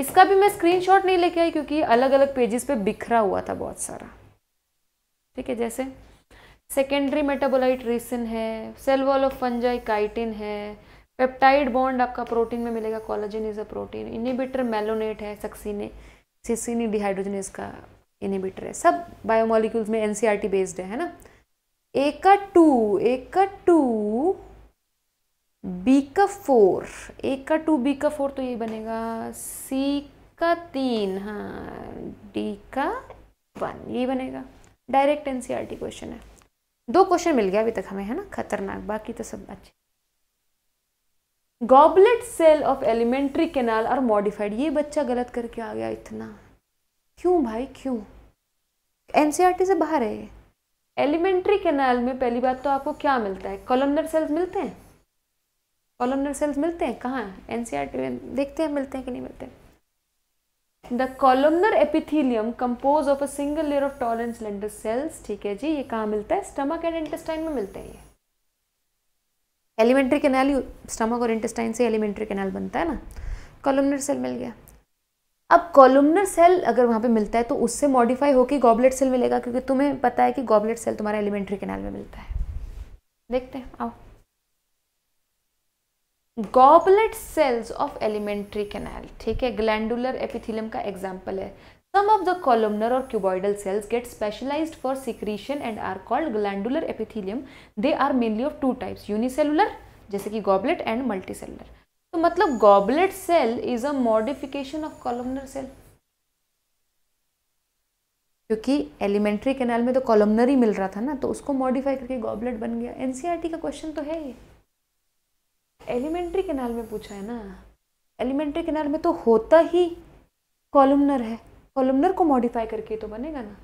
इसका भी मैं स्क्रीनशॉट नहीं लेके आई क्योंकि अलग अलग पेजेस पे बिखरा हुआ था बहुत सारा ठीक है जैसे सेकेंडरी मेटाबोलाइट रिसिन है cell wall of fungi chitin है पेप्टाइड बॉन्ड आपका प्रोटीन में मिलेगा collagen is a protein inhibitor malonate है सक्सीने सिसिनी डिहाइड्रोजनेस का इनिबिटर है सब बायोमोलिक्यूल्स में एनसीईआरटी बेस्ड e है ना एक का टू एक का टू बी का फोर एक का टू बी का फोर तो ये बनेगा सी का तीन हाँ डी का वन ये बनेगा डायरेक्ट एनसीईआरटी क्वेश्चन है दो क्वेश्चन मिल गया अभी तक हमें है ना खतरनाक बाकी तो सब अच्छे goblet cell of alimentary canal और मॉडिफाइड ये बच्चा गलत करके आ गया इतना क्यों भाई क्यों एनसीईआरटी e से बाहर है एलिमेंट्री कैनाल में पहली बात तो आपको क्या मिलता है कॉलमनर सेल्स मिलते हैं कॉलमनर सेल्स मिलते हैं कहाँ एनसीईआरटी e में देखते हैं मिलते हैं कि नहीं मिलते हैं the columnar epithelium compose of a single layer of tall and cells ठीक है जी ये कहाँ मिलता है स्टमक एंड इंटेस्टाइन में मिलते हैं ये एलिमेंट्री कैनाल स्टमक और इंटेस्टाइन से एलिमेंट्री कैनाल बनता है ना कॉलमनर सेल मिल गया अब कॉलमनर सेल अगर वहाँ पे मिलता है तो उससे मॉडिफाई होकर गॉबलेट सेल मिलेगा क्योंकि तुम्हें पता है कि गॉबलेट सेल तुम्हारा एलिमेंट्री कैनाल में मिलता है देखते हैं आओ goblet cells of alimentary canal ठीक है ग्लैंडुलर एपिथिलियम का एग्जाम्पल है सम ऑफ द कॉलमनर और cuboidal cells get specialise for secretion and are called glandular epithelium they are mainly of two types unicellular जैसे कि गॉबलेट एंड मल्टी सेलुलर तो मतलब goblet cell is a modification of columnar cell क्योंकि एलिमेंट्री कैनाल में तो कॉलमनर ही मिल रहा था ना तो उसको मॉडिफाई करके गॉबलेट बन गया एनसीआर e का क्वेश्चन तो है ही एलिमेंट्री कैनाल में पूछा है ना एलिमेंट्री कैनाल में तो होता ही कॉलमनर है कॉलमनर को मॉडिफाई करके तो बनेगा ना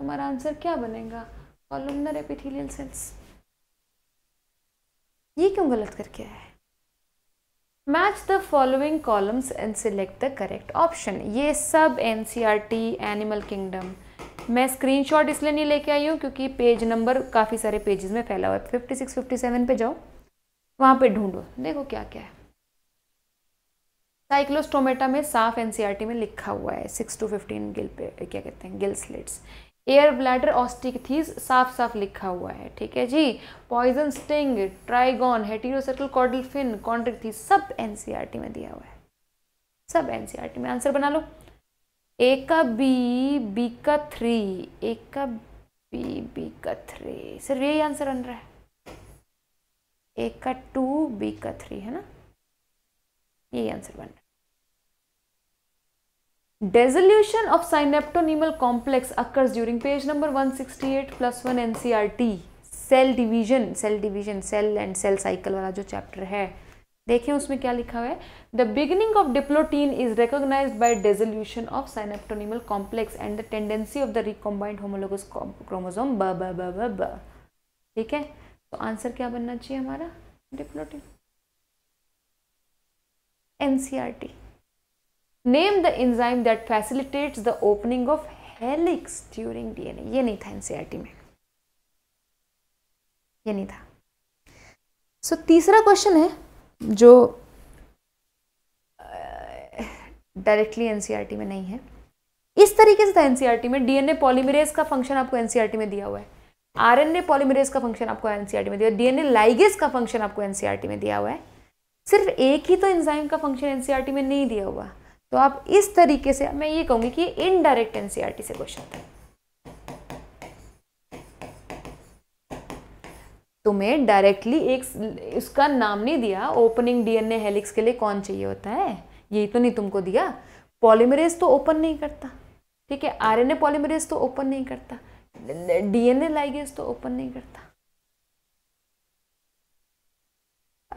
हमारा आंसर क्या बनेगा कॉलमनर एपिथेलियल सेल्स ये क्यों गलत करके आया है match the following columns and select the correct option ये सब एन एनिमल किंगडम मैं स्क्रीनशॉट इसलिए नहीं लेके आई हूँ क्योंकि पेज नंबर काफ़ी सारे पेजेस में फैला हुआ है फिफ्टी सिक्स फिफ्टी सेवन पे जाओ वहाँ पे ढूंढो देखो क्या क्या है साइक्लोस्टोमेटा में साफ एनसीईआरटी e में लिखा हुआ है सिक्स टू फिफ्टीन गिल पे क्या कहते हैं gill slits air bladder Osteichthyes साफ साफ लिखा हुआ है ठीक है जी poison sting Trygon heterocercal caudal fin Chondrichthyes सब एनसीईआरटी e में दिया हुआ है सब एनसीईआरटी e में आंसर बना लो ए का बी बी का थ्री ए का बी बी का थ्री सिर्फ यही आंसर बन रहा है ए का टू बी का थ्री है ना यही आंसर बन रहा dissolution of synaptonemal complex occurs during page number 168 plus one NCERT cell division cell division cell and cell cycle वाला जो चैप्टर है देखें उसमें क्या लिखा हुआ है the beginning of diplotene is recognise by dissolution of synaptonemal complex and the tendency of the recombined homologous chromosome ब ब ब ब ठीक है तो आंसर क्या बनना चाहिए हमारा diplotene NCERT name the enzyme that facilitates the opening of helix during DNA ये नहीं था एनसीआरटी में ये नहीं था सो so, तीसरा क्वेश्चन है जो डायरेक्टली एनसीआरटी में नहीं है इस तरीके से था एनसीआरटी में डीएनए पॉलीमरेज का फंक्शन आपको एनसीआरटी में दिया हुआ है आरएनए पॉलीमरेज का फंक्शन आपको एनसीईआरटी e में दिया डीएनए लाइगेज का फंक्शन आपको एनसीईआरटी e में दिया हुआ है सिर्फ एक ही तो एंजाइम का फंक्शन एनसीईआरटी e में नहीं दिया हुआ तो आप इस तरीके से मैं ये कहूंगी कि इनडायरेक्ट एनसीईआरटी से क्वेश्चन था तुम्हें तो डायरेक्टली एक उसका नाम नहीं दिया ओपनिंग डीएनए हेलिक्स के लिए कौन चाहिए होता है यही तो नहीं तुमको दिया पॉलीमरेज तो ओपन नहीं करता ठीक है आरएनए पॉलीमरेज तो ओपन नहीं करता डीएनए लाइगेज तो ओपन नहीं करता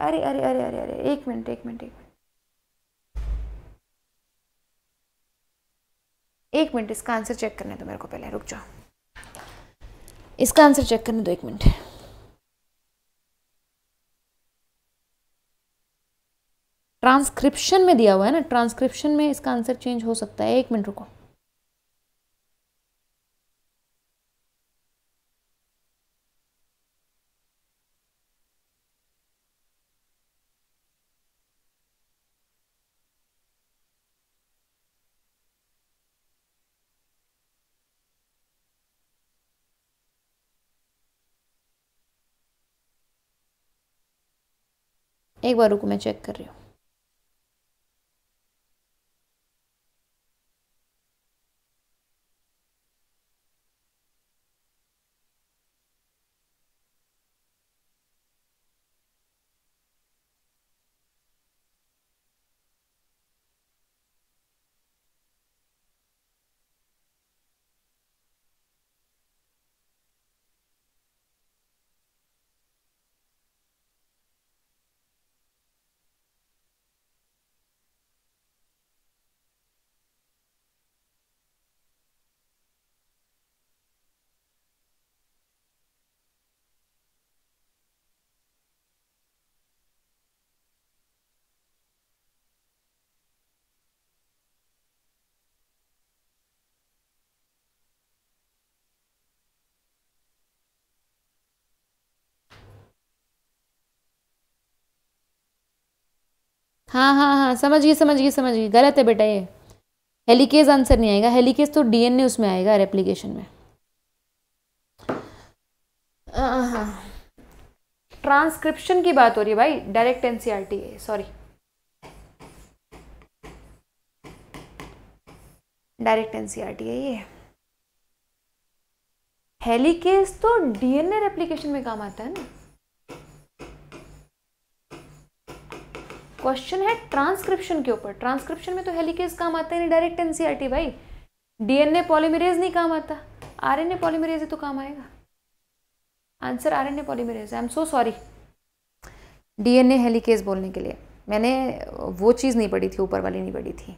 अरे अरे अरे अरे अरे एक मिनट एक मिनट एक मिनट एक मिनट इसका आंसर चेक करने दो मेरे को पहले रुक जाओ इसका आंसर चेक करने दो एक मिनट ट्रांसक्रिप्शन में दिया हुआ है ना ट्रांसक्रिप्शन में इसका आंसर चेंज हो सकता है एक मिनट रुको एक बार रुको मैं चेक कर रही हूँ हाँ हाँ हाँ समझ गई समझ गई समझ गई गलत है बेटा ये हेलीकेज आंसर नहीं आएगा हेलीकेज तो डीएनए उसमें आएगा रेप्लीकेशन में ट्रांसक्रिप्शन हाँ। की बात हो रही है भाई डायरेक्ट एनसीईआरटी e है सॉरी डायरेक्ट एनसीईआरटी है ये हेलीकेज तो डीएनए रेप्लिकेशन में काम आता है ना क्वेश्चन है ट्रांसक्रिप्शन के ऊपर ट्रांसक्रिप्शन में तो हेलीकेज काम आता है नहीं डायरेक्ट एनसीईआरटी भाई डीएनए पॉलीमरेज नहीं काम आता आरएनए पॉलीमरेज तो काम आएगा answer RNA polymerase I am so sorry DNA helicase बोलने के लिए मैंने वो चीज़ नहीं पढ़ी थी ऊपर वाली नहीं पढ़ी थी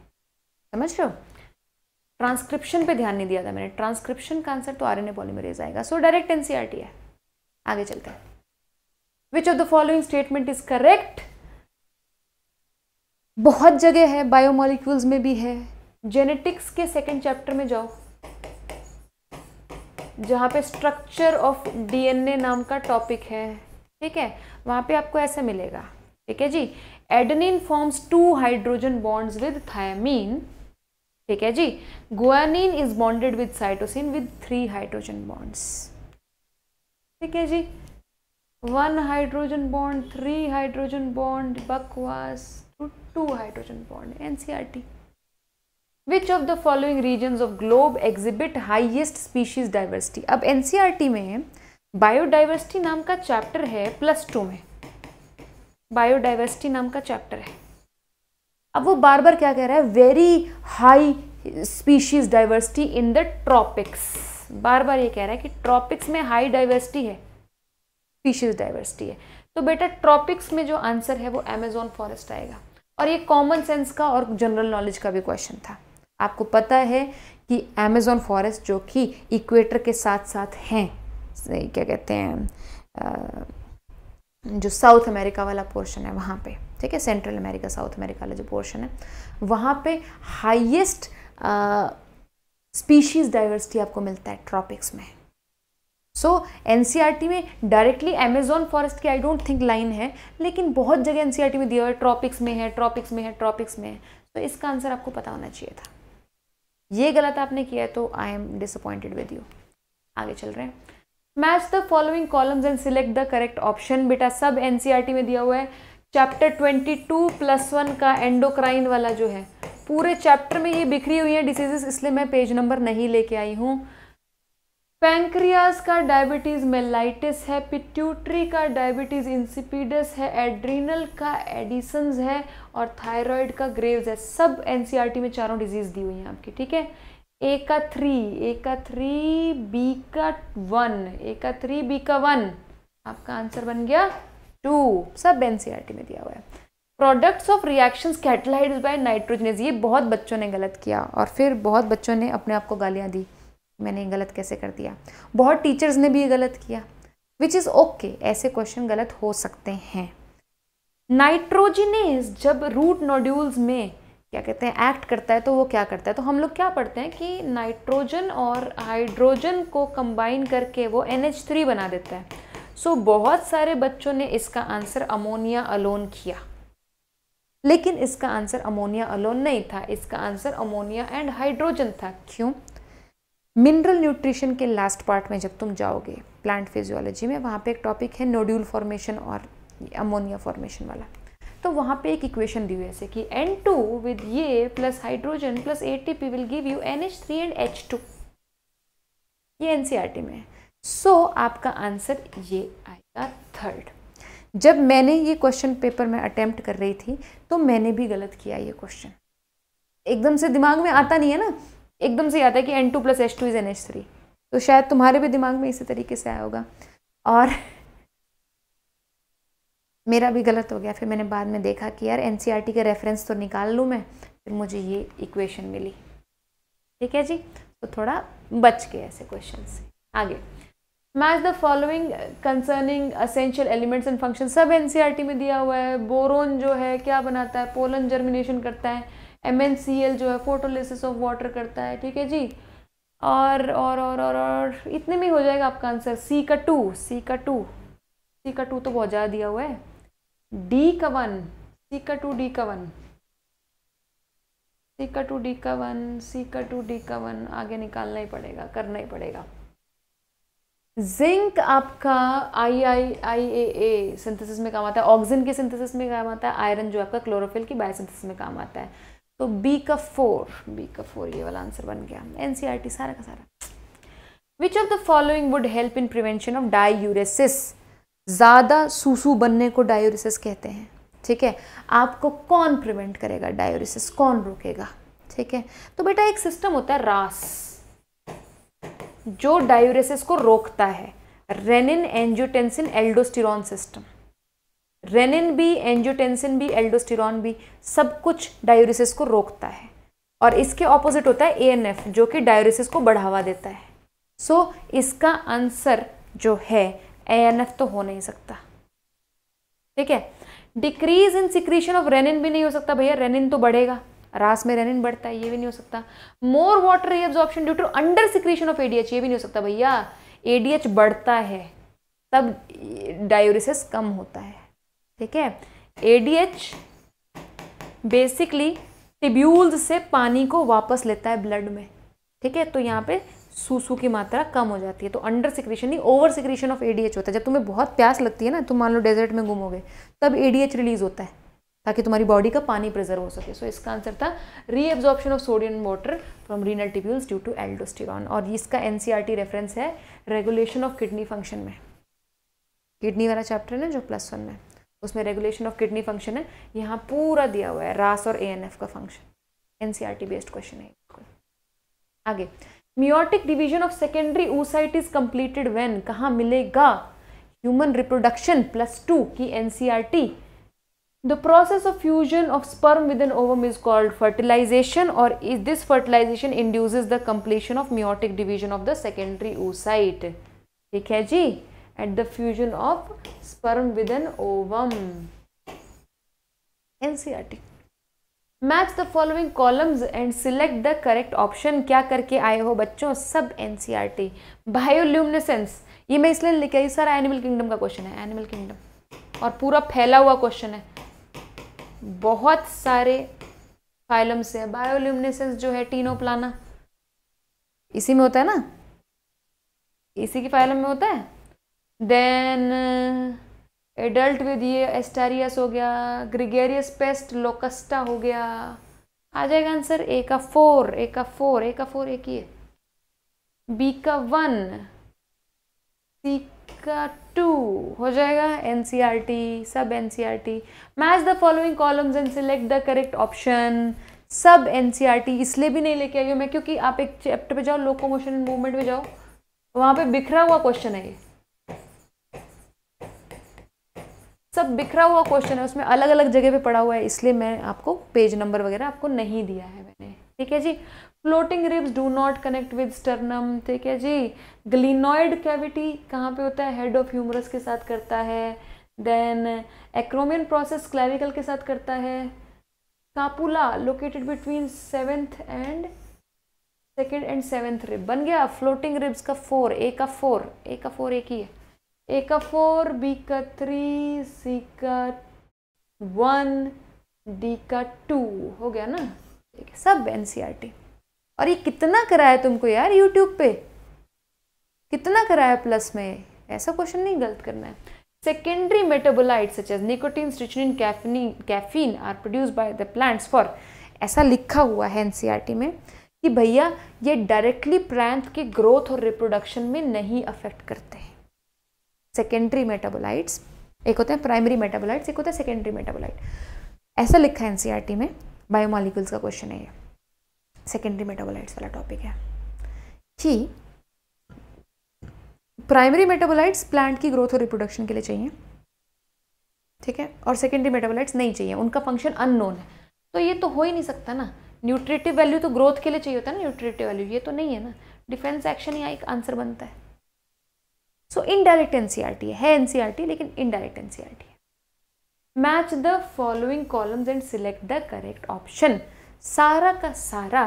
समझ रहे हो ट्रांसक्रिप्शन पे ध्यान नहीं दिया था मैंने ट्रांसक्रिप्शन का आंसर तो आरएनए पॉलीमरेज आएगा सो डायरेक्ट एनसीआरटी है आगे चलते हैं which of the following statement is correct बहुत जगह है बायोमोलिक्यूल्स में भी है जेनेटिक्स के सेकंड चैप्टर में जाओ जहाँ पे स्ट्रक्चर ऑफ डीएनए नाम का टॉपिक है ठीक है वहाँ पे आपको ऐसा मिलेगा ठीक है जी adenine forms two hydrogen bonds with thymine ठीक है जी guanine is bonded with cytosine with three hydrogen bonds ठीक है जी one hydrogen bond three hydrogen bond बकवास to N C R T which of the following region of globe exhibit highest species diversity अब टी में बायोडाइवर्सिटी नाम का चैप्टर है प्लस टू में बायोडाइवर्सिटी नाम का चैप्टर है अब वो बार बार क्या कह रहा है very high species diversity in the tropics बार बार ये कह रहा है कि ट्रॉपिक्स में हाई डाइवर्सिटी है स्पीशीज डाइवर्सिटी है तो बेटा ट्रॉपिक्स में जो आंसर है वो अमेजोन फॉरेस्ट आएगा और ये कॉमन सेंस का और जनरल नॉलेज का भी क्वेश्चन था आपको पता है कि अमेजोन फॉरेस्ट जो कि इक्वेटर के साथ साथ हैं क्या कहते हैं जो साउथ अमेरिका वाला पोर्शन है वहाँ पे ठीक है सेंट्रल अमेरिका साउथ अमेरिका वाला जो पोर्शन है वहाँ पे हाईएस्ट स्पीशीज़ डाइवर्सिटी आपको मिलता है ट्रॉपिक्स में सो एन e में डायरेक्टली अमेजोन फॉरेस्ट की आई डोंट थिंक लाइन है लेकिन बहुत जगह एन e में दिया हुआ है ट्रॉपिक्स में है ट्रॉपिक्स में है ट्रॉपिक्स में है तो इसका आंसर आपको पता होना चाहिए था ये गलत आपने किया है तो I am disappointed with you आगे चल रहे हैं match the following columns and select the correct option बेटा सब एन e में दिया हुआ है chapter twenty two plus one का एंडोक्राइन वाला जो है पूरे चैप्टर में ये बिखरी हुई है डिसीजेस इसलिए मैं पेज नंबर नहीं लेके आई हूँ पैंक्रियाज का डायबिटीज़ मेलाइटिस है पिट्यूटरी का डायबिटीज़ इंसिपिडस है एड्रीनल का एडिसन्स है और थायराइड का ग्रेव्स है सब एनसीईआरटी में चारों डिजीज़ दी हुई हैं आपकी ठीक है ए का थ्री ए का थ्री बी का वन ए का थ्री बी का वन आपका आंसर बन गया टू सब एन में दिया हुआ है products of reaction catalysed by nitrogenase ये बहुत बच्चों ने गलत किया और फिर बहुत बच्चों ने अपने आप को गालियाँ दी मैंने गलत कैसे कर दिया बहुत टीचर्स ने भी ये गलत किया विच इज़ ओके ऐसे क्वेश्चन गलत हो सकते हैं नाइट्रोजिनेस जब रूट नोड्यूल्स में क्या कहते हैं एक्ट करता है तो वो क्या करता है तो हम लोग क्या पढ़ते हैं कि नाइट्रोजन और हाइड्रोजन को कंबाइन करके वो एन थ्री बना देता है सो so, बहुत सारे बच्चों ने इसका आंसर अमोनिया अलोन किया लेकिन इसका आंसर अमोनिया अलोन नहीं था इसका आंसर अमोनिया एंड हाइड्रोजन था क्यों मिनरल न्यूट्रिशन के लास्ट पार्ट में जब तुम जाओगे प्लांट फिजियोलॉजी में वहाँ पे एक टॉपिक है नोड्यूल फॉर्मेशन और अमोनिया फॉर्मेशन वाला तो वहाँ पे एक इक्वेशन दी हुई ऐसे कि एन टू विद ये plus hydrogen plus A T P will give you N H three and H two ये एन सी आर टी में है सो so, आपका आंसर ये आएगा थर्ड जब मैंने ये क्वेश्चन पेपर में अटेम्प्ट कर रही थी तो मैंने भी गलत किया ये क्वेश्चन एकदम से दिमाग में आता नहीं है ना एकदम से आता है कि N two plus H two is N H three तो शायद तुम्हारे भी दिमाग में इसी तरीके से आया होगा और मेरा भी गलत हो गया फिर मैंने बाद में देखा कि यार एन का रेफरेंस तो निकाल लूँ मैं फिर मुझे ये इक्वेशन मिली ठीक है जी तो थोड़ा बच के ऐसे क्वेश्चन से आगे match the following concerning essential elements and function सब एन e में दिया हुआ है बोरोन जो है क्या बनाता है पोलन जर्मिनेशन करता है एम जो है फोटोलिसिस ऑफ वाटर करता है ठीक है जी और और और और और इतने में हो जाएगा आपका आंसर सी का टू सी का टू सी का टू तो बहुत ज़्यादा दिया हुआ है डी का वन सी का टू डी का वन सी का टू डी का वन सी का टू डी का वन आगे निकालना ही पड़ेगा करना ही पड़ेगा जिंक आपका आई आई आई ए ए सिंथेसिस में काम आता है ऑक्सीजन के सिंथेसिस में काम आता है आयरन जो आपका क्लोरोफिल की बायोसिंथेसिस में काम आता है तो बी का फोर बी का फोर ये वाला आंसर बन गया एन e सारा का सारा which of the following would help in prevention of diuresis ज़्यादा सूसू बनने को डायोरिसिस कहते हैं ठीक है आपको कौन प्रिवेंट करेगा डायोरिसिस कौन रोकेगा ठीक है तो बेटा एक सिस्टम होता है रास जो डायोरिसिस को रोकता है renin angiotensin aldosterone system renin भी एंजियोटेंसिन भी एल्डोस्टिरॉन भी सब कुछ डायोरिसिस को रोकता है और इसके ऑपोजिट होता है एएनएफ जो कि डायोरिसिस को बढ़ावा देता है सो so, इसका आंसर जो है एएनएफ तो हो नहीं सकता ठीक है decrease in secretion of renin भी नहीं हो सकता भैया रेनिन तो बढ़ेगा रास में रेनिन बढ़ता है ये भी नहीं हो सकता more water reabsorption due to under secretion of ADH ये भी नहीं हो सकता भैया एडीएच बढ़ता है तब डायोरिसिस कम होता है ठीक है एडीएच बेसिकली टिब्यूल्स से पानी को वापस लेता है ब्लड में ठीक है तो यहाँ पे सूसू की मात्रा कम हो जाती है तो अंडर सिक्रेशन नहीं ओवर सिक्रेशन ऑफ एडीएच होता है जब तुम्हें बहुत प्यास लगती है ना तुम मान लो डेजर्ट में घूमोगे तब एडीएच रिलीज होता है ताकि तुम्हारी बॉडी का पानी प्रिजर्व हो सके सो so, इसका आंसर था reabsorption of sodium water from renal tubules due to aldosterone और इसका एनसीईआरटी रेफरेंस e है रेगुलेशन ऑफ किडनी फंक्शन में किडनी वाला चैप्टर है ना जो प्लस वन में उसमें रेगुलेशन ऑफ किडनी फंक्शन है यहाँ पूरा दिया हुआ है रास और ए का फंक्शन एन बेस्ड क्वेश्चन है आगे meiotic division of secondary oocyte is completed when कहाँ मिलेगा ह्यूमन रिप्रोडक्शन प्लस टू की and the process of fusion of sperm with in ovum is called fertilisation और is this fertilisation induce the completion of meiotic division of the secondary oocyte ठीक है जी at the fusion of sperm with an ovum. NCRT. Match the following columns and select the correct option क्या करके आए हो बच्चों सब एन सी बायोल्यूमिनेसेंस ये मैं इसलिए लेके आई सारा एनिमल किंगडम का क्वेश्चन है एनिमल किंगडम और पूरा फैला हुआ क्वेश्चन है बहुत सारे फाइलम से बायोल्यूमिनेसेंस जो है टीनो प्लाना इसी में होता है ना इसी की फाइलम में होता है देन एडल्ट विद ये एस्टारियस हो गया ग्रिगेरियस पेस्ट लोकस्टा हो गया आ जाएगा आंसर ए का फोर ए का फोर ए का फोर एक ही है बी का वन सी का टू हो जाएगा एन सी आर टी सब N C R T match the following columns and select the correct option सब एन सी आर टी इसलिए भी नहीं लेके आई हूँ मैं क्योंकि आप एक चैप्टर पे जाओ लोको मोशन एंड मूवमेंट पे जाओ वहाँ पे बिखरा हुआ क्वेश्चन है ये सब बिखरा हुआ क्वेश्चन है उसमें अलग अलग जगह पे पड़ा हुआ है इसलिए मैं आपको पेज नंबर वगैरह आपको नहीं दिया है मैंने ठीक है जी floating ribs do not connect with sternum ठीक है जी ग्लिनॉइड कैविटी कहाँ पे होता है हेड ऑफ ह्यूमरस के साथ करता है देन एक्रोमियन प्रोसेस क्लैविकल के साथ करता है scapula located between seventh and second and seventh rib बन गया फ्लोटिंग रिब्स का फोर ए का फोर ए का फोर एक ही है ए का फोर बी का थ्री सी का वन डी का टू हो गया ना ठीक है सब एन e और ये कितना कराया तुमको यार यूट्यूब पे कितना कराया प्लस में ऐसा क्वेश्चन नहीं गलत करना है secondary metabolite such as nicotine strychnine caffeine caffeine are produce by the plants for ऐसा लिखा हुआ है एनसीईआरटी e में कि भैया ये डायरेक्टली प्लांट के ग्रोथ और रिप्रोडक्शन में नहीं अफेक्ट करते हैं सेकेंडरी मेटाबोलाइट्स एक होते हैं प्राइमरी मेटाबोलाइट्स एक होते हैं सेकेंडरी मेटाबोलाइट ऐसा लिखा है एनसीईआरटी e में बायोमॉलिक्यूल्स का क्वेश्चन है ये सेकेंडरी मेटाबोलाइट्स वाला टॉपिक है कि प्राइमरी मेटाबोलाइट्स प्लांट की ग्रोथ और रिप्रोडक्शन के लिए चाहिए ठीक है और सेकेंडरी मेटाबोलाइट्स नहीं चाहिए उनका फंक्शन अननोन है तो ये तो हो ही नहीं सकता ना न्यूट्रिटिव वैल्यू तो ग्रोथ के लिए चाहिए होता है ना न्यूट्रिटिव वैल्यू ये तो नहीं है ना डिफेंस एक्शन या एक आंसर बनता है सो इनडायरेक्ट एनसीईआरटी है एनसीईआरटी e लेकिन इनडायरेक्ट एनसीईआरटी e है match the following columns and select the correct option सारा का सारा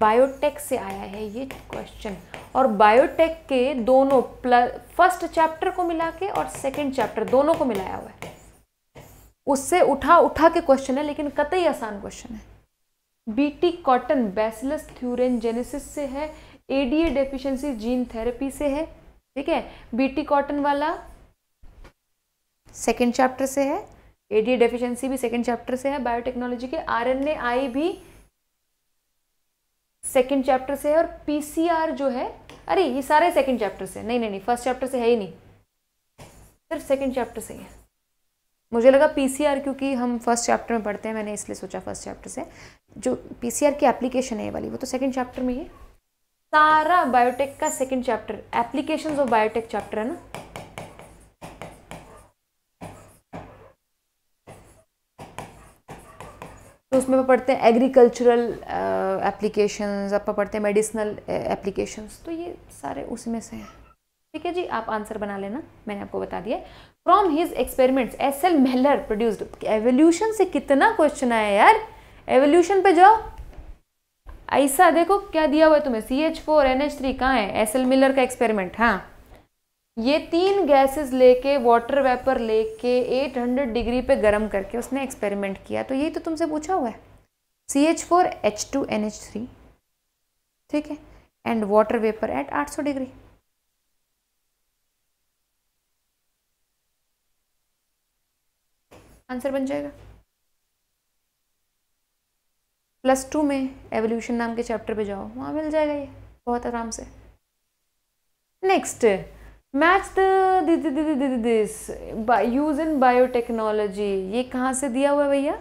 बायोटेक से आया है ये क्वेश्चन और बायोटेक के दोनों प्लस फर्स्ट चैप्टर को मिला के और सेकंड चैप्टर दोनों को मिलाया हुआ है उससे उठा उठा के क्वेश्चन है लेकिन कतई आसान क्वेश्चन है BT cotton Bacillus thuringiensis से है एडीए डेफिशिएंसी जीन थेरेपी से है ठीक है बीटी कॉटन वाला सेकेंड चैप्टर से है एडी डेफिशिएंसी भी सेकेंड चैप्टर से है बायोटेक्नोलॉजी के आरएनए आई भी सेकेंड चैप्टर से है और पीसीआर जो है अरे ये सारे सेकेंड चैप्टर से नहीं नहीं नहीं फर्स्ट चैप्टर से है ही नहीं सिर्फ सेकेंड चैप्टर से ही है मुझे लगा पीसीआर क्योंकि हम फर्स्ट चैप्टर में पढ़ते हैं मैंने इसलिए सोचा फर्स्ट चैप्टर से जो पीसीआर की एप्लीकेशन है वाली वो तो सेकेंड चैप्टर में ही है सारा बायोटेक का second chapter application of biotech chapter है ना तो उसमें पढ़ते हैं एग्रीकल्चरल एप्लीकेशन आप पढ़ते हैं मेडिसिनल एप्लीकेशन uh, तो ये सारे उसमें से हैं ठीक है जी आप आंसर बना लेना मैंने आपको बता दिया from his experiments S L Miller produced evolution से कितना क्वेश्चन आया यार एवोल्यूशन पे जाओ ऐसा देखो क्या दिया हुआ है तुम्हें C H four N H three कहाँ है एस एल मिलर का एक्सपेरिमेंट हाँ ये तीन गैसेस लेके वाटर वेपर लेके 800 डिग्री पे गर्म करके उसने एक्सपेरिमेंट किया तो यही तो तुमसे पूछा हुआ है C H four H two N H three ठीक है and water vapour at 800 degree answer बन जाएगा प्लस टू में एवोल्यूशन नाम के चैप्टर पे जाओ वहाँ मिल जाएगा ये बहुत आराम से next match this use in biotechnology ये कहाँ से दिया हुआ है भैया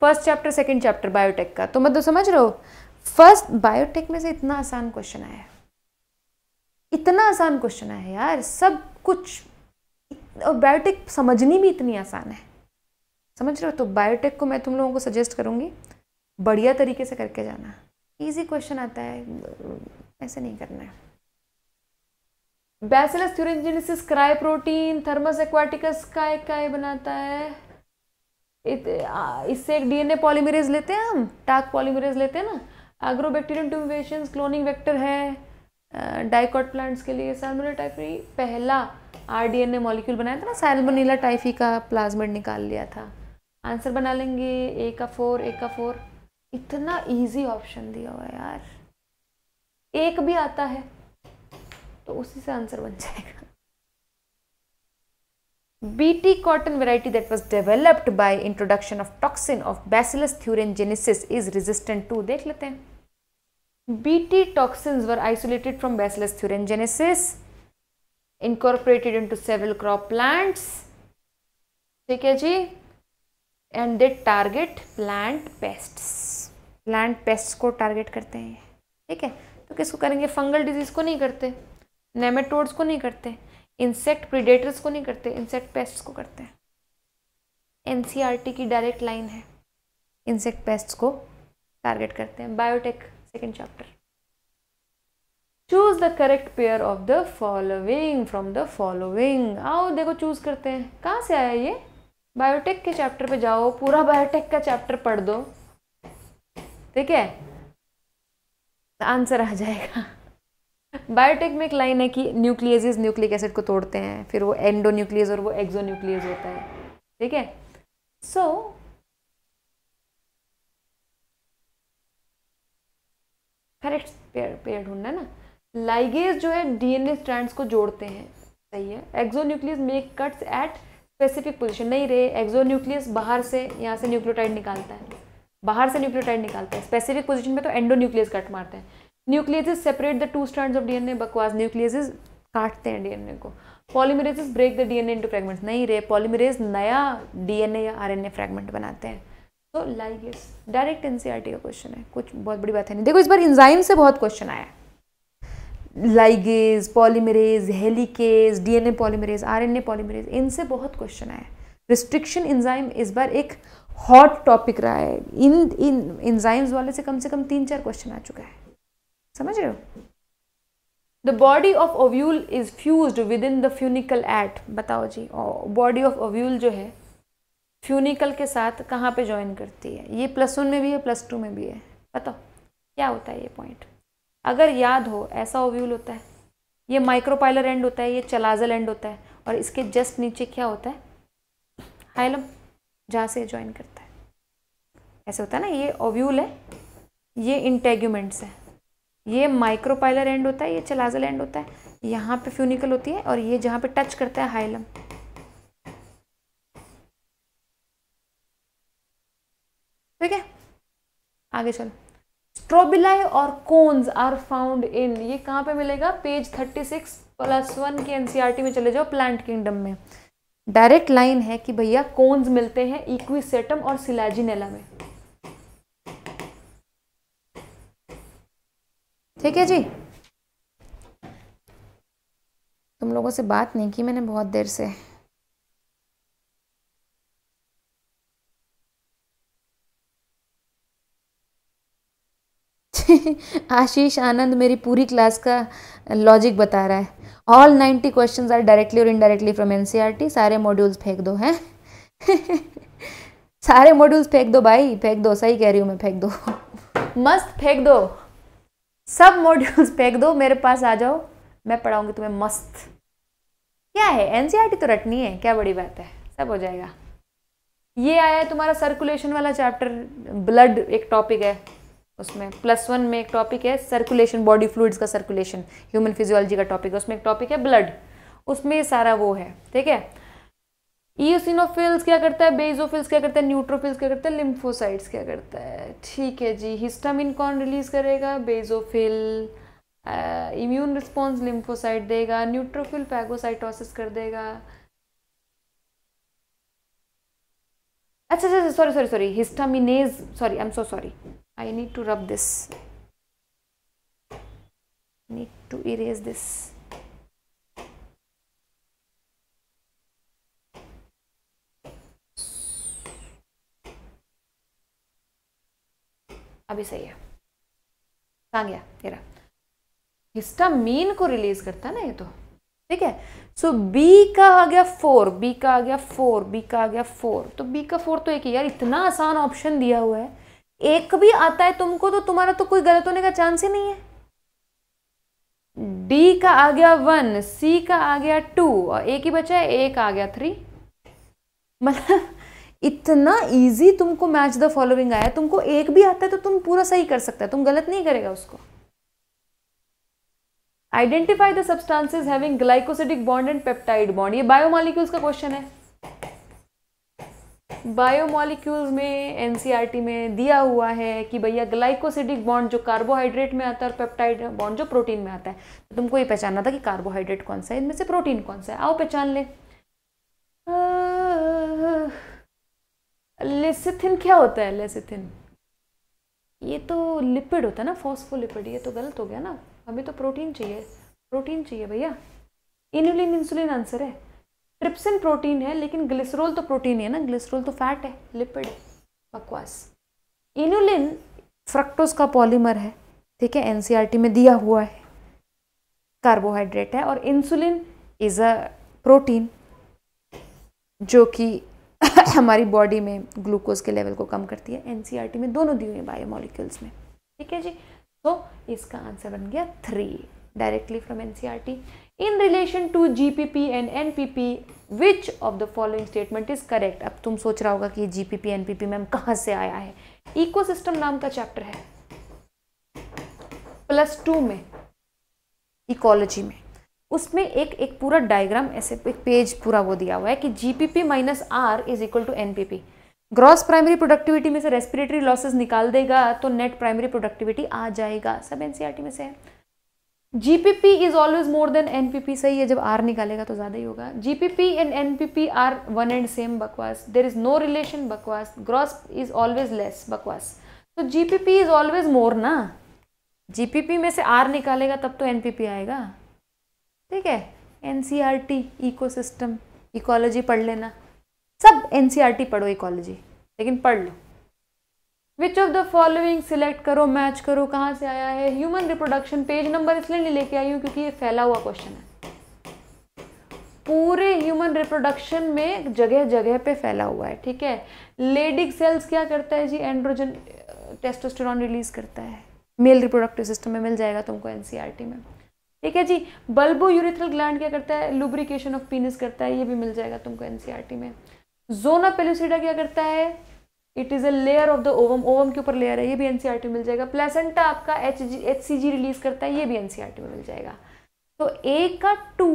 first chapter second chapter biotech का तो मतलब समझ रहे हो फर्स्ट बायोटेक में से इतना आसान क्वेश्चन आया इतना आसान क्वेश्चन आया यार सब कुछ और बायोटेक समझनी भी इतनी आसान है समझ रहे हो तो बायोटेक को मैं तुम लोगों को सजेस्ट करूँगी बढ़िया तरीके से करके जाना ईजी क्वेश्चन आता है ऐसे नहीं करना है Bacillus thuringiensis cry protein Thermus aquaticus काय काय बनाता है इससे एक डीएनए पॉलीमरेज लेते हैं हम टाक पॉलीमरेज लेते हैं ना एग्रोबैक्टीरियम ट्यूबेशन क्लोनिंग वेक्टर है डाइकॉट प्लांट्स के लिए सैलमोनीला टाइफी पहला आरडीएनए मॉलिक्यूल बनाया था ना सैलमोनीला टाइफी का प्लाज्मा निकाल लिया था आंसर बना लेंगे ए का फोर ए का फोर इतना इजी ऑप्शन दिया हुआ यार एक भी आता है तो उसी से आंसर बन जाएगा BT cotton variety that was developed by introduction of toxin of Bacillus thuringiensis is resistant to देख लेते हैं BT toxin were isolated from Bacillus thuringiensis incorporated into several crop plants ठीक है जी and they target plant pests plant pests को टारगेट करते हैं ठीक है तो किसको करेंगे फंगल डिजीज़ को नहीं करते नेमेटोड्स को नहीं करते इंसेक्ट प्रीडेटर्स को नहीं करते इंसेक्ट पेस्ट्स को करते हैं एन e की डायरेक्ट लाइन है इंसेक्ट पेस्ट्स को टारगेट करते हैं biotech second chapter choose the correct pair of the following from the following आओ देखो चूज करते हैं कहाँ से आया ये बायोटेक के चैप्टर पे जाओ पूरा बायोटेक का चैप्टर पढ़ दो ठीक है आंसर आ जाएगा बायोटेक में एक लाइन है कि न्यूक्लियस न्यूक्लिक एसिड को तोड़ते हैं फिर वो एंडो न्यूक्लियस और वो एक्जो न्यूक्लियस होता है ठीक है सो करेक्ट पेयर पेयर ढूंढना ना लाइगेज जो है डीएनए स्ट्रैंड्स को जोड़ते हैं सही है exonuclease make cuts at specific position नहीं रहे एक्जो न्यूक्लियस बाहर से यहाँ से न्यूक्लियोटाइड निकालता है बाहर से न्यूक्लियोटाइड निकालता है स्पेसिफिक पोजिशन में तो एंडो न्यूक्लियस कट मारते हैं nuclease separate the two stand of DNA बकवास न्यूक्लियस काटते हैं डीएनए को polymerases break the DNA into fragments नहीं रहे पॉलीमरेज नया डीएनए या आरएनए फ्रेगमेंट बनाते हैं तो लाइगेस डायरेक्ट एनसीईआरटी का क्वेश्चन है कुछ बहुत बड़ी बात है नहीं देखो इस बार इंजाइम से बहुत क्वेश्चन आया है ligase polymerase helicase DNA polymerase RNA polymerase इनसे बहुत क्वेश्चन आए रिस्ट्रिक्शन इन्जाइम इस बार एक हॉट टॉपिक रहा है इन इन इन्जाइम्स वाले से कम से कम तीन चार क्वेश्चन आ चुका है समझ रहे हो the body of ovule is fuse with in the funicle at बताओ जी बॉडी ऑफ ओव्यूल जो है फ्यूनिकल के साथ कहाँ पे ज्वाइन करती है ये प्लस वन में भी है प्लस टू में भी है बताओ क्या होता है ये पॉइंट अगर याद हो ऐसा ओव्यूल होता है ये माइक्रोपाइलर एंड होता है ये चलाजल एंड होता है और इसके जस्ट नीचे क्या होता है हाइलम जहाँ से ज्वाइन करता है ऐसे होता है ना ये ओव्यूल है ये इंटेग्यूमेंट्स है ये माइक्रोपाइलर एंड होता है ये चलाजल एंड होता है यहाँ पे फ्यूनिकल होती है और ये जहाँ पे टच करता है हाइलम ठीक है आगे चलो स्ट्रोबिलाई और कोन्स आर फाउंड इन ये कहाँ पे मिलेगा पेज सिक्स प्लस वन के एनसीईआरटी e में चले जाओ प्लांट किंगडम में डायरेक्ट लाइन है कि भैया कोन्स मिलते हैं इक्विसेटम और सिलाजिनेला में ठीक है जी तुम लोगों से बात नहीं की मैंने बहुत देर से आशीष आनंद मेरी पूरी क्लास का लॉजिक बता रहा है all ninety question are directly और इनडायरेक्टली फ्रॉम एन सारे मॉड्यूल्स फेंक दो हैं सारे मॉड्यूल्स फेंक दो भाई फेंक दो सही कह रही हूँ मैं फेंक दो मस्त फेंक दो सब मॉड्यूल्स फेंक दो मेरे पास आ जाओ मैं पढ़ाऊंगी तुम्हें मस्त क्या है एनसीईआरटी e तो रटनी है क्या बड़ी बात है सब हो जाएगा ये आया है तुम्हारा सर्कुलेशन वाला चैप्टर ब्लड एक टॉपिक है उसमें प्लस वन में एक टॉपिक है सर्कुलेशन बॉडी फ्लूड्स का सर्कुलेशन ह्यूमन फिजियोलॉजी का टॉपिक है उसमें एक टॉपिक है ब्लड उसमें ये सारा वो है ठीक है ईसिनोफिल्स क्या करता है बेजोफिल्स क्या करता है न्यूट्रोफिल्स क्या करता है लिम्फोसाइड्स क्या करता है ठीक है जी हिस्टामिन कौन रिलीज करेगा बेजोफिल इम्यून रिस्पॉन्स लिम्फोसाइट देगा न्यूट्रोफिल फैगोसाइटोसिस कर देगा अच्छा अच्छा sorry sorry sorry histaminase sorry I am so sorry I need to rub this need to erase this अभी सही है आ गया तेरा मीन को रिलीज करता है ना ये तो ठीक है सो बी का आ गया फोर बी का आ गया फोर बी का आ गया फोर तो बी का फोर तो एक ही यार इतना आसान ऑप्शन दिया हुआ है एक भी आता है तुमको तो तुम्हारा तो कोई गलत होने का चांस ही नहीं है डी का आ गया वन सी का आ गया टू और एक ही बचा है ए का आ गया थ्री मतलब इतना इजी तुमको मैच द फॉलोइंग आया तुमको एक भी आता है तो तुम पूरा सही कर सकता है तुम गलत नहीं करेगा उसको identify the substances having glycosidic bond and peptide bond ये बायोमोलिक्यूल्स का क्वेश्चन है बायोमोलिक्यूल्स में एन e में दिया हुआ है कि भैया ग्लाइकोसिडिक बॉन्ड जो कार्बोहाइड्रेट में आता है और पेप्टाइड बॉन्ड जो प्रोटीन में आता है तो तुमको ये पहचानना था कि कार्बोहाइड्रेट कौन सा है इनमें से प्रोटीन कौन सा है आओ पहचान ले लेसिथिन क्या होता है लेसिथिन ये तो लिपिड होता है ना फॉस्फोलिपिड ये तो गलत हो गया ना हमें तो प्रोटीन चाहिए प्रोटीन चाहिए भैया इनुलिन इंसुलिन आंसर है ट्रिप्सिन प्रोटीन है लेकिन ग्लिसरोल तो प्रोटीन है ना ग्लिसरोल तो फैट है लिपिड है बकवास इनुलिन फ्रक्टोज का पॉलीमर है ठीक है एनसीईआरटी e में दिया हुआ है कार्बोहाइड्रेट है और इंसुलिन इज़ अ प्रोटीन जो कि हमारी बॉडी में ग्लूकोज के लेवल को कम करती है एनसीईआरटी e में दोनों दी हुई है बायोमोलिक्यूल्स में ठीक है जी तो इसका आंसर बन गया three directly from NCERT in relation to GPP and NPP which of the following statement is correct अब तुम सोच रहा होगा कि पी पी मैम कहाँ से आया है इकोसिस्टम नाम का चैप्टर है प्लस टू में इकोलॉजी में उसमें एक एक पूरा डायग्राम ऐसे एक पेज पूरा वो दिया हुआ है कि GPP minus R is equal to NPP gross primary productivity में से रेस्पिरेटरी लॉसेस निकाल देगा तो नेट प्राइमरी प्रोडक्टिविटी आ जाएगा सब एनसीईआरटी e में से है G P P is always more than N P P सही है जब आर निकालेगा तो ज़्यादा ही होगा G P P and N P P R one and same बकवास देर इज नो रिलेशन बकवास ग्रॉस इज ऑलवेज लेस बकवास तो G P P is always more ना जी पी पी में से आर निकालेगा तब तो एन पी पी आएगा ठीक है N C R T ecosystem ecology पढ़ लेना सब एन सी आर टी पढ़ो इकोलॉजी लेकिन पढ़ लो which of the following select करो मैच करो कहाँ से आया है ह्यूमन रिप्रोडक्शन पेज नंबर इसलिए नहीं लेके आई हूँ क्योंकि ये फैला हुआ क्वेश्चन है पूरे ह्यूमन रिप्रोडक्शन में जगह जगह पे फैला हुआ है ठीक है लेडिक सेल्स क्या करता है जी एंड्रोजन टेस्टोस्टेरॉन रिलीज करता है मेल रिप्रोडक्टिव सिस्टम में मिल जाएगा तुमको एन e में ठीक है जी बल्बो यूरिथल ग्लैंड क्या करता है लुब्रिकेशन ऑफ पीनिस करता है ये भी मिल जाएगा तुमको एनसीआरटी e में जोना पेलुसिडा क्या करता है it is a layer of the ovum ovum के ऊपर लेयर है ये भी एनसीईआरटी e मिल जाएगा प्लेसेंटा आपका H G H C G release करता है ये भी एनसीईआरटी e में मिल जाएगा तो ए का टू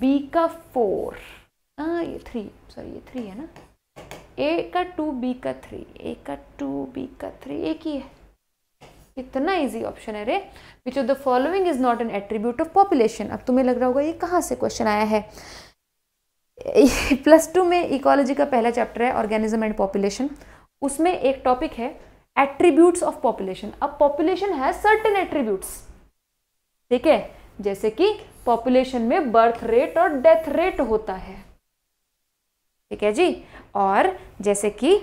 बी का फोर हाँ ये थ्री सॉरी ये थ्री है ना ए का टू बी का थ्री ए का टू बी का थ्री एक ही है इतना इजी ऑप्शन है रे which of the following is not an attribute of population अब तुम्हें लग रहा होगा ये कहाँ से क्वेश्चन आया है प्लस टू में इकोलॉजी का पहला चैप्टर है ऑर्गेनिज्म एंड पॉपुलेशन उसमें एक टॉपिक है एट्रीब्यूट्स ऑफ पॉपुलेशन अब पॉपुलेशन है सर्टेन एट्रीब्यूट्स ठीक है जैसे कि पॉपुलेशन में बर्थ रेट और डेथ रेट होता है ठीक है जी और जैसे कि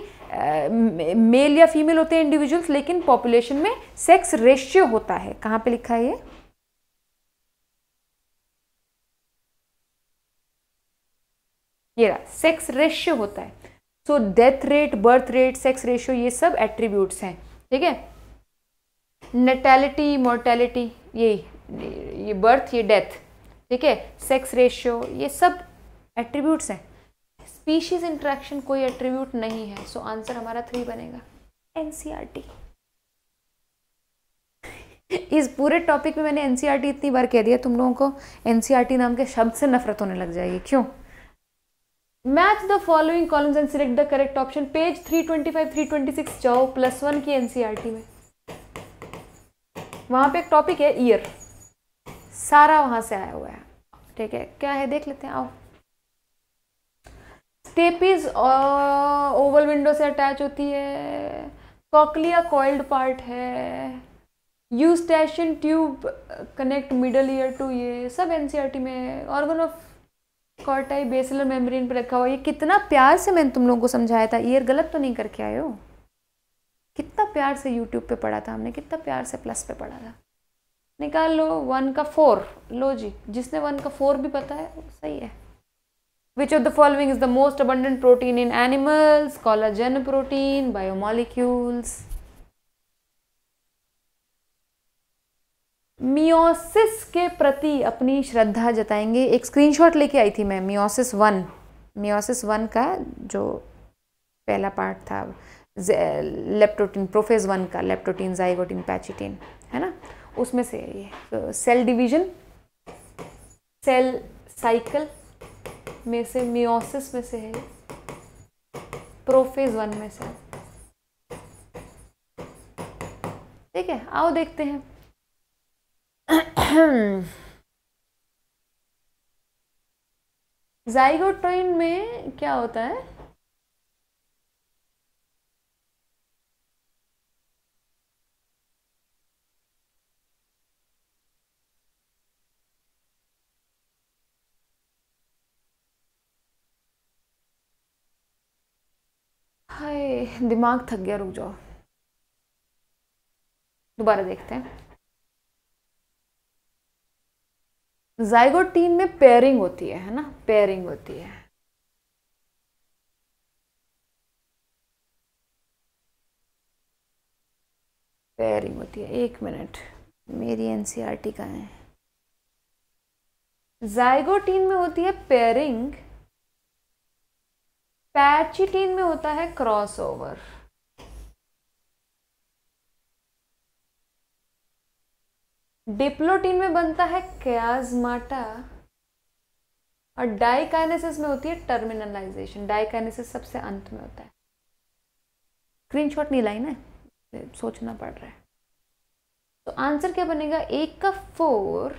मेल या फीमेल होते हैं इंडिविजुअल्स लेकिन पॉपुलेशन में सेक्स रेशियो होता है कहाँ पे लिखा है ये ये रहा सेक्स रेशियो होता है so death rate birth rate sex ratio ये सब एट्रीब्यूट्स हैं ठीक है नेटेलिटी मोर्टेलिटी ये ये बर्थ ये डेथ ठीक है सेक्स रेशियो ये सब एट्रीब्यूट्स हैं स्पीशीज इंट्रैक्शन कोई एट्रीब्यूट नहीं है सो so आंसर हमारा थ्री बनेगा एन इस पूरे टॉपिक में मैंने एनसीआरटी इतनी बार कह दिया तुम लोगों को एनसीआरटी नाम के शब्द से नफरत होने लग जाएगी क्यों match the following columns and select the correct option page 325 326 जाओ प्लस वन की एनसीईआरटी e में वहां पे एक टॉपिक है ईयर सारा वहां से आया हुआ है ठीक है क्या है देख लेते हैं आओ स्टेपीज ओवल विंडो से अटैच होती है कॉकलिया कॉइल्ड पार्ट है यू Eustachian tube connect middle ear to ये सब एनसीईआरटी e में organ of Corti basilar membrane पर रखा हुआ ये कितना प्यार से मैंने तुम लोगों को समझाया था ईयर गलत तो नहीं करके आए हो कितना प्यार से यूट्यूब पे पढ़ा था हमने कितना प्यार से प्लस पे पढ़ा था निकाल लो वन का फोर लो जी जिसने वन का फोर भी पता है सही है which of the following is the most abundant protein in animals collagen protein biomolecules meiosis के प्रति अपनी श्रद्धा जताएंगे एक स्क्रीनशॉट लेके आई थी मैं मियोसिस वन मियोसिस वन का जो पहला पार्ट था लेप्टोटीन प्रोफेज वन का लेप्टोटीन जाइगोटीन पैचिटीन है ना उसमें से ये सेल डिवीजन सेल साइकिल में से मियोसिस में से है प्रोफेज वन में से ठीक है आओ देखते हैं जाइगोटोइन में क्या होता है हाय दिमाग थक गया रुक जाओ दोबारा देखते हैं जाइगोट टीन में पेयरिंग होती है है ना पेयरिंग होती है पेयरिंग होती है एक मिनट मेरी एनसीईआरटी e का है जाइगोटीन में होती है पेयरिंग पैचिटीन में होता है क्रॉसओवर डिप्लोटीन में बनता है क्याजमाटा और डाइकाइनेसिस में होती है टर्मिनलाइजेशन डाइकाइनेसिस सबसे अंत में होता है स्क्रीन शॉट नहीं लाई ना सोचना पड़ रहा है तो आंसर क्या बनेगा ए का फोर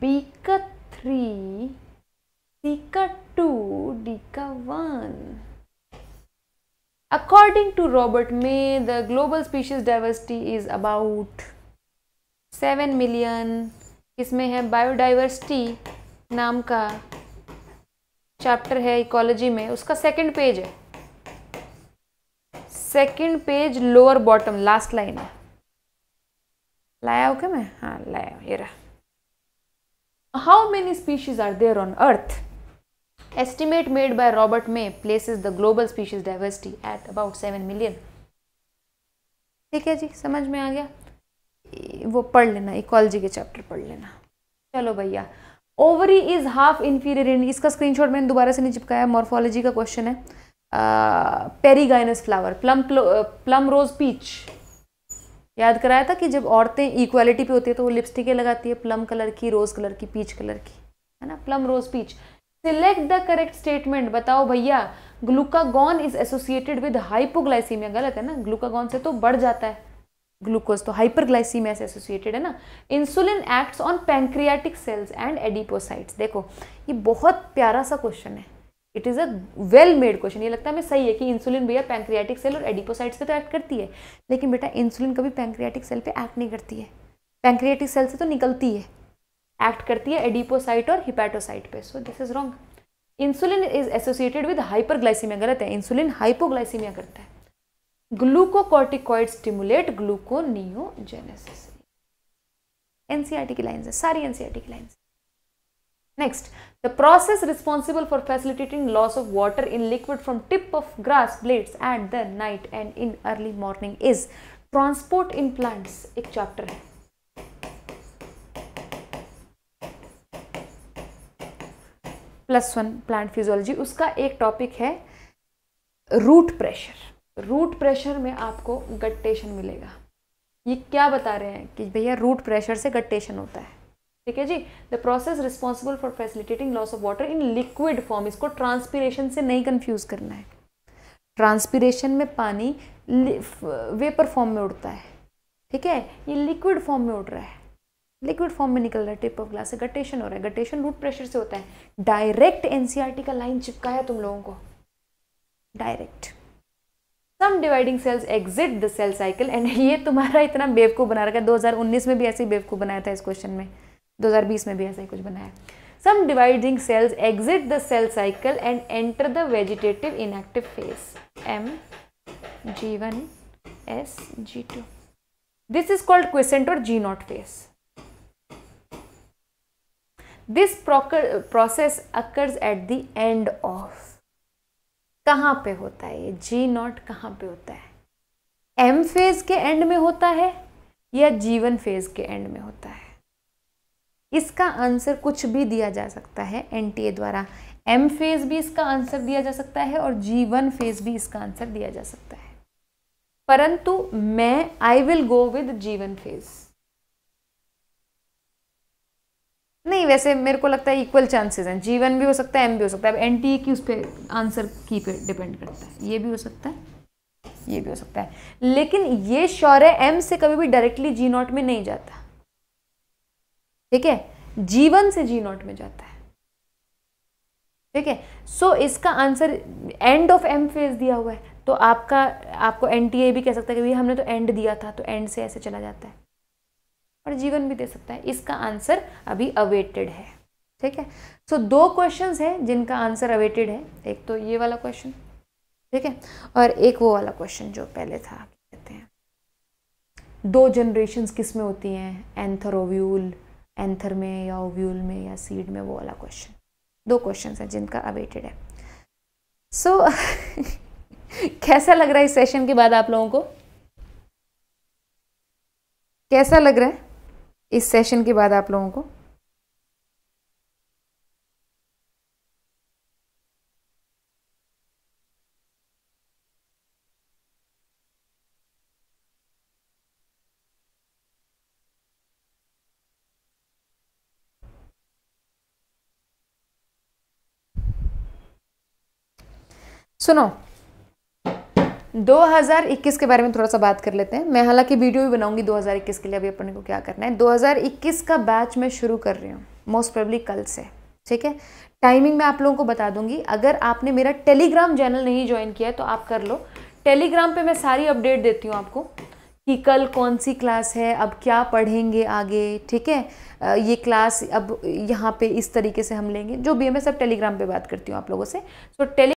बी का थ्री सी का टू डी का one according to Robert May the global species diversity is about seven million इसमें है बायोडाइवर्सिटी नाम का चैप्टर है इकोलॉजी में उसका सेकंड पेज है second page lower bottom last line है लाया ओके मैं हाँ लाया ये रहा how many species are there on earth estimate made by Robert May places the global species diversity at about seven million ठीक है जी समझ में आ गया वो पढ़ लेना इकोलॉजी के चैप्टर पढ़ लेना चलो भैया ovary is half inferior in इसका स्क्रीनशॉट मैंने दोबारा से नहीं चिपकाया मॉर्फोलॉजी का क्वेश्चन है perigynous flower plum plum rose peach याद कराया था कि जब औरतें इक्वालिटी पे होती है तो वो लिपस्टिकें लगाती है प्लम कलर की रोज़ कलर की पीच कलर की है ना plum rose peach select the correct statement बताओ भैया glucagon is associated with hypoglycaemia गलत है ना ग्लूकागॉन से तो बढ़ जाता है ग्लूकोज तो हाइपरग्लाइसीमिया से एसोसिएटेड है ना insulin acts on pancreatic cells and adipocytes देखो ये बहुत प्यारा सा क्वेश्चन है it is a well made question ये लगता है हमें सही है कि इंसुलिन भैया पैंक्रियाटिक सेल और एडिपोसाइट्स पे तो एक्ट करती है लेकिन बेटा इंसुलिन कभी पैंक्रियाटिक सेल पे एक्ट नहीं करती है पैंक्रियाटिक सेल से तो निकलती है एक्ट करती है एडिपोसाइट और हिपैटोसाइट पे so this is wrong insulin is associated with hyperglycaemia गलत है इंसुलिन हाइपोग्लाइसीमिया करता है glucocorticoid stimulate gluconeogenesis NCERT e की लाइंस e है सारी एनसीईआरटी की lines next the process responsible for facilitating loss of water in liquid from tip of grass blades at the night and in early morning is transport in plants एक चैप्टर है प्लस वन प्लांट फिजियोलॉजी उसका एक टॉपिक है रूट प्रेशर रूट प्रेशर में आपको गट्टेशन मिलेगा ये क्या बता रहे हैं कि भैया रूट प्रेशर से गट्टेशन होता है ठीक है जी the process responsible for facilitating loss of water in liquid form इसको ट्रांसपीरेशन से नहीं कन्फ्यूज़ करना है ट्रांसपीरेशन में पानी वेपर फॉर्म में उड़ता है ठीक है ये लिक्विड फॉर्म में उड़ रहा है लिक्विड फॉर्म में निकल रहा है टिप ऑफ ग्लास से गटेशन हो रहा है गटेशन रूट प्रेशर से होता है डायरेक्ट एनसीआरटी e का लाइन चिपका है तुम लोगों को direct some dividing cells exit the cell cycle and ये तुम्हारा इतना बेवकूफ़ बना रखा है 2019 में भी ऐसे ही बेवकूफ़ बनाया था इस क्वेश्चन में 2020 में भी ऐसा ही कुछ बनाया some dividing cells exit the cell cycle and enter the vegetative inactive phase M G one S G two this is called quiescent और G naught phase this process occurs at the end of कहाँ पे होता है ये जी नॉट कहाँ पे होता है एम फेज के एंड में होता है या जीवन फेज के एंड में होता है इसका आंसर कुछ भी दिया जा सकता है ए द्वारा एम फेज भी इसका आंसर दिया जा सकता है और जीवन फेज भी इसका आंसर दिया जा सकता है परंतु मैं I will go with G one phase नहीं वैसे मेरे को लगता है इक्वल चांसेस हैं जीवन भी हो सकता है एम भी हो सकता है अब एन टी ए की उस पर आंसर की पे डिपेंड करता है ये भी हो सकता है ये भी हो सकता है लेकिन ये शौर्य एम से कभी भी डायरेक्टली जी नॉट में नहीं जाता ठीक है जीवन से जी नॉट में जाता है ठीक है सो इसका answer end of M phase दिया हुआ है तो आपका आपको एन टी ए भी कह सकता है कि भैया हमने तो एंड दिया था तो एंड से ऐसे चला जाता है और जीवन भी दे सकता है इसका आंसर अभी अवेटेड है ठीक है सो दो क्वेश्चंस हैं जिनका आंसर अवेटेड है एक तो ये वाला क्वेश्चन ठीक है और एक वो वाला क्वेश्चन जो पहले था कहते हैं दो जनरेशन किस में होती हैं एंथर ओव्यूल एंथर में या ओव्यूल में या सीड में वो वाला क्वेश्चन दो क्वेश्चन हैं जिनका अवेटेड है सो so, कैसा लग रहा है इस सेशन के बाद आप लोगों को कैसा लग रहा है इस सेशन के बाद आप लोगों को सुनो 2021 के बारे में थोड़ा सा बात कर लेते हैं मैं हालांकि वीडियो भी बनाऊंगी 2021 के लिए अभी अपने को क्या करना है 2021 का बैच मैं शुरू कर रही हूँ मोस्ट प्रॉब्ली कल से ठीक है टाइमिंग मैं आप लोगों को बता दूंगी अगर आपने मेरा टेलीग्राम चैनल नहीं ज्वाइन किया है तो आप कर लो टेलीग्राम पर मैं सारी अपडेट देती हूँ आपको कि कल कौन सी क्लास है अब क्या पढ़ेंगे आगे ठीक है ये क्लास अब यहाँ पे इस तरीके से हम लेंगे जो भी है मैं सब टेलीग्राम पे बात करती हूँ आप लोगों से सो टेली